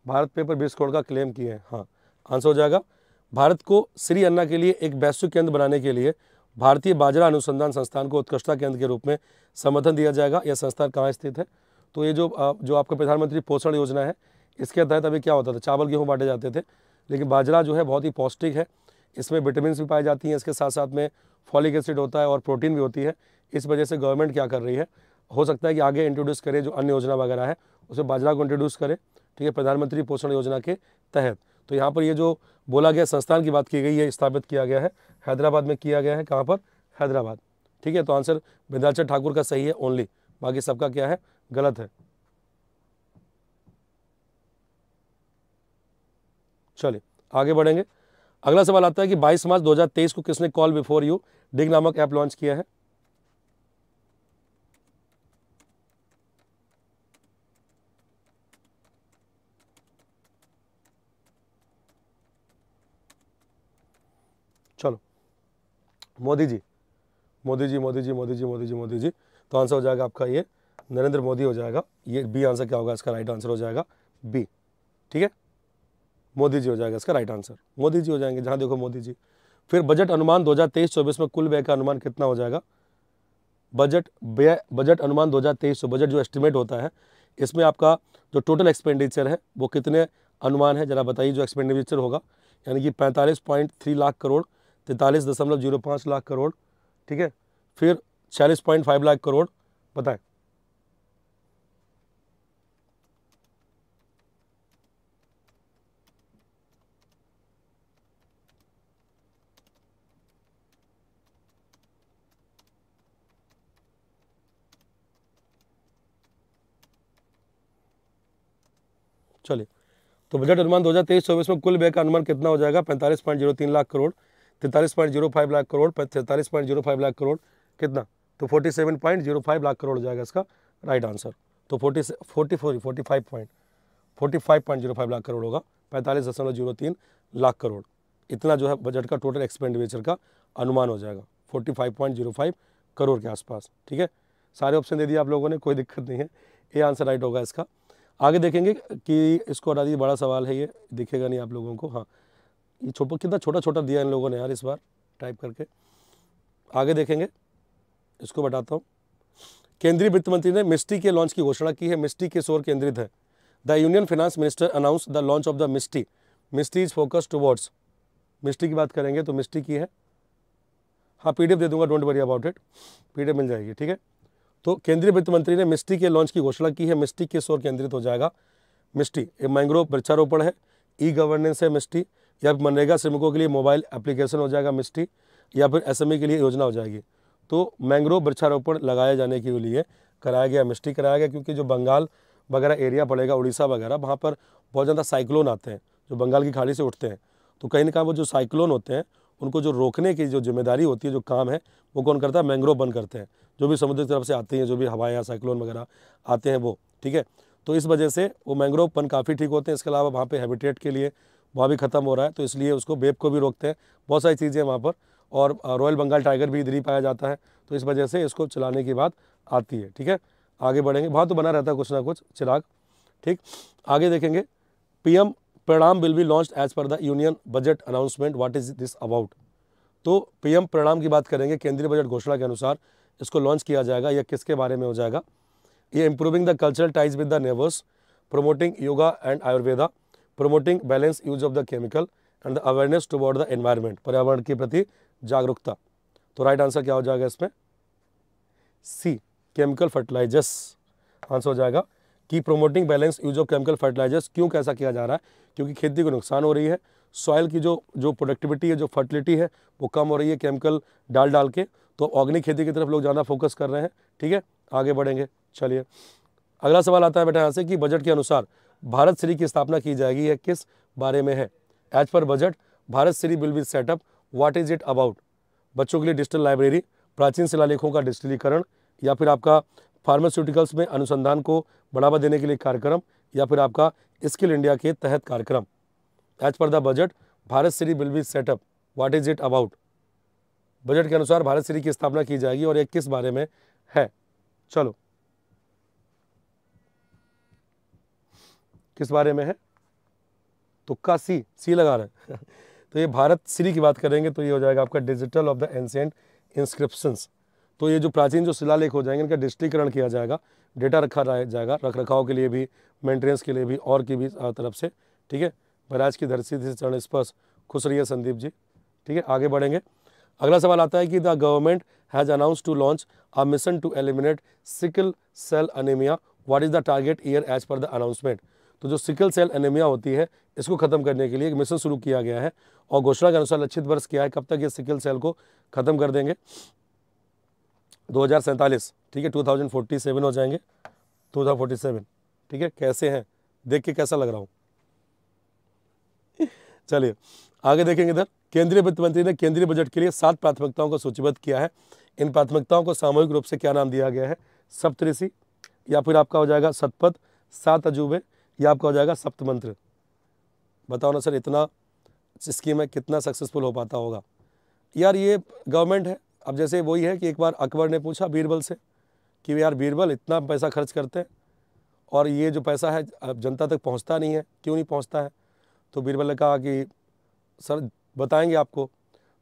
भारत पेपर बीस करोड़ का क्लेम किए हैं हाँ आंसर हो जाएगा भारत को श्री अन्ना के लिए एक वैश्विक केंद्र बनाने के लिए भारतीय बाजरा अनुसंधान संस्थान को उत्कृष्टता केंद्र के रूप में समर्थन दिया जाएगा यह संस्थान कहाँ स्थित है तो ये जो जो आपका प्रधानमंत्री पोषण योजना है इसके तहत अभी क्या होता था चावल गेहूँ बांटे जाते थे लेकिन बाजरा जो है बहुत ही पौष्टिक है इसमें विटामिन भी पाई जाती हैं इसके साथ साथ में फॉलिक एसिड होता है और प्रोटीन भी होती है इस वजह से गवर्नमेंट क्या कर रही है हो सकता है कि आगे इंट्रोड्यूस करें जो अन्य योजना वगैरह है उसमें बाजरा को इंट्रोड्यूस करें ठीक है प्रधानमंत्री पोषण योजना के तहत तो यहाँ पर ये जो बोला गया संस्थान की बात की गई है स्थापित किया गया है हैदराबाद में किया गया है कहाँ पर हैदराबाद ठीक है तो आंसर विंध्याचल ठाकुर का सही है ओनली बाकी सबका क्या है गलत है चलिए आगे बढ़ेंगे अगला सवाल आता है कि 22 मार्च 2023 को किसने कॉल बिफोर यू डिग नामक ऐप लॉन्च किया है चलो मोदी जी मोदी जी मोदी जी मोदी जी मोदी जी मोदी जी तो आंसर हो जाएगा आपका ये नरेंद्र मोदी हो जाएगा ये बी आंसर क्या होगा इसका राइट आंसर हो जाएगा बी ठीक है मोदी जी हो जाएगा इसका राइट आंसर मोदी जी हो जाएंगे जहाँ देखो मोदी जी फिर बजट अनुमान 2023-24 में कुल व्यय का अनुमान कितना हो जाएगा बजट व्यय बजट अनुमान 2023 बजट जो एस्टिमेट होता है इसमें आपका जो टोटल एक्सपेंडिचर है वो कितने अनुमान है जरा बताइए जो एक्सपेंडिचर होगा यानी कि पैंतालीस पॉइंट थ्री लाख करोड़ तैंतालीस दशमलव जीरो पाँच लाख करोड़ ठीक है फिर छियालीस पॉइंट फाइव लाख करोड़ बताएं चलिए तो बजट अनुमान दो हजार तेईस चौबीस में कुल व्यय का अनुमान कितना हो जाएगा पैंतालीस पॉइंट जीरो तीन लाख करोड़ तैंतालीस point zero five lakh crore तैंतालीस point zero five lakh crore कितना तो forty seven point zero five lakh crore हो जाएगा इसका राइट आंसर तो forty forty four forty five point forty five point zero five lakh crore होगा पैंतालीस दशमलव जीरो तीन लाख करोड़ इतना जो है बजट का टोटल एक्सपेंडिचर का अनुमान हो जाएगा forty five point zero five crore के आसपास ठीक है सारे ऑप्शन दे दिए आप लोगों ने कोई दिक्कत नहीं है ये आंसर राइट होगा इसका आगे देखेंगे कि इसको हटा दिए बड़ा सवाल है ये दिखेगा नहीं आप लोगों को हाँ ये छोटा कितना छोटा छोटा दिया इन लोगों ने यार इस बार टाइप करके आगे देखेंगे इसको बताता हूँ केंद्रीय वित्त मंत्री ने मिस्टी के लॉन्च की घोषणा की है मिस्टी के शोर केंद्रित है the union finance minister announce the launch of the MISHTI MISHTI is focus towards MISHTI की बात करेंगे तो मिस्टी की है हाँ पीडीएफ दे दूंगा don't worry about it P मिल जाएगी ठीक है तो केंद्रीय वित्त मंत्री ने मिस्टी के लॉन्च की घोषणा की है मिस्टी के शोर केंद्रित हो जाएगा मिस्टी ये मैंग्रोव वृक्षारोपण है ई गवर्नेंस है मिस्टी या मनरेगा श्रमिकों के लिए मोबाइल एप्लीकेशन हो जाएगा मिस्टी या फिर एसएमई के लिए योजना हो जाएगी तो मैंग्रोव वृक्षारोपण लगाए जाने के लिए कराया गया मिस्टी कराया गया क्योंकि जो बंगाल वगैरह एरिया पड़ेगा उड़ीसा वगैरह वहाँ पर बहुत ज़्यादा साइक्लोन आते हैं जो बंगाल की खाड़ी से उठते हैं तो कहीं ना कहीं वो जो साइक्लोन होते हैं उनको जो रोकने की जो जिम्मेदारी होती है जो काम है वो कौन करता है मैंग्रोव बन करते हैं जो भी समुद्र की तरफ से आती हैं जो भी हवाएँ साइक्लोन वगैरह आते हैं वो ठीक है तो इस वजह से वो मैंग्रोव पन काफ़ी ठीक होते हैं इसके अलावा वहाँ पर हैबिटेट के लिए वहाँ भी ख़त्म हो रहा है तो इसलिए उसको बेप को भी रोकते हैं बहुत सारी चीज़ें वहाँ पर और रॉयल बंगाल टाइगर भी इधर ही पाया जाता है तो इस वजह से इसको चलाने की बात आती है ठीक है आगे बढ़ेंगे वहाँ तो बना रहता है कुछ ना कुछ चिराग ठीक आगे देखेंगे PM PRANAM will be launch as per the union budget announcement what is this about तो पीएम प्रणाम की बात करेंगे केंद्रीय बजट घोषणा के अनुसार इसको लॉन्च किया जाएगा या किसके बारे में हो जाएगा ये improving the cultural ties with the neighbours promoting yoga and Ayurveda promoting balance use of the chemical and the awareness toward the environment पर्यावरण के प्रति जागरूकता तो राइट आंसर क्या हो जाएगा इसमें सी केमिकल फर्टिलाइजर्स आंसर हो जाएगा कि promoting balance use of chemical fertilisers क्यों कैसा किया जा रहा है क्योंकि खेती को नुकसान हो रही है सॉयल की जो जो प्रोडक्टिविटी है जो फर्टिलिटी है वो कम हो रही है केमिकल डाल डाल के तो ऑर्गेनिक खेती की तरफ लोग ज़्यादा फोकस कर रहे हैं ठीक है आगे बढ़ेंगे चलिए अगला सवाल आता है बेटा यहाँ से कि बजट के अनुसार भारत श्री की स्थापना की जाएगी यह किस बारे में है as per budget Bharat Shri will be set up what is it about बच्चों के लिए डिजिटल लाइब्रेरी प्राचीन शिलालेखों का डिजिटलीकरण या फिर आपका फार्मास्यूटिकल्स में अनुसंधान को बढ़ावा देने के लिए कार्यक्रम या फिर आपका स्किल इंडिया के तहत कार्यक्रम as per the budget Bharat Shri will be set up what is it about budget के अनुसार भारत श्री की स्थापना की जाएगी और यह किस बारे में है चलो किस बारे में है तुक्का सी सी लगा रहे तो ये भारत श्री की बात करेंगे तो ये हो जाएगा आपका digital of the ancient inscriptions तो ये जो प्राचीन जो शिलालेख हो जाएंगे इनका डिजिटलीकरण किया जाएगा डेटा रखा जाएगा रख रखाव के लिए भी मेंटेनेंस के लिए भी और की भी तरफ से ठीक है महाराज की धरती से चरण स्पर्श खुश रहिए संदीप जी ठीक है आगे बढ़ेंगे अगला सवाल आता है कि the government has announce to launch a mission to eliminate sickle cell anaemia what is the target year as per the announcement तो जो सिकल सेल एनेमिया होती है इसको ख़त्म करने के लिए एक मिशन शुरू किया गया है और घोषणा के अनुसार लक्षित वर्ष किया है कब तक ये सिकल सेल को ख़त्म कर देंगे दो ठीक है टू हो जाएंगे टू ठीक है कैसे हैं देख के कैसा लग रहा हूँ चलिए आगे देखेंगे इधर केंद्रीय वित्त मंत्री ने केंद्रीय बजट के लिए सात प्राथमिकताओं को सूचीबद्ध किया है इन प्राथमिकताओं को सामूहिक रूप से क्या नाम दिया गया है सप्तऋषि या फिर आपका हो जाएगा सतपथ सात अजूबे ये आपका हो जाएगा सप्त मंत्र बताओ ना सर इतना स्कीम है कितना सक्सेसफुल हो पाता होगा यार ये गवर्नमेंट है अब जैसे वही है कि एक बार अकबर ने पूछा बीरबल से कि यार बीरबल इतना पैसा खर्च करते हैं और ये जो पैसा है अब जनता तक पहुंचता नहीं है क्यों नहीं पहुंचता है तो बीरबल ने कहा कि सर बताएंगे आपको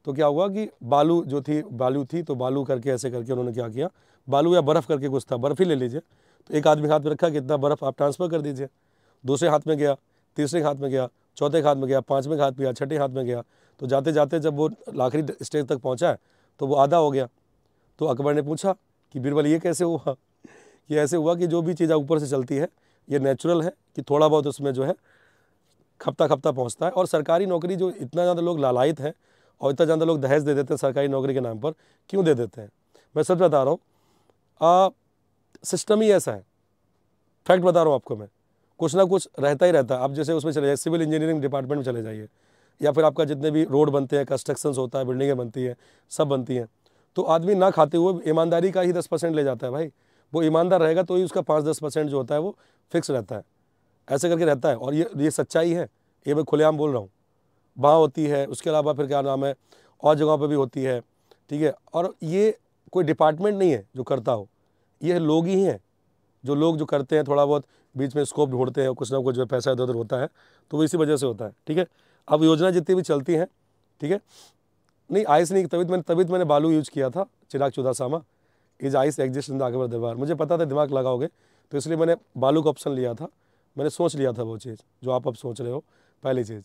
तो क्या हुआ कि बालू जो थी बालू थी तो बालू करके ऐसे करके उन्होंने क्या किया बालू या बर्फ़ करके कुछ था बर्फ़ ही ले लीजिए तो एक आदमी हाथ में रखा कि इतना बर्फ़ आप ट्रांसफ़र कर दीजिए दूसरे हाथ में गया तीसरे हाथ में गया चौथे हाथ में गया पाँचवें हाथ में गया छठे हाथ में गया तो जाते जाते जब वो आखिरी स्टेज तक पहुँचा है तो वो आधा हो गया तो अकबर ने पूछा कि बीरबल ये कैसे हुआ ये ऐसे हुआ कि जो भी चीज़ ऊपर से चलती है ये नेचुरल है कि थोड़ा बहुत उसमें जो है खपता खपता पहुंचता है और सरकारी नौकरी जो इतना ज़्यादा लोग लालायित हैं और इतना ज़्यादा लोग दहेज दे देते हैं सरकारी नौकरी के नाम पर क्यों दे देते हैं मैं सच बता रहा हूँ सिस्टम ही ऐसा है फैक्ट बता रहा हूँ आपको मैं कुछ ना कुछ रहता ही रहता है आप जैसे उसमें चले जाइए सिविल इंजीनियरिंग डिपार्टमेंट में चले जाइए या फिर आपका जितने भी रोड बनते हैं कंस्ट्रक्शन होता है बिल्डिंगें बनती हैं सब बनती हैं तो आदमी ना खाते हुए ईमानदारी का ही दस परसेंट ले जाता है भाई वो ईमानदार रहेगा तो ही उसका पाँच दस परसेंट जो होता है वो फिक्स रहता है ऐसे करके रहता है और ये ये सच्चाई है ये मैं खुलेआम बोल रहा हूँ बाँ होती है उसके अलावा फिर क्या नाम है और जगहों पर भी होती है ठीक है और ये कोई डिपार्टमेंट नहीं है जो करता हो ये लोग ही हैं जो लोग जो करते हैं थोड़ा बहुत बीच में स्कोप ढूंढते हैं कुछ ना कुछ जो पैसा इधर उधर होता है तो वो इसी वजह से होता है ठीक है अब योजना जितनी भी चलती हैं ठीक है नहीं आइस नहीं तभी तो मैंने तभी तो मैंने बालू यूज़ किया था चिराग सामा is ice exist in the Akbar durbar मुझे पता था दिमाग लगाओगे तो इसलिए मैंने बालू का ऑप्शन लिया था मैंने सोच लिया था वो चीज़ जो आप अब सोच रहे हो पहली चीज़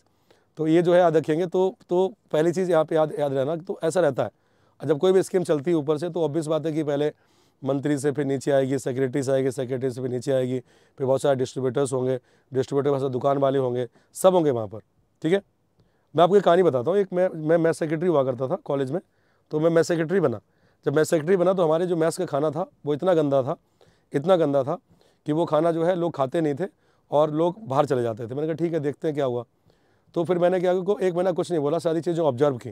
तो ये जो है याद रखेंगे तो तो पहली चीज़ यहाँ पे याद याद रहना तो ऐसा रहता है जब कोई भी स्कीम चलती है ऊपर से तो ऑब्वियस बात है कि पहले मंत्री से फिर नीचे आएगी सेक्रेटरी से आएगी सेक्रेटरी से फिर नीचे आएगी फिर बहुत सारे डिस्ट्रीब्यूटर्स होंगे डिस्ट्रीब्यूटर के साथ दुकान वाले होंगे सब होंगे वहाँ पर ठीक है मैं आपको एक कहानी बताता हूँ एक मैं मैं मैथ सेक्रेटरी हुआ करता था कॉलेज में तो मैं मैथ सेक्रेटरी बना जब मैथ सेक्रेटरी बना तो हमारे जो मैथ्स का खाना था वो इतना गंदा था इतना गंदा था कि वो खाना जो है लोग खाते नहीं थे और लोग बाहर चले जाते थे मैंने कहा ठीक है देखते हैं क्या हुआ तो फिर मैंने क्या को एक महीना कुछ नहीं बोला सारी चीज़ें ऑब्जर्व की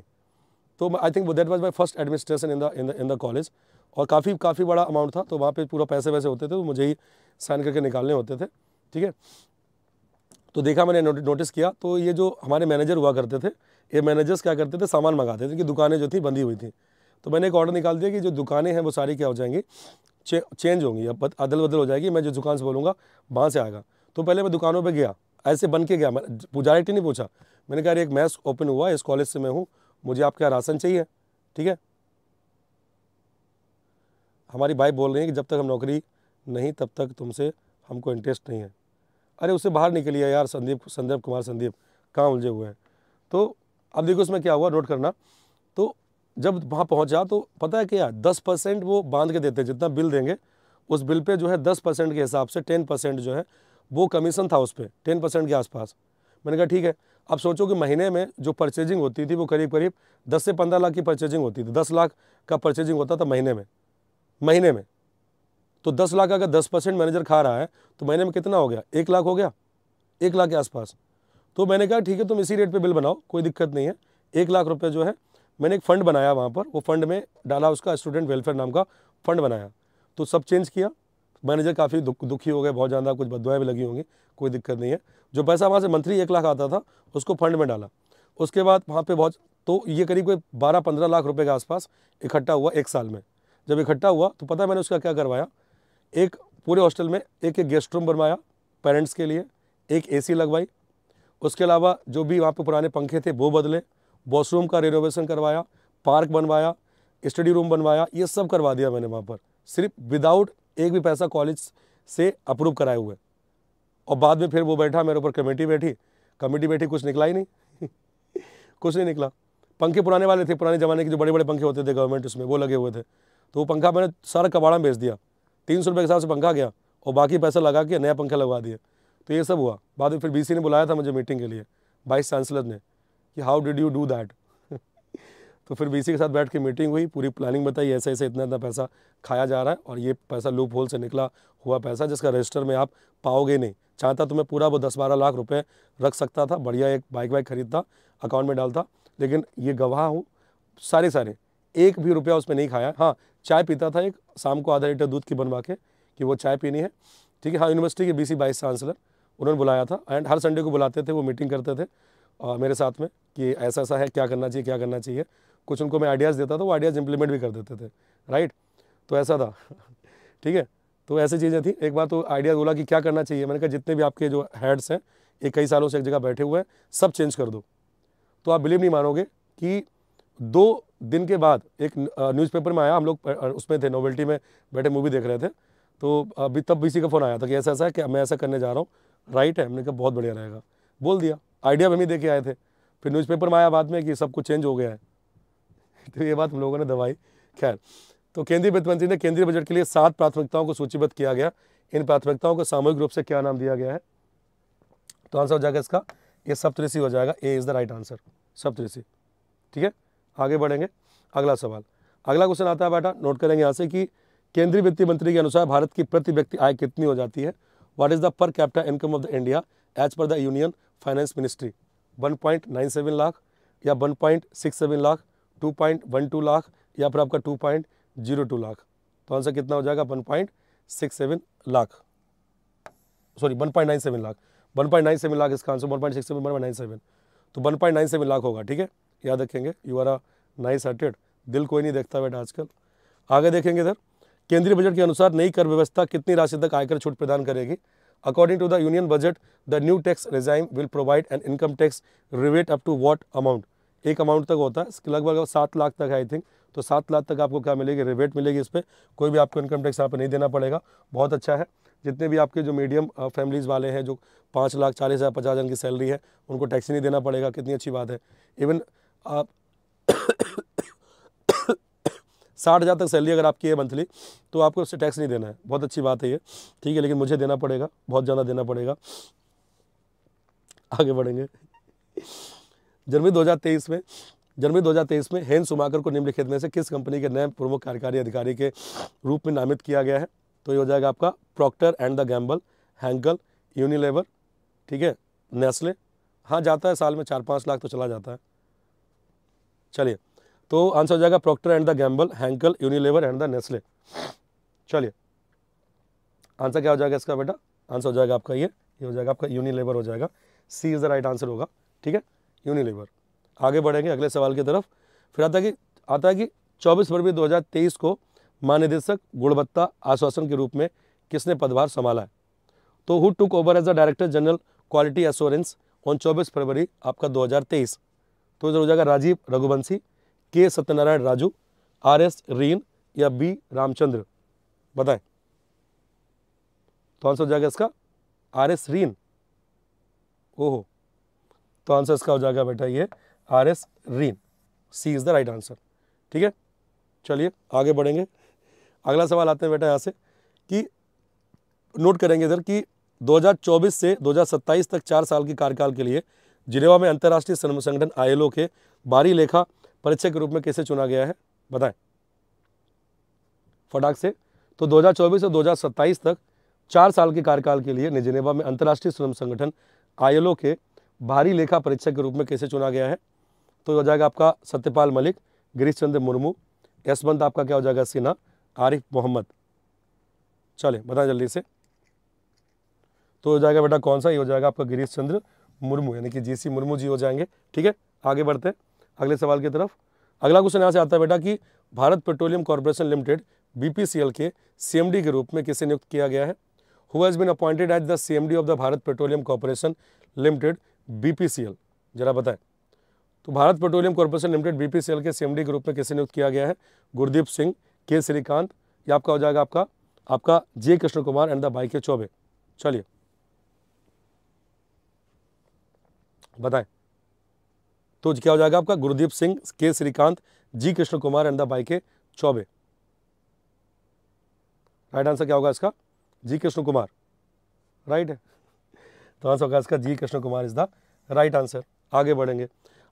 तो I think that was my first administration in the in the in the college और काफ़ी काफ़ी बड़ा अमाउंट था तो वहाँ पे पूरा पैसे वैसे होते थे तो मुझे ही साइन करके निकालने होते थे ठीक है तो देखा मैंने नोटिस किया तो ये जो हमारे मैनेजर हुआ करते थे ये मैनेजर्स क्या करते थे सामान मंगाते थे कि दुकानें जो थी बंदी हुई थी तो मैंने एक ऑर्डर निकाल दिया कि जो दुकानें हैं वो सारी क्या हो जाएंगी चे, चेंज होंगी अब अदल बदल हो जाएगी मैं जो दुकान से बोलूँगा वहाँ से आएगा तो पहले मैं दुकानों पर गया ऐसे बन के गया मैं नहीं पूछा मैंने कहा एक मैथ ओपन हुआ इस कॉलेज से मैं हूँ मुझे आपके यहाँ राशन चाहिए ठीक है हमारी भाई बोल रही है कि जब तक हम नौकरी नहीं तब तक तुमसे हमको इंटरेस्ट नहीं है अरे उससे बाहर निकलिए यार संदीप संदीप कुमार संदीप कहाँ उलझे हुए हैं तो अब देखो उसमें क्या हुआ नोट करना तो जब वहाँ पहुँचा तो पता है क्या दस परसेंट वो बांध के देते हैं जितना बिल देंगे उस बिल पे जो है दस परसेंट के हिसाब से टेन परसेंट जो है वो कमीशन था उस पर टेन परसेंट के आसपास मैंने कहा ठीक है अब सोचो कि महीने में जो परचेजिंग होती थी वो करीब करीब दस से पंद्रह लाख की परचेजिंग होती थी दस लाख का परचेजिंग होता था महीने में महीने में तो दस लाख अगर दस परसेंट मैनेजर खा रहा है तो महीने में कितना हो गया एक लाख हो गया एक लाख के आसपास तो मैंने कहा ठीक है तुम इसी रेट पे बिल बनाओ कोई दिक्कत नहीं है एक लाख रुपये जो है मैंने एक फ़ंड बनाया वहाँ पर वो फंड में डाला उसका स्टूडेंट वेलफेयर नाम का फंड बनाया तो सब चेंज किया मैनेजर काफ़ी दुख, दुखी हो गए बहुत ज़्यादा कुछ बदवाएँ भी लगी होंगी कोई दिक्कत नहीं है जो पैसा वहाँ से मंथली एक लाख आता था उसको फंड में डाला उसके बाद वहाँ पर बहुत तो ये करीब कोई बारह पंद्रह लाख रुपये के आसपास इकट्ठा हुआ एक साल में जब इकट्ठा हुआ तो पता मैंने उसका क्या करवाया एक पूरे हॉस्टल में एक एक गेस्ट रूम बनवाया पेरेंट्स के लिए एक एसी लगवाई उसके अलावा जो भी वहाँ पे पुराने पंखे थे वो बदले वॉशरूम का रिनोवेशन करवाया पार्क बनवाया स्टडी रूम बनवाया ये सब करवा दिया मैंने वहाँ पर सिर्फ विदाउट एक भी पैसा कॉलेज से अप्रूव कराए हुए और बाद में फिर वो बैठा मेरे ऊपर कमेटी बैठी कमेटी बैठी कुछ निकला ही नहीं कुछ नहीं निकला पंखे पुराने वाले थे पुराने ज़माने के जो बड़े बड़े पंखे होते थे गवर्नमेंट उसमें वो लगे हुए थे तो वो पंखा मैंने सारा कबाड़ा में बेच दिया तीन सौ रुपये के हिसाब से पंखा गया और बाकी पैसा लगा के नया पंखा लगवा दिया तो ये सब हुआ बाद में फिर बी ने बुलाया था मुझे मीटिंग के लिए वाइस चांसलर ने कि how did you do that तो फिर बी के साथ बैठ के मीटिंग हुई पूरी प्लानिंग बताई ऐसे ऐसे इतना इतना पैसा खाया जा रहा है और ये पैसा लूप होल से निकला हुआ पैसा जिसका रजिस्टर में आप पाओगे नहीं चाहता तो मैं पूरा वो दस बारह लाख रुपए रख सकता था बढ़िया एक बाइक वाइक खरीदता अकाउंट में डालता लेकिन ये गवाह हूँ सारे सारे एक भी रुपया उसमें नहीं खाया हाँ चाय पीता था एक शाम को आधा लीटर दूध की बनवा के कि वो चाय पीनी है ठीक है हाँ यूनिवर्सिटी के बीसी वाइस चांसलर उन्होंने बुलाया था एंड हर संडे को बुलाते थे वो मीटिंग करते थे आ, मेरे साथ में कि ऐसा ऐसा है क्या करना चाहिए क्या करना चाहिए कुछ उनको मैं आइडियाज़ देता था वो आइडियाज़ इम्प्लीमेंट भी कर देते थे राइट तो ऐसा था ठीक है तो ऐसी चीज़ें थी एक बार तो आइडियाज़ बोला कि क्या करना चाहिए मैंने कहा जितने भी आपके जो हेड्स हैं ये कई सालों से एक जगह बैठे हुए हैं सब चेंज कर दो तो आप बिलीव नहीं मानोगे कि दो दिन के बाद एक न्यूज़पेपर में आया हम लोग उसमें थे नोवेल्टी में बैठे मूवी देख रहे थे तो अभी तब बीसी का फ़ोन आया था कि ऐसा ऐसा है कि मैं ऐसा करने जा रहा हूँ राइट है हमने कहा बहुत बढ़िया रहेगा बोल दिया आइडिया भी हम ही दे आए थे फिर न्यूज़पेपर में आया बाद में कि सब कुछ चेंज हो गया है तो ये बात हम लोगों ने दवाई खैर तो केंद्रीय वित्त मंत्री ने केंद्रीय बजट के लिए सात प्राथमिकताओं को सूचीबद्ध किया गया इन प्राथमिकताओं को सामूहिक रूप से क्या नाम दिया गया है तो आंसर हो जाएगा इसका ये सप्तऋषि हो जाएगा A is the right answer Saptarishi ठीक है आगे बढ़ेंगे अगला सवाल अगला क्वेश्चन आता है बेटा नोट करेंगे यहाँ से कि केंद्रीय वित्त मंत्री के अनुसार भारत की प्रति व्यक्ति आय कितनी हो जाती है what is the per capita income of the India as per the union finance ministry 1.97 lakh या 1.67 लाख 2.12 लाख या फिर आपका 2.02 लाख तो आंसर कितना हो जाएगा 1.67 लाख सॉरी 1.97 लाख 1.97 लाख इसका आंसर 1.67 1.97 तो 1.97 लाख होगा ठीक है याद रखेंगे you are a nice hearted दिल कोई नहीं देखता बेटा आजकल आगे देखेंगे सर केंद्रीय बजट के अनुसार नई कर व्यवस्था कितनी राशि तक आयकर छूट प्रदान करेगी according to the union budget the new tax regime will provide an income tax rebate up to what amount एक अमाउंट तक होता है लगभग सात लाख तक आई थिंक तो सात लाख तक आपको क्या मिलेगी रिबेट मिलेगी इस पर कोई भी आपको इनकम टैक्स यहाँ पर नहीं देना पड़ेगा बहुत अच्छा है जितने भी आपके जो मीडियम फैमिलीज़ वाले हैं जो पाँच लाख चालीस हज़ार पचास हज़ार की सैलरी है उनको टैक्स नहीं देना पड़ेगा कितनी अच्छी बात है इवन आप साठ हज़ार तक सैलरी अगर आपकी है मंथली तो आपको उससे टैक्स नहीं देना है बहुत अच्छी बात है ये ठीक है लेकिन मुझे देना पड़ेगा बहुत ज़्यादा देना पड़ेगा आगे बढ़ेंगे जनवरी 2023 में जनवरी 2023 में हेन सुमाकर को निम्नलिखित में से किस कंपनी के नए प्रमुख कार्यकारी अधिकारी के रूप में नामित किया गया है तो ये हो जाएगा आपका Procter and the Gamble Henkel Unilever ठीक है नेस्ले हाँ जाता है साल में चार पाँच लाख तो चला जाता है चलिए तो आंसर हो जाएगा Procter and the Gamble Henkel Unilever and the Nestle चलिए आंसर क्या हो जाएगा इसका बेटा आंसर हो जाएगा आपका ये ये हो जाएगा आपका यूनिलेवर हो जाएगा C is the right answer होगा ठीक है यूनिलेवर आगे बढ़ेंगे अगले सवाल की तरफ फिर आता है कि आता है कि चौबीस फरवरी 2023 को महानिदेशक गुणवत्ता आश्वासन के रूप में किसने पदभार संभाला है तो who took over as the director general quality assurance on चौबीस फरवरी आपका तेईस तो इधर हो जाएगा Rajiv Raghuvanshi K Satyanarayana Raju R S रीन या बी रामचंद्र बताएं तो आंसर हो जाएगा इसका आर एस रीन ओहो तो आंसर इसका हो जाएगा बेटा ये आर एस रीन C is the right answer ठीक है चलिए आगे बढ़ेंगे अगला सवाल आते हैं बेटा यहाँ से कि नोट करेंगे इधर कि 2024 से 2027 तक चार साल के कार्यकाल के लिए जिनेवा में अंतर्राष्ट्रीय श्रम संगठन आईएलओ के बारी लेखा परीक्षक के रूप में कैसे चुना गया है बताएं फटाक से तो 2024 से 2027 तक चार साल के कार्यकाल के लिए जिनेवा में अंतर्राष्ट्रीय श्रम संगठन आईएलओ के भारी लेखा परीक्षक के रूप में कैसे चुना गया है तो हो जाएगा आपका सत्यपाल मलिक गिरीश चंद्र मुर्मू यशवंत आपका क्या हो जाएगा सिन्हा आरिफ मोहम्मद चले बताएं जल्दी से तो हो जाएगा बेटा कौन सा ये हो जाएगा आपका गिरीश चंद्र मुर्मू यानी कि जीसी मुर्मू जी हो जाएंगे ठीक है आगे बढ़ते हैं अगले सवाल की तरफ अगला क्वेश्चन यहाँ से आता है बेटा कि Bharat petroleum corporation limited B के सीएमडी के रूप में किसे नियुक्त किया गया है who has been appointed as the D of the Bharat petroleum corporation limited L जरा बताएं तो Bharat petroleum corporation limited BPCL के सीएमडी के रूप में किसे नियुक्त किया गया है तो गुरदीप सिंह के श्रीकांत या आपका हो जाएगा आपका आपका J Krishna Kumar and D B K Choubey चलिए बताएं तो क्या हो जाएगा आपका Gurdeep Singh K Srikanth G Krishna Kumar and D B K Choubey right answer क्या होगा इसका जी कृष्ण कुमार राइट है तो आंसर होगा इसका G Krishna Kumar is the right answer आगे बढ़ेंगे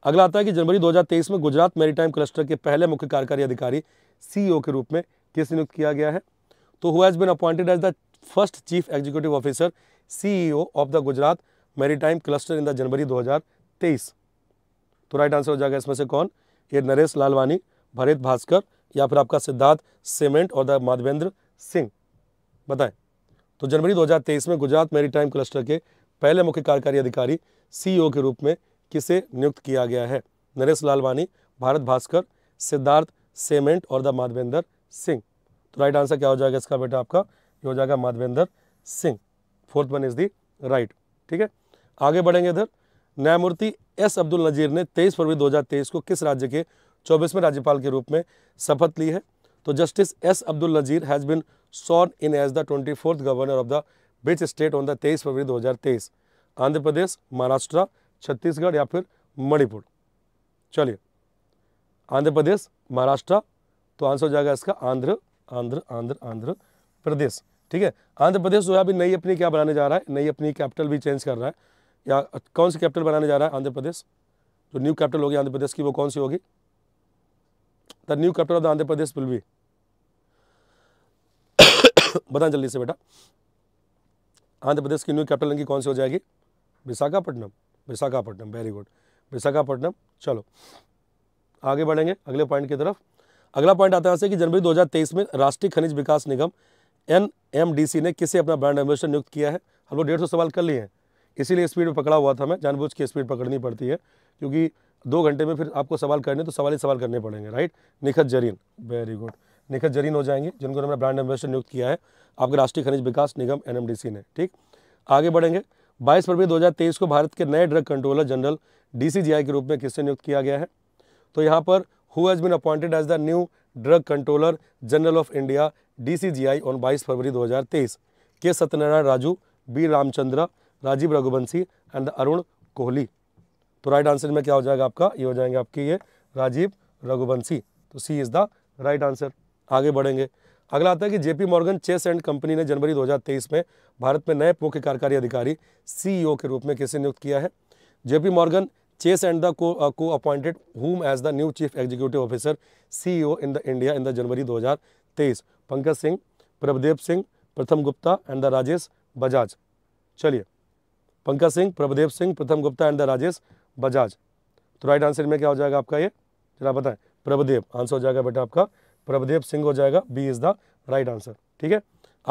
अगला आता है कि जनवरी 2023 में गुजरात मेरीटाइम क्लस्टर के पहले मुख्य कार्यकारी अधिकारी सीईओ e के रूप में किस नियुक्त किया गया है तो who has been appointed as the first chief executive officer CEO of the Gujarat maritime cluster in the January 2023 तो राइट आंसर हो जाएगा इसमें से कौन ये नरेश लालवानी भरत भास्कर या फिर आपका सिद्धार्थ सीमेंट और द माधवेंद्र सिंह बताएं तो जनवरी 2023 में गुजरात मैरीटाइम क्लस्टर के पहले मुख्य कार्यकारी अधिकारी सीईओ e के रूप में किसे नियुक्त किया गया है नरेश लालवानी भारत भास्कर सिद्धार्थ सेमेंट और द माधवेंद्र सिंह तो राइट आंसर क्या हो जाएगा इसका बेटा आपका ये हो जाएगा Madhavendra Singh fourth one is the right ठीक है आगे बढ़ेंगे इधर न्यायमूर्ति एस अब्दुल नज़ीर ने 23 फरवरी 2023 को किस राज्य के 24वें राज्यपाल के रूप में शपथ ली है तो justice S Abdul Nazeer has been sworn in as the twenty governor of the which state on the तेईस फरवरी 2023 आंध्र प्रदेश महाराष्ट्र छत्तीसगढ़ या फिर मणिपुर चलिए आंध्र प्रदेश महाराष्ट्र तो आंसर हो जाएगा इसका आंध्र आंध्र आंध्र आंध्र प्रदेश ठीक है आंध्र प्रदेश जो है अभी नई अपनी क्या बनाने जा रहा है नई अपनी कैपिटल भी चेंज कर रहा है या कौन सी कैपिटल बनाने जा रहा है आंध्र प्रदेश जो न्यू कैपिटल होगी आंध्र प्रदेश की वो कौन सी होगी the new capital of the Andhra Pradesh will be बता जल्दी से बेटा आंध्र प्रदेश की न्यू कैपिटल की कौन सी हो जाएगी विशाखापट्टनम विशाखापट्टनम वेरी गुड विशाखापट्टनम चलो आगे बढ़ेंगे अगले पॉइंट की तरफ अगला पॉइंट आता है कि जनवरी 2023 में राष्ट्रीय खनिज विकास निगम एन ने किसे अपना ब्रांड एम्बेसडर नियुक्त किया है हम लोग डेढ़ सौ सवाल कर लिए हैं इसीलिए स्पीड में पकड़ा हुआ था मैं जानबूझ के स्पीड पकड़नी पड़ती है क्योंकि दो घंटे में फिर आपको सवाल करने तो सवाल ही सवाल करने पड़ेंगे right Nikhat Zareen very good Nikhat Zareen हो जाएंगे जिनको हमने ब्रांड एम्बेसडर नियुक्त किया है आपके राष्ट्रीय खनिज विकास निगम एन ने ठीक आगे बढ़ेंगे बाईस फरवरी दो को भारत के नए ड्रग कंट्रोलर जनरल डी के रूप में किससे नियुक्त किया गया है तो यहाँ पर who has been appointed as the new drug controller general of India I on 22 फरवरी 2023 K Satyanarayana Raju B Ramachandra Rajiv Raghuvanshi and Arun Kohli तो राइट आंसर में क्या हो जाएगा आपका ये हो जाएंगे आपके ये राजीव रघुवंशी तो C is the right answer आगे बढ़ेंगे अगला आता है कि JP Morgan Chase and company ने जनवरी 2023 में भारत में नए मुख्य कार्यकारी अधिकारी सीईओ e के रूप में किसे नियुक्त किया है JP Morgan Chase and the co appointed whom as the new chief executive officer CEO in the India in the January 2023 Pankaj Singh Prabhdev Singh Pratham Gupta and D Rajesh Bajaj चलिए पंकज सिंह प्रभदेव सिंह प्रथम गुप्ता एंड द राजेश बजाज तो राइट आंसर में क्या हो जाएगा आपका ये जरा बताएं प्रभदेव आंसर हो जाएगा बेटा आपका प्रभदेव सिंह हो जाएगा B is the right answer ठीक है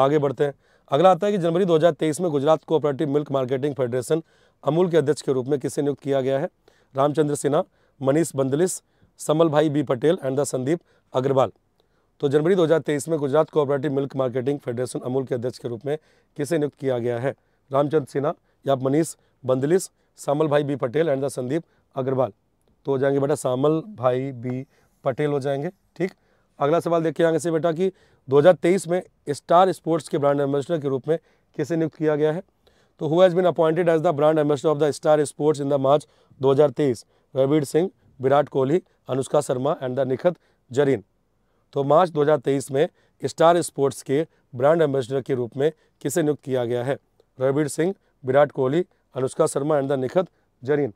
आगे बढ़ते हैं अगला आता है कि जनवरी 2023 में Gujarat cooperative milk marketing federation Amul के अध्यक्ष के रूप में किसे नियुक्त किया गया है Ramchandra Sinha Manish Bandlish Shamal bhai B Patel and D Sandeep Agarwal तो जनवरी 2023 में Gujarat cooperative milk marketing federation Amul के अध्यक्ष के रूप में किसे नियुक्त किया गया है रामचंद्र सिन्हा या Manish Bandlish Shamal bhai B Patel and D Sandeep Agarwal तो हो जाएंगे बेटा सामल भाई बी पटेल हो जाएंगे ठीक अगला सवाल देखिए आगे से बेटा कि 2023 में स्टार स्पोर्ट्स के ब्रांड एम्बेसडर के रूप में किसे नियुक्त किया गया है तो who has been appointed as the brand ambassador of the Star Sports in the March 2023 रवीर सिंह विराट कोहली अनुष्का शर्मा एंड द निखत जरीन तो मार्च 2023 में स्टार स्पोर्ट्स के ब्रांड एम्बेसडर के रूप में किसे नियुक्त किया गया है रवीर सिंह विराट कोहली अनुष्का शर्मा एंड द निखत जरीन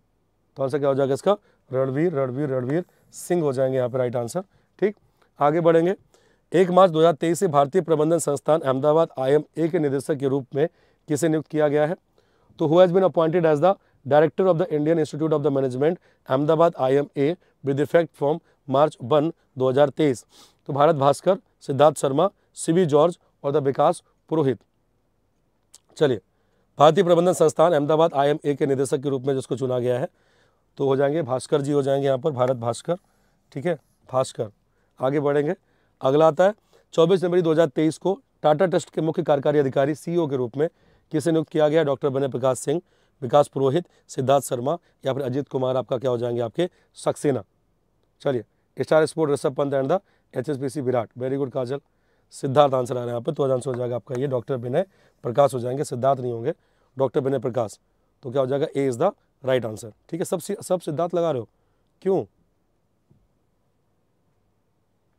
तो आंसर क्या हो जाएगा इसका रणवीर रणवीर रणवीर सिंह हो जाएंगे यहाँ पर राइट आंसर ठीक आगे बढ़ेंगे एक मार्च 2023 से भारतीय प्रबंधन संस्थान अहमदाबाद आई के निदेशक के रूप में किसे नियुक्त किया गया है तो who has been appointed as the director of the Indian institute of the management Ahmedabad I M A with effect from March one तेईस तो भारत भास्कर सिद्धार्थ शर्मा सीबी जॉर्ज और द विकास पुरोहित चलिए भारतीय प्रबंधन संस्थान अहमदाबाद ए के निदेशक के रूप में जिसको चुना गया है तो हो जाएंगे भास्कर जी हो जाएंगे यहाँ पर भारत भास्कर ठीक है भास्कर आगे बढ़ेंगे अगला आता है चौबीस जनवरी दो को टाटा ट्रस्ट के मुख्य कार्यकारी अधिकारी सी के रूप में किसे नियुक्त किया गया डॉक्टर बने प्रकाश सिंह विकास पुरोहित सिद्धार्थ शर्मा या फिर अजीत कुमार आपका क्या हो जाएंगे आपके सक्सेना चलिए Star Sport Rishabh Pant and D H Virat very good Kajal Siddharth answer आ रहा है यहाँ पे तो आंसर हो जाएगा आपका ये डॉक्टर विनय प्रकाश हो जाएंगे सिद्धार्थ नहीं होंगे डॉक्टर विनय प्रकाश तो क्या हो जाएगा A is the right answer ठीक है सब सब सिद्धार्थ लगा रहे हो क्यों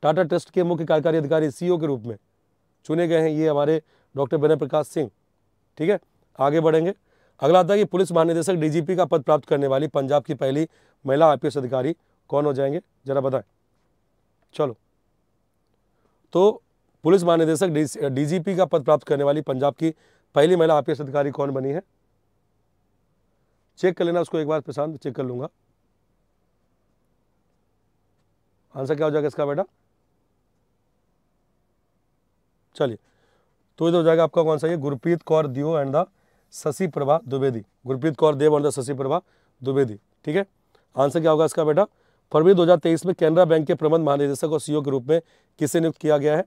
टाटा ट्रस्ट के मुख्य कार्यकारी अधिकारी सीईओ e के रूप में चुने गए हैं ये हमारे डॉक्टर विनय प्रकाश सिंह ठीक है आगे बढ़ेंगे अगला आता है कि पुलिस महानिदेशक डीजीपी का पद प्राप्त करने वाली पंजाब की पहली महिला आईपीएस अधिकारी कौन हो जाएंगे जरा बताएं चलो तो पुलिस महानिदेशक डीजीपी का पद प्राप्त करने वाली पंजाब की पहली महिला आपके अधिकारी कौन बनी है चेक कर लेना उसको एक बार प्रशांत चेक कर लूंगा आंसर क्या हो जाएगा इसका बेटा चलिए तो इधर हो जाएगा आपका कौन सा ये Gurpreet Kaur Deo and D Shashi Prabha Dwivedi Gurpreet Kaur Deo and D Shashi Prabha Dwivedi ठीक है आंसर क्या होगा इसका बेटा फरवरी 2023 में कैनरा बैंक के प्रबंध महानिदेशक और सीईओ के रूप में किसे नियुक्त किया गया है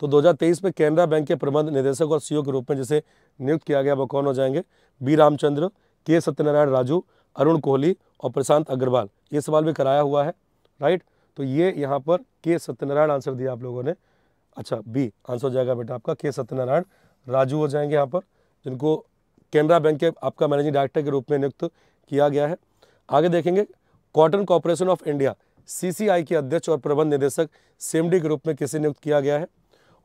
तो 2023 में कैनरा बैंक के प्रबंध निदेशक और सीईओ के रूप में जिसे नियुक्त किया गया वो कौन हो जाएंगे बी रामचंद्र के सत्यनारायण राजू अरुण कोहली और प्रशांत अग्रवाल ये सवाल भी कराया हुआ है राइट तो ये यहाँ पर के सत्यनारायण आंसर दिया आप लोगों ने अच्छा बी आंसर हो जाएगा बेटा आपका के सत्यनारायण राजू हो जाएंगे यहाँ पर जिनको कैनरा बैंक के आपका मैनेजिंग डायरेक्टर के रूप में नियुक्त किया गया है आगे देखेंगे cotton corporation of India CCI के अध्यक्ष और प्रबंध निदेशक सेमडी के रूप में किसे नियुक्त किया गया है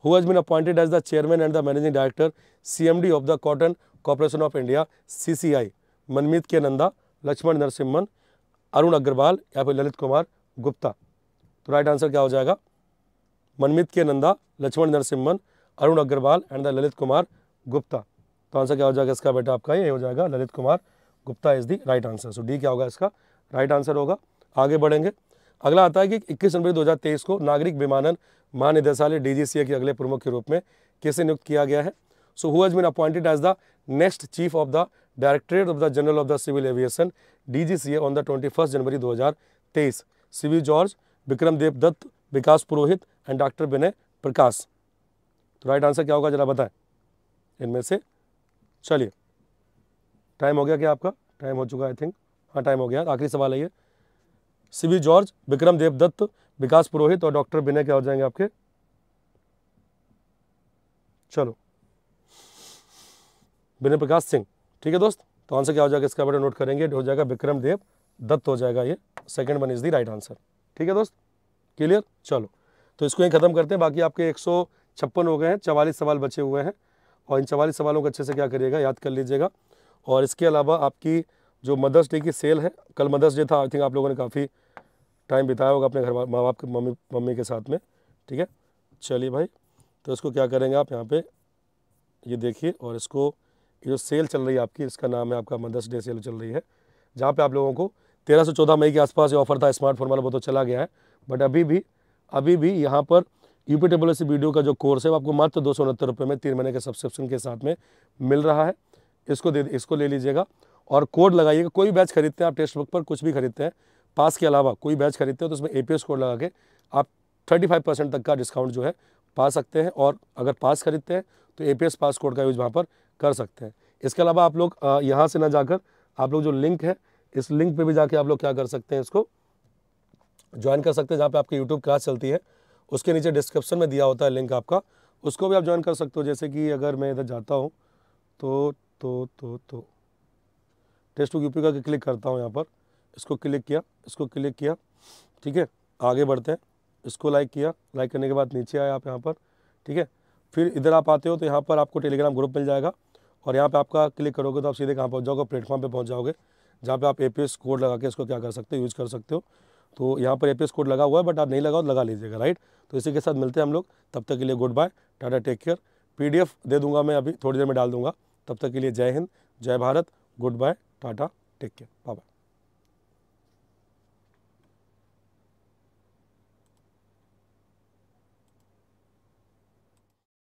appointed as the chairman and the managing director C M D of the cotton corporation of India C C I Manmeet K Nanda Lakshman Narasimhan Arun Agarwal या फिर ललित कुमार गुप्ता तो राइट आंसर क्या हो जाएगा Manmeet K Nanda Lakshman Narasimhan Arun Agarwal and D Lalit Kumar Gupta तो आंसर क्या हो जाएगा इसका बेटा आपका ये हो जाएगा Lalit Kumar Gupta is the right answer so D क्या होगा इसका राइट आंसर होगा आगे बढ़ेंगे अगला आता है कि इक्कीस जनवरी दो को नागरिक विमानन महानिदेशालय डीजीसीए के अगले प्रमुख के रूप में कैसे नियुक्त किया गया है so who's been appointed as the next chief of the directorate of the general of the civil aviation DGCA on the twenty January 2023 C V George Vikram Dev Dutt Vikas Purohit and doctor Vinay Prakash तो राइट आंसर क्या होगा जरा बताएं इनमें से चलिए टाइम हो गया क्या आपका टाइम हो चुका आई थिंक हाँ टाइम हो गया आखिरी सवाल है ये सीवी जॉर्ज विक्रम देवदत्त विकास पुरोहित और डॉक्टर विनय क्या हो जाएंगे आपके चलो विनय प्रकाश सिंह ठीक है दोस्त तो आंसर क्या हो जाएगा इसका बेटा नोट करेंगे हो जाएगा विक्रम देव दत्त हो जाएगा ये second one is the right answer ठीक है दोस्त क्लियर चलो तो इसको यहीं ख़त्म करते हैं बाकी आपके एक हो गए हैं चवालीस सवाल बचे हुए हैं और इन चवालीस सवालों को अच्छे से क्या करिएगा याद कर लीजिएगा और इसके अलावा आपकी जो मदर्स डे की सेल है कल मदर्स डे था आई थिंक आप लोगों ने काफ़ी टाइम बिताया होगा अपने घर माँ बाप के मम्मी मम्मी के साथ में ठीक है चलिए भाई तो इसको क्या करेंगे आप यहाँ पे ये देखिए और इसको ये जो सेल चल रही है आपकी इसका नाम है आपका मदर्स डे सेल चल रही है जहाँ पे आप लोगों को तेरह से चौदह मई के आसपास ये ऑफर था स्मार्टफोन वाला वो तो चला गया है बट अभी भी अभी भी यहाँ पर यू पी टेबल वीडियो का जो कोर्स है वो आपको मात्र दो सौ उनहत्तर रुपये में तीन महीने के सब्सक्रिप्शन के साथ में मिल रहा है इसको दे इसको ले लीजिएगा और कोड लगाइएगा कोई बैच खरीदते हैं आप टेक्स्ट बुक पर कुछ भी खरीदते हैं पास के अलावा कोई बैच खरीदते हैं तो उसमें ए कोड लगा के आप थर्टी फाइव परसेंट तक का डिस्काउंट जो है पा सकते हैं और अगर पास खरीदते हैं तो ए पास कोड का यूज़ वहाँ पर कर सकते हैं इसके अलावा आप लोग यहाँ से ना जाकर आप लोग जो लिंक है इस लिंक पर भी जाके आप लोग क्या कर सकते हैं इसको ज्वाइन कर सकते हैं जहाँ पर आपकी यूट्यूब क्लास चलती है उसके नीचे डिस्क्रिप्शन में दिया होता है लिंक आपका उसको भी आप ज्वाइन कर सकते हो जैसे कि अगर मैं इधर जाता हूँ तो तो तो तो टेस्ट टू यूपी का के क्लिक करता हूँ यहाँ पर इसको क्लिक किया इसको क्लिक किया ठीक है आगे बढ़ते हैं इसको लाइक किया लाइक करने के बाद नीचे आए आप यहाँ पर ठीक है फिर इधर आप आते हो तो यहाँ पर आपको टेलीग्राम ग्रुप मिल जाएगा और यहाँ पे आपका क्लिक करोगे तो आप सीधे कहाँ पहुँच जाओगे प्लेटफॉर्म पे पहुँच जाओगे जहाँ पे आप ए कोड लगा के इसको क्या कर सकते हो यूज़ कर सकते हो तो यहाँ पर ए कोड लगा हुआ है बट आप नहीं लगाओ तो लगा लीजिएगा राइट तो इसी के साथ मिलते हैं हम लोग तब तक के लिए good bye tata take care पी दे दूंगा मैं अभी थोड़ी देर में डाल दूंगा तब तक के लिए जय हिंद जय Bharat good bye Tata, take care. Bye bye.